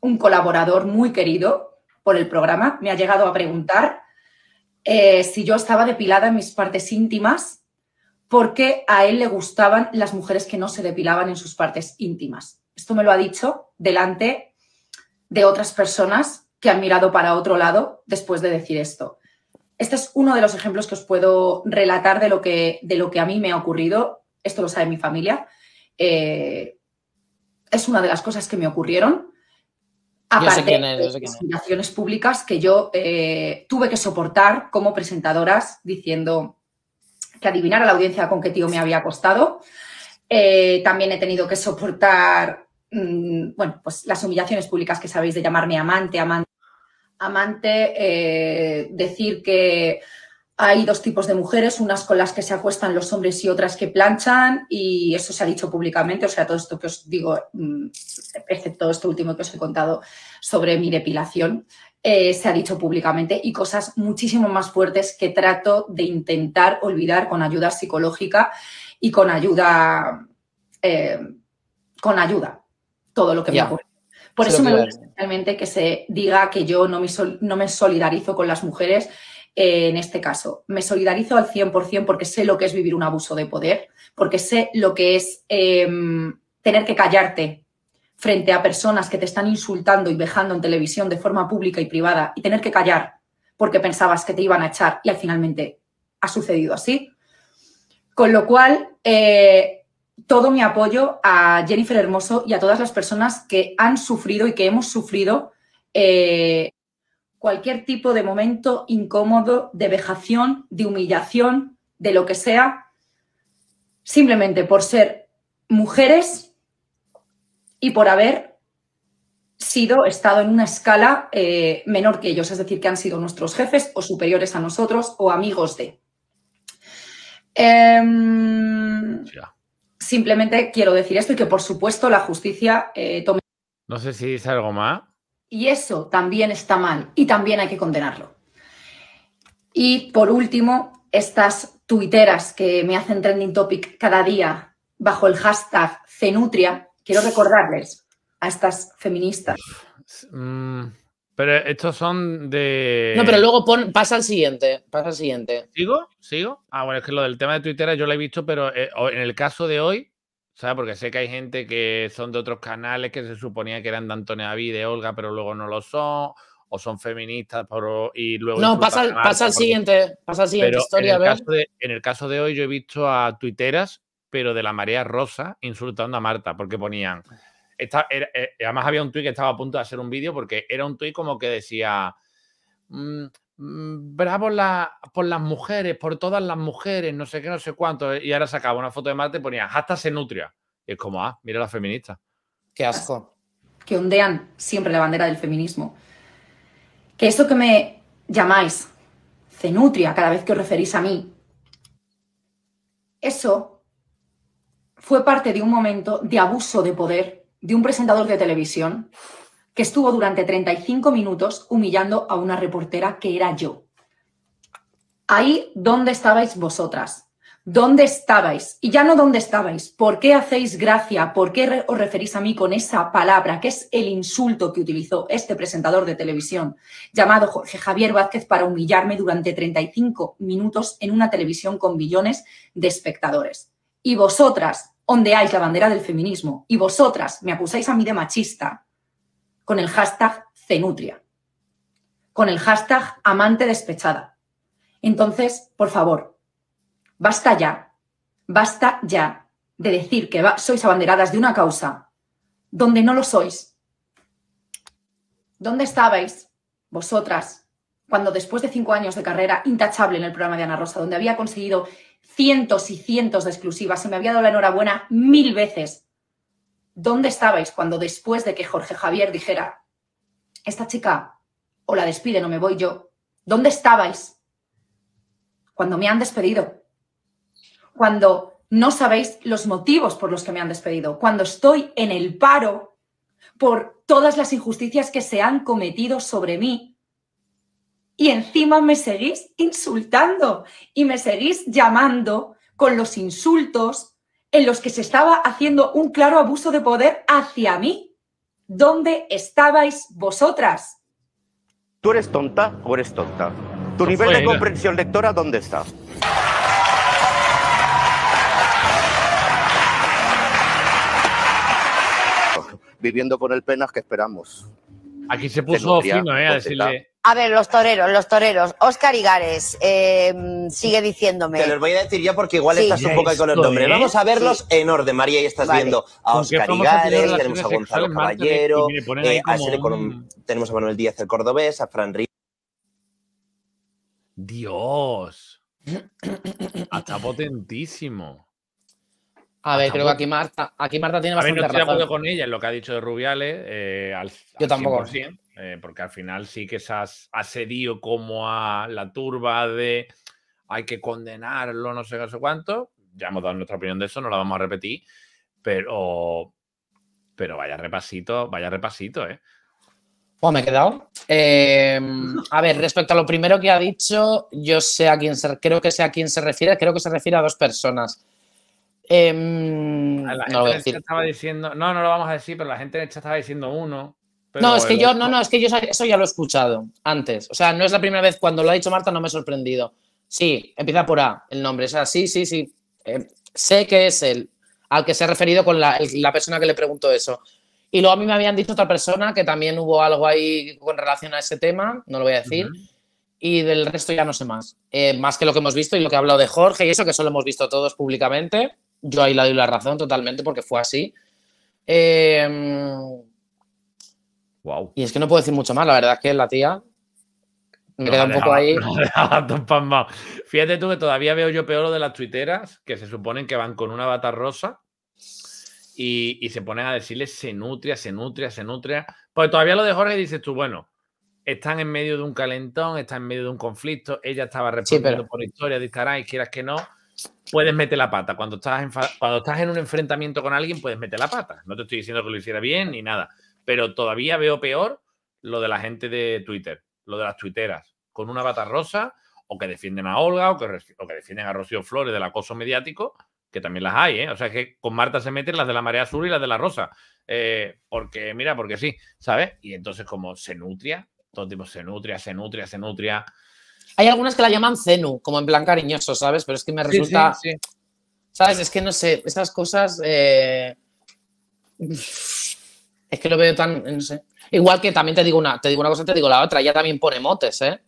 Speaker 4: un colaborador muy querido, por el programa, me ha llegado a preguntar eh, si yo estaba depilada en mis partes íntimas porque a él le gustaban las mujeres que no se depilaban en sus partes íntimas. Esto me lo ha dicho delante de otras personas que han mirado para otro lado después de decir esto. Este es uno de los ejemplos que os puedo relatar de lo que, de lo que a mí me ha ocurrido. Esto lo sabe mi familia. Eh, es una de las cosas que me ocurrieron.
Speaker 1: Aparte de
Speaker 4: públicas que yo eh, tuve que soportar como presentadoras diciendo que adivinar a la audiencia con qué tío me había costado. Eh, también he tenido que soportar mm, bueno, pues las humillaciones públicas que sabéis de llamarme amante, amante, amante, eh, decir que hay dos tipos de mujeres, unas con las que se acuestan los hombres y otras que planchan, y eso se ha dicho públicamente, o sea, todo esto que os digo, mm, excepto esto último que os he contado sobre mi depilación, eh, se ha dicho públicamente, y cosas muchísimo más fuertes que trato de intentar olvidar con ayuda psicológica y con ayuda, eh, con ayuda, todo lo que me ocurre. Por eso, me gusta especialmente que se diga que yo no me, no me solidarizo con las mujeres en este caso. Me solidarizo al 100% porque sé lo que es vivir un abuso de poder, porque sé lo que es em, tener que callarte frente a personas que te están insultando y vejando en televisión de forma pública y privada y tener que callar porque pensabas que te iban a echar y al finalmente ha sucedido así. Con lo cual, eh, todo mi apoyo a Jennifer Hermoso y a todas las personas que han sufrido y que hemos sufrido eh, cualquier tipo de momento incómodo, de vejación, de humillación, de lo que sea, simplemente por ser mujeres y por haber sido, estado en una escala eh, menor que ellos, es decir, que han sido nuestros jefes o superiores a nosotros o amigos de. Em, simplemente quiero decir esto y que, por supuesto, la justicia eh, tome.
Speaker 2: No sé si es algo más.
Speaker 4: Y eso también está mal y también hay que condenarlo. Y por último, estas tuiteras que me hacen trending topic cada día bajo el hashtag Cenutria, quiero
Speaker 1: recordarles a estas feministas.
Speaker 2: Mm, pero estos son de. No, pero luego
Speaker 1: pasa al siguiente. Pasa al siguiente.
Speaker 2: ¿Sigo? ¿Sigo? Ah, bueno, es que lo del tema de Twitter yo lo he visto, pero eh, en el caso de hoy sea, Porque sé que hay gente que son de otros canales que se suponía que eran de Antonio David, de Olga, pero luego no lo son, o son feministas y luego... No, pasa, al, pasa al
Speaker 1: siguiente, pasa siguiente historia. En el, Caso
Speaker 2: de, en el caso de hoy yo he visto a tuiteras, pero de la marea rosa, insultando a Marta, porque ponían... Esta, eh, además había un tuit que estaba a punto de hacer un vídeo, porque era un tuit como que decía... Mm, Mm, bravo por las mujeres, por todas las mujeres, no sé qué, no sé cuánto. Y ahora sacaba una foto de Marte y ponía, hasta se nutria. Y es como, ah, mira la feminista. Qué asco.
Speaker 4: Que ondean siempre la bandera del feminismo. Que eso que me llamáis cenutria cada vez que os referís a mí, eso fue parte de un momento de abuso de poder de un presentador de televisión que estuvo durante 35 minutos humillando a una reportera que era yo. Ahí, ¿dónde estabais vosotras? ¿Dónde estabais? Y ya no dónde estabais. ¿Por qué hacéis gracia? ¿Por qué os referís a mí con esa palabra, que es el insulto que utilizó este presentador de televisión, llamado Jorge Javier Vázquez, para humillarme durante 35 minutos en una televisión con billones de espectadores? Y vosotras hay la bandera del feminismo y vosotras me acusáis a mí de machista, con el hashtag Cenutria, con el hashtag amante despechada. Entonces, por favor, basta ya, basta ya de decir que sois abanderadas de una causa donde no lo sois. ¿Dónde estabais vosotras cuando después de cinco años de carrera intachable en el programa de Ana Rosa, donde había conseguido cientos y cientos de exclusivas, se me había dado la enhorabuena mil veces ¿Dónde estabais cuando después de que Jorge Javier dijera, esta chica o la despide o me voy yo? ¿Dónde estabais cuando me han despedido? Cuando no sabéis los motivos por los que me han despedido, cuando estoy en el paro por todas las injusticias que se han cometido sobre mí. Y encima me seguís insultando y me seguís llamando con los insultos en los que se estaba haciendo un claro abuso de poder hacia mí. ¿Dónde estabais vosotras?
Speaker 3: ¿Tú eres tonta
Speaker 1: o eres tonta? ¿Tu nivel de comprensión
Speaker 3: lectora dónde está?
Speaker 2: Viviendo con el penas que esperamos. Aquí se puso fino, ¿eh? A pues, decirle,
Speaker 5: a ver, los toreros, los toreros. Oscar Igares eh, sigue diciéndome. Te los
Speaker 2: voy a decir yo porque
Speaker 1: igual estás un poco ahí con el nombre. Vamos a ¿eh? verlos en orden, María. Y estás viendo a Oscar Igares, tenemos a Gonzalo Caballero, eh, tenemos a Manuel Díaz, el cordobés, a Fran Ríos.
Speaker 2: Dios. Está potentísimo. A ver, creo que aquí Marta, aquí Marta tiene bastante a ver, no estoy de acuerdo con ella en lo que ha dicho de Rubiales. yo tampoco. Eh, porque al final sí que se ha asedido como a la turba de hay que condenarlo, no sé qué, sé cuánto. Ya hemos dado nuestra opinión de eso, no la vamos a repetir, pero, pero vaya repasito, vaya repasito, ¿eh?
Speaker 1: Pues me he quedado. Eh, a ver, respecto a lo primero que ha dicho, yo sé a quién se, creo que sé a quién se refiere, creo que se refiere a dos personas. Em, la gente lo voy Estaba
Speaker 2: diciendo, no, no lo vamos a decir, pero la gente en estaba diciendo uno no, es que yo, no,
Speaker 1: no, es que yo eso ya lo he escuchado antes. O sea, no es la primera vez cuando lo ha dicho Marta, no me he sorprendido. Sí, empieza por A el nombre. O sea, sí, sí, sí. Eh, sé que es el al que se ha referido con la, persona que le preguntó eso. Y luego a mí me habían dicho otra persona que también hubo algo ahí con relación a ese tema, no lo voy a decir. Y del resto ya no sé más. Eh, más que lo que hemos visto y lo que ha hablado de Jorge y eso, que solo hemos visto todos públicamente. Yo ahí le doy la razón totalmente porque fue así. Eh, y es que no puedo decir mucho más, la verdad es que la tía
Speaker 2: me queda un poco ahí. Fíjate tú que todavía veo yo peor lo de las tuiteras, que se suponen que van con una bata rosa y, se ponen a decirle se nutria, se nutria, se nutria. Pues todavía lo de Jorge dices tú, bueno, están en medio de un calentón, están en medio de un conflicto, ella estaba respondiendo por historia, dice y quieras que no, puedes meter la pata. Cuando estás, cuando estás en un enfrentamiento con alguien, puedes meter la pata. No te estoy diciendo que lo hiciera bien ni nada pero todavía veo peor lo de la gente de Twitter, lo de las tuiteras, con una bata rosa o que defienden a Olga o que, defienden a Rocío Flores del acoso mediático, que también las hay, ¿eh? O sea, que con Marta se meten las de la marea azul y las de la rosa. Eh, porque, mira, porque sí, ¿sabes? Y entonces como se nutria, todo tipo se nutria, se nutria, se nutria.
Speaker 1: Hay algunas que la llaman cenu, como en plan cariñoso, ¿sabes? Pero es que me resulta... ¿Sabes? Es que no sé, esas cosas... Eh, es que lo veo tan. No sé. Igual que también te digo una, te digo una cosa, te digo la otra. ya también pone motes,
Speaker 2: ¿eh?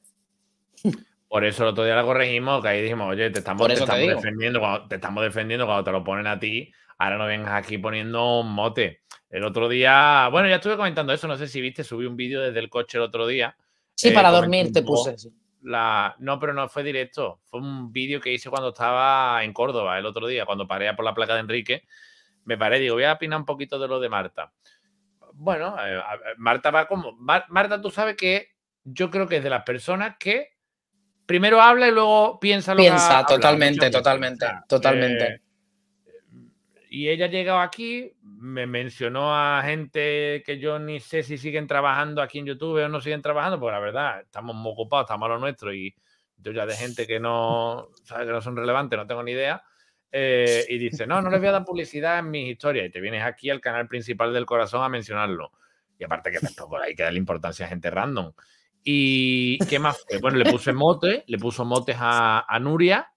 Speaker 2: Por eso el otro día la corregimos, que ahí dijimos, oye, te estamos, defendiendo, cuando, te lo ponen a ti. Ahora no vengas aquí poniendo un mote. El otro día, bueno, ya estuve comentando eso, no sé si viste, subí un vídeo desde el coche el otro día. Sí, eh, para dormir te puse. La... No, pero no fue directo. Fue un vídeo que hice cuando estaba en Córdoba el otro día, cuando paré por la placa de Enrique. Me paré, digo, voy a opinar un poquito de lo de Marta bueno, eh, eh, Marta va como. Marta, tú sabes que yo creo que es de las personas que primero habla y luego piensa lo piensa, que Piensa, totalmente, totalmente, totalmente. Eh, y ella ha llegado aquí, me mencionó a gente que yo ni sé si siguen trabajando aquí en YouTube o no siguen trabajando, porque la verdad, estamos muy ocupados, estamos a lo nuestro y yo ya de gente que no, ¿sabes? que no son relevantes, no tengo ni idea. Eh, y dice, no, no les voy a dar publicidad en mis historias. Y te vienes aquí al canal principal del corazón a mencionarlo. Y aparte que pues, por hay que la importancia a gente random. ¿Y qué más? Bueno, le puse mote, le puso motes a, a Nuria,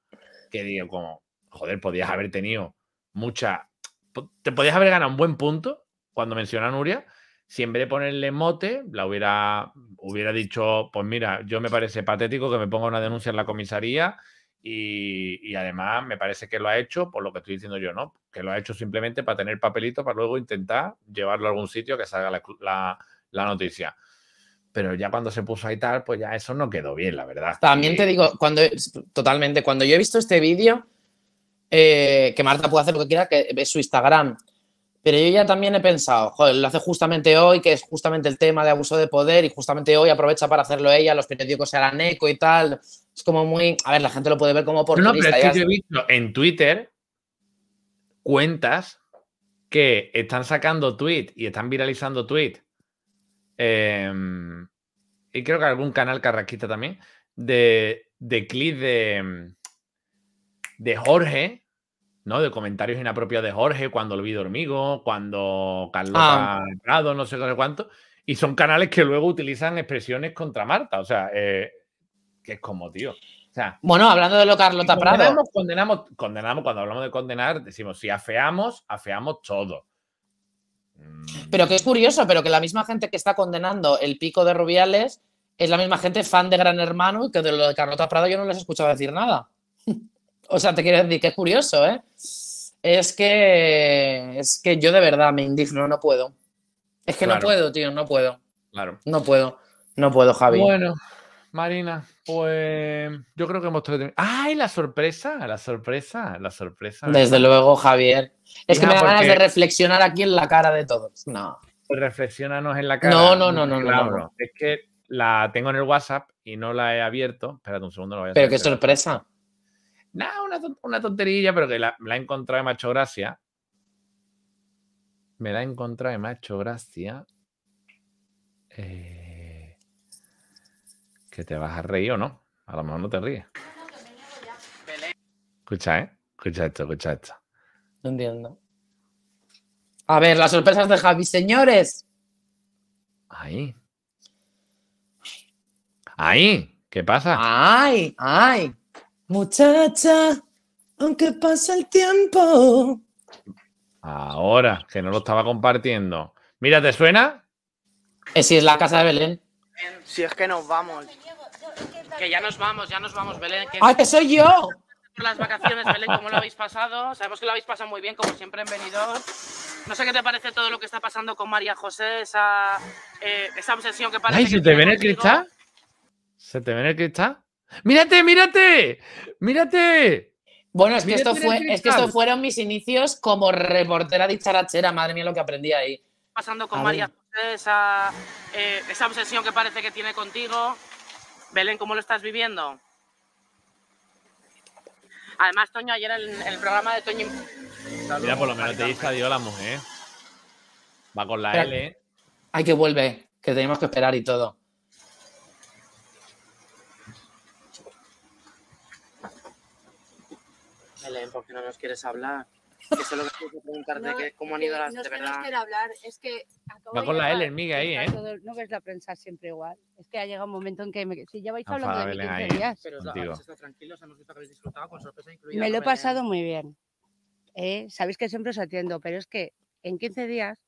Speaker 2: que digo, como, joder, podías haber tenido mucha... Te podías haber ganado un buen punto cuando menciona a Nuria, si en vez de ponerle mote, la hubiera, hubiera dicho, pues mira, yo me parece patético que me ponga una denuncia en la comisaría y, además me parece que lo ha hecho por lo que estoy diciendo yo, ¿no? Que lo ha hecho simplemente para tener papelito para luego intentar llevarlo a algún sitio que salga la, noticia. Pero ya cuando se puso ahí tal, pues ya eso no quedó bien, la verdad. También te digo, cuando totalmente, cuando yo he visto este vídeo,
Speaker 1: eh, que Marta puede hacer lo que quiera, que es su Instagram, pero yo ya también he pensado, joder, lo hace justamente hoy, que es justamente el tema de abuso de poder y justamente hoy aprovecha para hacerlo ella, los periódicos se harán eco y tal. Es como muy, a ver, la gente lo puede ver como por No, pero es que yo he
Speaker 2: visto en Twitter cuentas que están sacando tweet y están viralizando tweet. Em, y creo que algún canal carraquita también de, de clip de, de Jorge ¿no? De comentarios inapropiados de Jorge cuando Olvido Hormigo, cuando Carlos Prado, ah. no sé cuánto. Y son canales que luego utilizan expresiones contra Marta. O sea, eh, que es como, tío. bueno, hablando de lo Carlota Prado. Condenamos, condenamos, cuando hablamos de condenar, decimos, si afeamos, afeamos todo.
Speaker 1: Mm. Pero que es curioso, pero que la misma gente que está condenando el pico de Rubiales es la misma gente fan de Gran Hermano y que de lo de Carlota Prado yo no les he escuchado decir nada. O sea, te quiero decir que es curioso, ¿eh? Es que, es que yo de verdad me indigno, no puedo.
Speaker 2: Es que no puedo, tío, no puedo. Claro. No puedo, no puedo, Javier. Bueno, Marina, pues yo creo que hemos tenido. ¡Ay, la sorpresa! La sorpresa, la sorpresa. Desde luego, Javier. Es que me da ganas de
Speaker 1: reflexionar aquí en la cara de todos. No.
Speaker 2: Pues reflexionanos en la cara. No, no, no, no, no, no, Es que la tengo en el WhatsApp y no la he abierto. Espérate un segundo. Lo voy a Pero qué sorpresa nada, una, una, tonterilla, pero que la, me la he encontrado de macho gracia. Me la he encontrado de macho gracia. Eh, que te vas a reír o no. A lo mejor no te ríes. Escucha, ¿eh? Escucha esto, escucha esto.
Speaker 1: No entiendo. A ver, las sorpresas de Javi, señores.
Speaker 2: Ahí. Ahí. ¿Qué pasa? Ay,
Speaker 1: ay. Muchacha, aunque pasa el tiempo.
Speaker 2: Ahora, que no lo estaba compartiendo. Mira, ¿te suena? Es eh, si es la casa de Belén.
Speaker 1: Si es que nos vamos. Que ya nos vamos, ya nos vamos, Belén. ¡Ay, que soy yo! Por las vacaciones, Belén, ¿cómo lo habéis pasado? Sabemos que lo habéis pasado muy bien, como siempre han venido. No sé qué te parece todo lo que está pasando con María José, esa, eh, obsesión que parece... Ay, ¿se te ve el cristal?
Speaker 2: ¿Se te ven el cristal? ¡Mírate, mírate! ¡Mírate! Bueno, es que, estos esto fue, es que
Speaker 1: fueron mis inicios como reportera dicharachera. Madre mía, lo que aprendí ahí. Pasando con María José, eh, esa, obsesión que parece que tiene contigo. Belén, ¿cómo lo estás viviendo? Además, Toño, ayer en, el programa de Toño.
Speaker 2: Mira, por lo menos te dice adiós la mujer. Va con la L. Hay ¿eh? que vuelve, que tenemos que esperar y todo.
Speaker 1: Belén, ¿por qué no nos quieres hablar? Que solo que preguntarte no, que cómo han ido las no de verdad. nos quiera
Speaker 3: hablar, es que...
Speaker 5: Acabo Va con la L, miga ahí, ¿eh? no ves la prensa siempre igual. Es que ha llegado un momento en que... Me, si ya vais hablando de mí 15 días.
Speaker 1: tranquilos, habéis disfrutado con sorpresa incluida. Me lo he pasado muy
Speaker 5: bien. ¿eh? Sabéis que siempre os atiendo, pero es que en 15 días,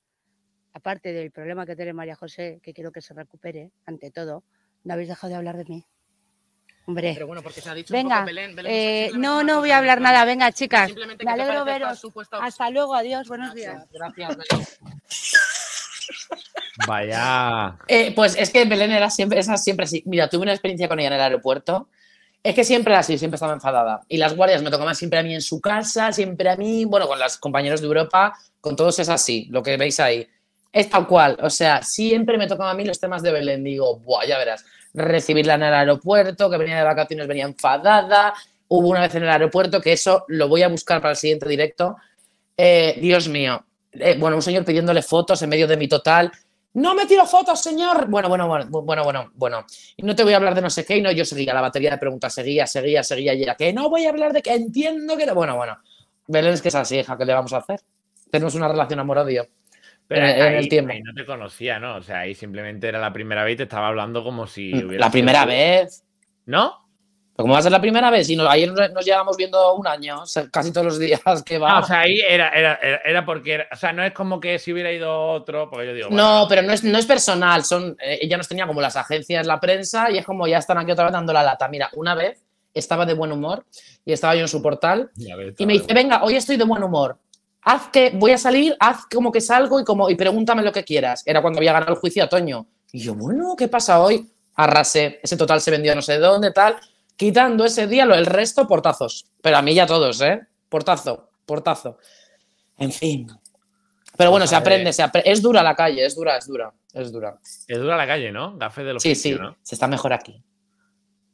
Speaker 5: aparte del problema que tiene María José, que quiero que se recupere, ante todo, no habéis dejado de hablar de mí. Hombre. venga, Belén, no, eh, no voy a hablar nada. Venga, chicas. Me alegro veros. Hasta luego, adiós, buenos días. Gracias, Belén.
Speaker 2: Vaya.
Speaker 1: Eh, pues es que Belén era siempre, siempre así. Mira, tuve una experiencia con ella en el aeropuerto. Es que siempre era así, siempre estaba enfadada. Y las guardias me tocaban siempre a mí en su casa, siempre a mí, bueno, con los compañeros de Europa, con todos es así, lo que veis ahí. Es tal cual, o sea, siempre me tocaban a mí los temas de Belén. Digo, ya verás recibirla en el aeropuerto, que venía de vacaciones, venía enfadada. Hubo una vez en el aeropuerto que eso lo voy a buscar para el siguiente directo. Eh, Dios mío. Eh, bueno, un señor pidiéndole fotos en medio de mi total. No me tiro fotos, señor. Bueno, bueno, bueno, bueno, bueno, bueno. no te voy a hablar de no sé qué. Y no, yo seguía, la batería de preguntas seguía, seguía, seguía. Y era que no voy a hablar de que entiendo que Bueno, bueno. Belén es que es así, hija, ¿qué le vamos a hacer? Tenemos una relación amor-odio. Pero en, ahí, el tiempo.
Speaker 2: no te conocía, ¿no? O sea, ahí simplemente era la primera vez y te estaba hablando como si mm, hubiera. La primera vez. ¿No? ¿Cómo va a ser la primera vez? Y ahí nos llevamos viendo un año, casi todos los días que va. Ah, o sea, ahí era, era, era, porque. o sea, no es como que si hubiera ido otro, porque yo digo. no, pero
Speaker 1: no es, no es personal. Son, eh, ella nos tenía como las agencias, la prensa, y es como ya están aquí otra vez dando la lata. Mira, una vez estaba de buen humor y estaba yo en su portal. y me dice, venga, hoy estoy de buen humor haz que voy a salir, haz como que salgo y como y pregúntame lo que quieras. Era cuando había ganado el juicio a Toño. Y yo, bueno, ¿qué pasa hoy? Arrase, ese total se vendió no sé dónde, tal. Quitando ese día, el resto, portazos. Pero a mí ya todos, ¿eh? Portazo, portazo. En fin. Pero bueno, pues se aprende, se aprende. Es dura la calle, es dura, es dura, es dura.
Speaker 2: Es dura la calle, ¿no? Gafe de los Sí, sí, se está mejor aquí.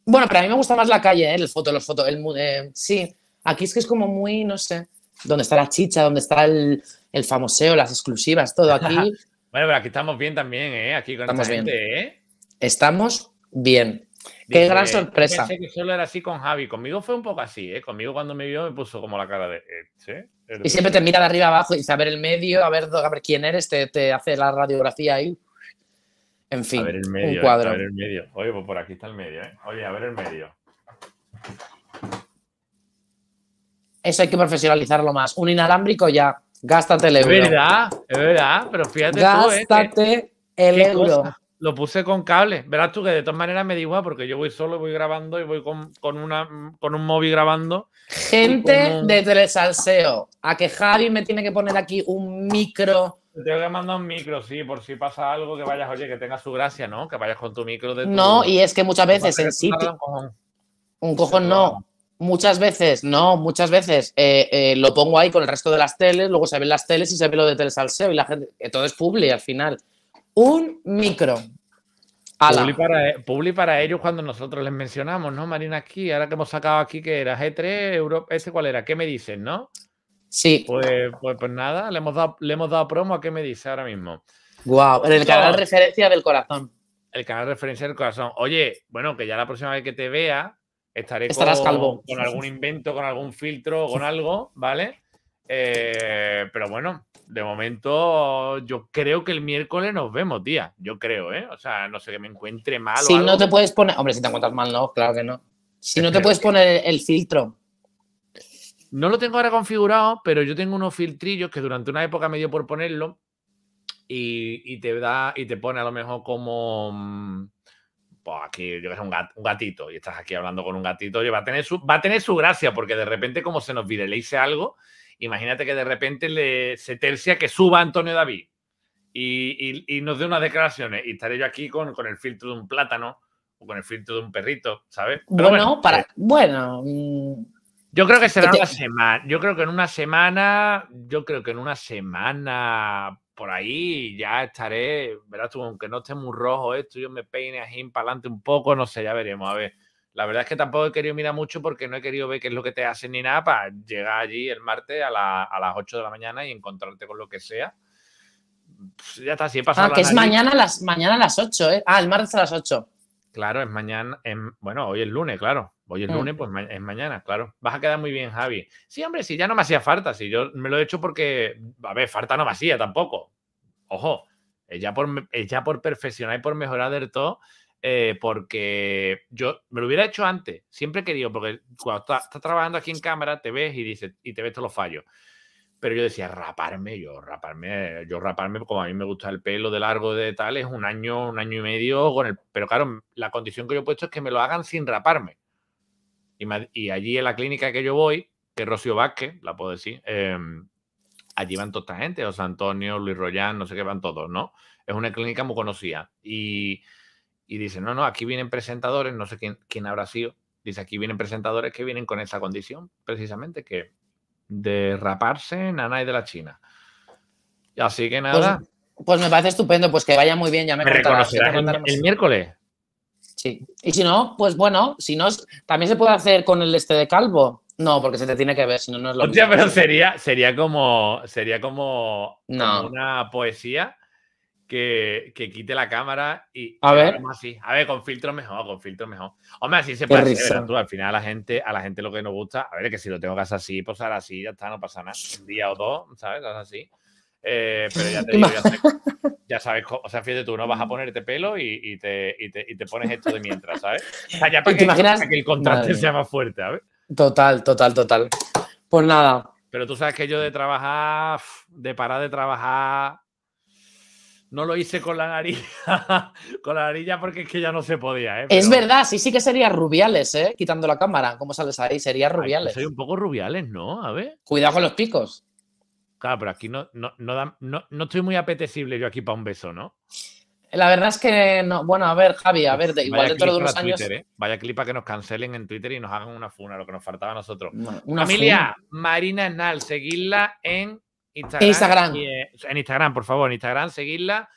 Speaker 1: Bueno, pero a mí me gusta más la calle, ¿eh? El foto, los fotos, el... Eh, sí, aquí es que es como muy, no sé dónde está la chicha, dónde está el, el famoseo, las exclusivas, todo aquí. bueno,
Speaker 2: pero aquí estamos bien también, ¿eh? Aquí con estamos bien. ¿eh?
Speaker 1: Estamos bien.
Speaker 2: Qué gran sorpresa. Yo Pensé que solo era así con Javi. Conmigo fue un poco así, ¿eh? Conmigo cuando me vio me puso como la cara de. Eh, ¿sí? Y siempre te mira de arriba
Speaker 1: abajo y dice, a ver el medio, a ver, a ver quién eres, te, te hace la radiografía ahí.
Speaker 2: En fin, el medio, un eh, cuadro. A ver el medio. Oye, pues por aquí está el medio, ¿eh? Oye, a ver el medio.
Speaker 1: eso hay que profesionalizarlo más. Un inalámbrico ya, gástate el euro. Es verdad,
Speaker 2: es verdad, pero fíjate Gástate
Speaker 1: tú, ¿eh? el euro.
Speaker 2: Lo puse con cable. Verás tú que de todas maneras me di igual porque yo voy solo, voy grabando y voy con, una, con un móvil grabando.
Speaker 1: Gente de Telesalseo, a que Javi me tiene que poner aquí un micro.
Speaker 2: Te tengo que mandar un micro, sí, por si pasa algo que vayas, oye, que tenga su gracia, ¿no? Que vayas con tu micro de No, y es que muchas veces en sitio...
Speaker 1: Un cojón, un no muchas veces, no, muchas veces eh, eh, lo pongo ahí con el resto de las teles, luego se ven las teles y se ve lo de Telesalseo y la gente, todo es publi al final. Un micro. Eh,
Speaker 2: publi para, ellos cuando nosotros les mencionamos, ¿no, Marina? Aquí, ahora que hemos sacado aquí que era G3, Europa, ¿ese cuál era? ¿Qué me dicen, no? Sí. Pues, pues, pues, nada, le hemos, dado, le hemos dado promo a qué me dice ahora mismo.
Speaker 1: Wow, el canal referencia del
Speaker 2: corazón. El canal referencia del corazón. Oye, bueno, que ya la próxima vez que te vea, Estaré con, con algún invento, con algún filtro, con algo, ¿vale? Eh, pero bueno, de momento yo creo que el miércoles nos vemos, tía. Yo creo, ¿eh? O sea, no sé que me encuentre mal. Si o algo. no te puedes
Speaker 1: poner, hombre, si te encuentras
Speaker 2: mal, no, claro que no. Si no te puedes poner
Speaker 1: el filtro.
Speaker 2: No lo tengo ahora configurado, pero yo tengo unos filtrillos que durante una época me dio por ponerlo y te da y te pone a lo mejor como mm, pues aquí, yo que sé, un, gatito, y estás aquí hablando con un gatito, oye, va a tener su, va a tener su gracia, porque de repente, como se nos hice algo, imagínate que de repente le, se tercia que suba Antonio David y, nos dé unas declaraciones, y estaré yo aquí con, el filtro de un plátano o con el filtro de un perrito, ¿sabes? bueno, para.
Speaker 1: Bueno. Mm, yo
Speaker 2: creo que será una semana. Yo creo que en una semana. Yo creo que en una semana por ahí ya estaré, verás tú, aunque no esté muy rojo esto, yo me peine así para adelante un poco, no sé, ya veremos, a ver. La verdad es que tampoco he querido mirar mucho porque no he querido ver qué es lo que te hacen ni nada para llegar allí el martes a, a las 8 de la mañana y encontrarte con lo que sea. ya está, sí he pasado. Ah, que es mañana a, las, mañana las 8, ¿eh? Ah, el martes a las 8. Claro, es mañana, em, bueno, hoy es lunes, claro. Hoy es mm. lunes, pues es mañana, claro. Vas a quedar muy bien, Javi. Sí, hombre, si sí, ya no me hacía falta. Si sí, yo me lo he hecho porque, a ver, falta no me hacía tampoco. Ojo, es ya por, ya por perfeccionar y por mejorar del todo, eh, porque yo me lo hubiera hecho antes. Siempre he querido, porque cuando estás está trabajando aquí en cámara, te ves y dices, y te ves todos los fallos. Pero yo decía, raparme, yo raparme, yo raparme, como a mí me gusta el pelo de largo de tal, es un año, un año y medio con el. Pero claro, la condición que yo he puesto es que me lo hagan sin raparme y, allí en la clínica que yo voy, que Rocío Vázquez, la puedo decir, em, allí van toda esta gente, José Antonio, Luis Royán, no sé qué van todos, ¿no? Es una clínica muy conocida. Y, y dice, no, no, aquí vienen presentadores, no sé quién, quién habrá sido. Dice, aquí vienen presentadores que vienen con esa condición, precisamente, que de raparse en y de la China. Así que pues nada.
Speaker 1: Pues, me parece estupendo, pues que vaya muy bien, ya me, me el miércoles. Sí. Y si no, pues bueno, si no, también se puede hacer con el este de calvo. No, porque se te tiene que ver, si no, no es lo Hostia, pero
Speaker 2: sería, sería como, sería como, una poesía que, que, quite la cámara y a ver. así. A ver, con filtro mejor, con filtro mejor. Hombre, así se puede hacer, Al final a la gente, a la gente lo que nos gusta, a ver, que si lo tengo que hacer así, pues ahora así, ya está, no pasa nada. Un día o dos, ¿sabes? Así. Eh, pero ya te digo, ya sabes, o sea, fíjate tú, no vas a ponerte pelo y, te, te, pones esto de mientras, ¿sabes? O sea, ya para, que, para que el contraste sea más fuerte, ¿sabes?
Speaker 1: Total, total, total.
Speaker 2: Pues nada. Pero tú sabes que yo de trabajar, de parar de trabajar, no lo hice con la nariz, con la nariz porque es que ya no se podía, ¿eh? Es verdad,
Speaker 1: sí, sí que sería Rubiales, ¿eh? Quitando la cámara, ¿cómo sales ahí? Sería pues Rubiales. soy
Speaker 2: un poco Rubiales, ¿no? A ver. Cuidado con los picos. Claro, pero aquí no, no, estoy muy apetecible yo aquí para un beso, ¿no?
Speaker 1: La verdad es que no. Bueno, a ver, Javi, a ver, de, igual dentro de unos años. ¿eh?
Speaker 2: Vaya clipa que nos cancelen en Twitter y nos hagan una funa, lo que nos faltaba a nosotros. una Familia, Marina Nal, seguidla en Instagram. Eh, en Instagram, por favor, en Instagram, seguidla.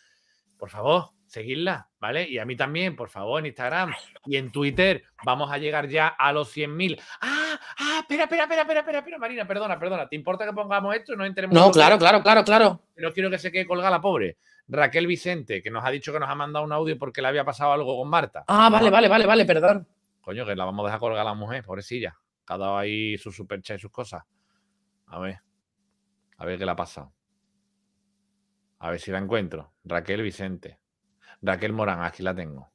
Speaker 2: Por favor, seguidla, ¿vale? Y a mí también, por favor, en Instagram y en Twitter. Vamos a llegar ya a los 100.000. ¡Ah! espera, espera, espera, espera, espera, Marina, perdona, perdona. ¿Te importa que pongamos esto? No entremos. No, claro, claro, claro, claro. No quiero que se quede colgada la pobre. Raquel Vicente, que nos ha dicho que nos ha mandado un audio porque le había pasado algo con Marta. Ah, vale, vale, vale, vale, perdón. Coño, que la vamos a dejar colgar a la mujer, pobrecilla. Que ha dado ahí su supercha y sus cosas. A ver. A ver qué le ha pasado. A ver si la encuentro. Raquel Vicente. Raquel Morán, aquí la tengo.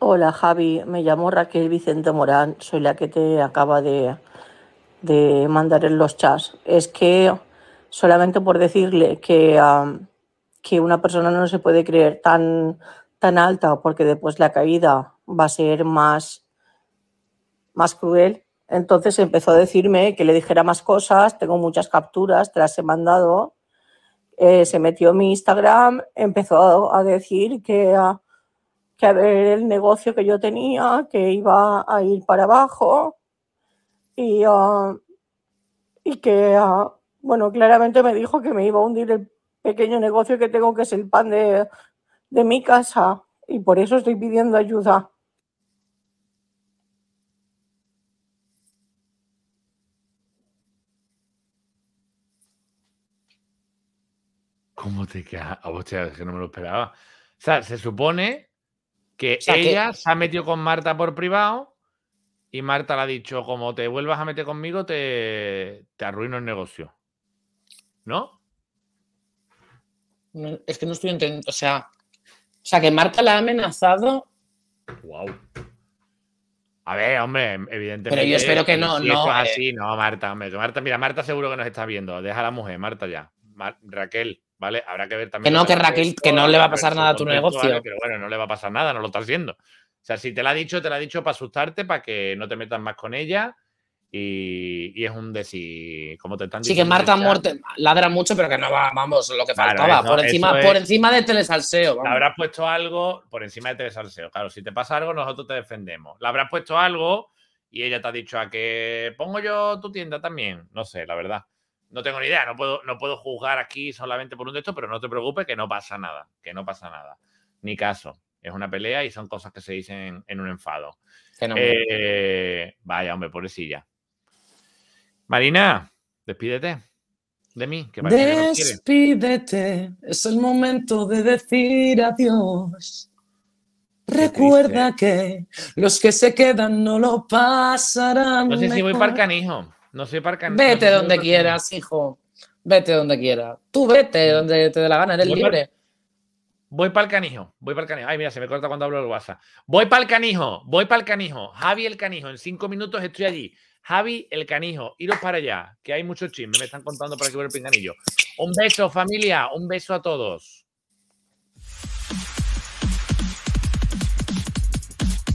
Speaker 5: Hola Javi, me llamo Raquel Vicente Morán, soy la que te acaba de, mandar en los chats. Es que solamente por decirle que, que una persona no se puede creer tan, tan alta porque después la caída va a ser más, más cruel. Entonces empezó a decirme que le dijera más cosas, tengo muchas capturas, te las he mandado. Eh, se metió en mi Instagram, empezó a decir que que a ver el negocio que yo tenía, que iba a ir para abajo y, ah, y que, ah, bueno, claramente me dijo que me iba a hundir el pequeño negocio que tengo, que es el pan de, de mi casa y por eso estoy pidiendo ayuda.
Speaker 2: ¿Cómo te quedas? hostia, es que no me lo esperaba. O sea, se supone que ella se ha metido con Marta por privado y Marta le ha dicho, como te vuelvas a meter conmigo, te, arruino el negocio. ¿No? Es que no estoy entendiendo. O sea, o sea que Marta la ha amenazado. Wow. A ver, hombre, evidentemente. Pero yo espero que no, no. Eh. así, no, Marta, hombre. Marta, mira, Marta seguro que nos está viendo. Deja la mujer, Marta ya. Raquel, ¿vale? Habrá que ver también. Que no, que Raquel, que no le va a pasar nada a tu negocio. Pero bueno, no le va a pasar nada, no lo estás haciendo. O sea, si te la ha dicho, te la ha dicho para asustarte, para que no te metas más con ella. Y, es un decir, ¿Cómo te están diciendo. Sí, que Marta Muerte ladra mucho, pero que no va, vamos, lo que faltaba. por, encima, por encima de Telesalseo. Vamos. Le habrás puesto algo por encima de Telesalseo. Claro, si te pasa algo, nosotros te defendemos. Le habrás puesto algo y ella te ha dicho a que pongo yo tu tienda también. No sé, la verdad no tengo ni idea, no puedo, no puedo juzgar aquí solamente por un texto, pero no te preocupes que no pasa nada, que no pasa nada. Ni caso. Es una pelea y son cosas que se dicen en un enfado. Eh, vaya, hombre, pobrecilla. Marina, despídete de mí.
Speaker 1: despídete, es el momento de decir adiós. Recuerda que los que se quedan no lo pasarán. No sé si voy para canijo.
Speaker 2: No soy para Vete donde quieras,
Speaker 1: hijo. Vete donde quieras. Tú vete mm. donde te dé la gana, eres libre.
Speaker 2: voy para el canijo, voy para el canijo. Ay, mira, se me corta cuando hablo el WhatsApp. Voy para el canijo, voy para el canijo. Javi el canijo, en cinco minutos estoy allí. Javi el canijo, iros para allá, que hay mucho chismes, me están contando para que por el pinganillo. Un beso, familia, un beso a todos.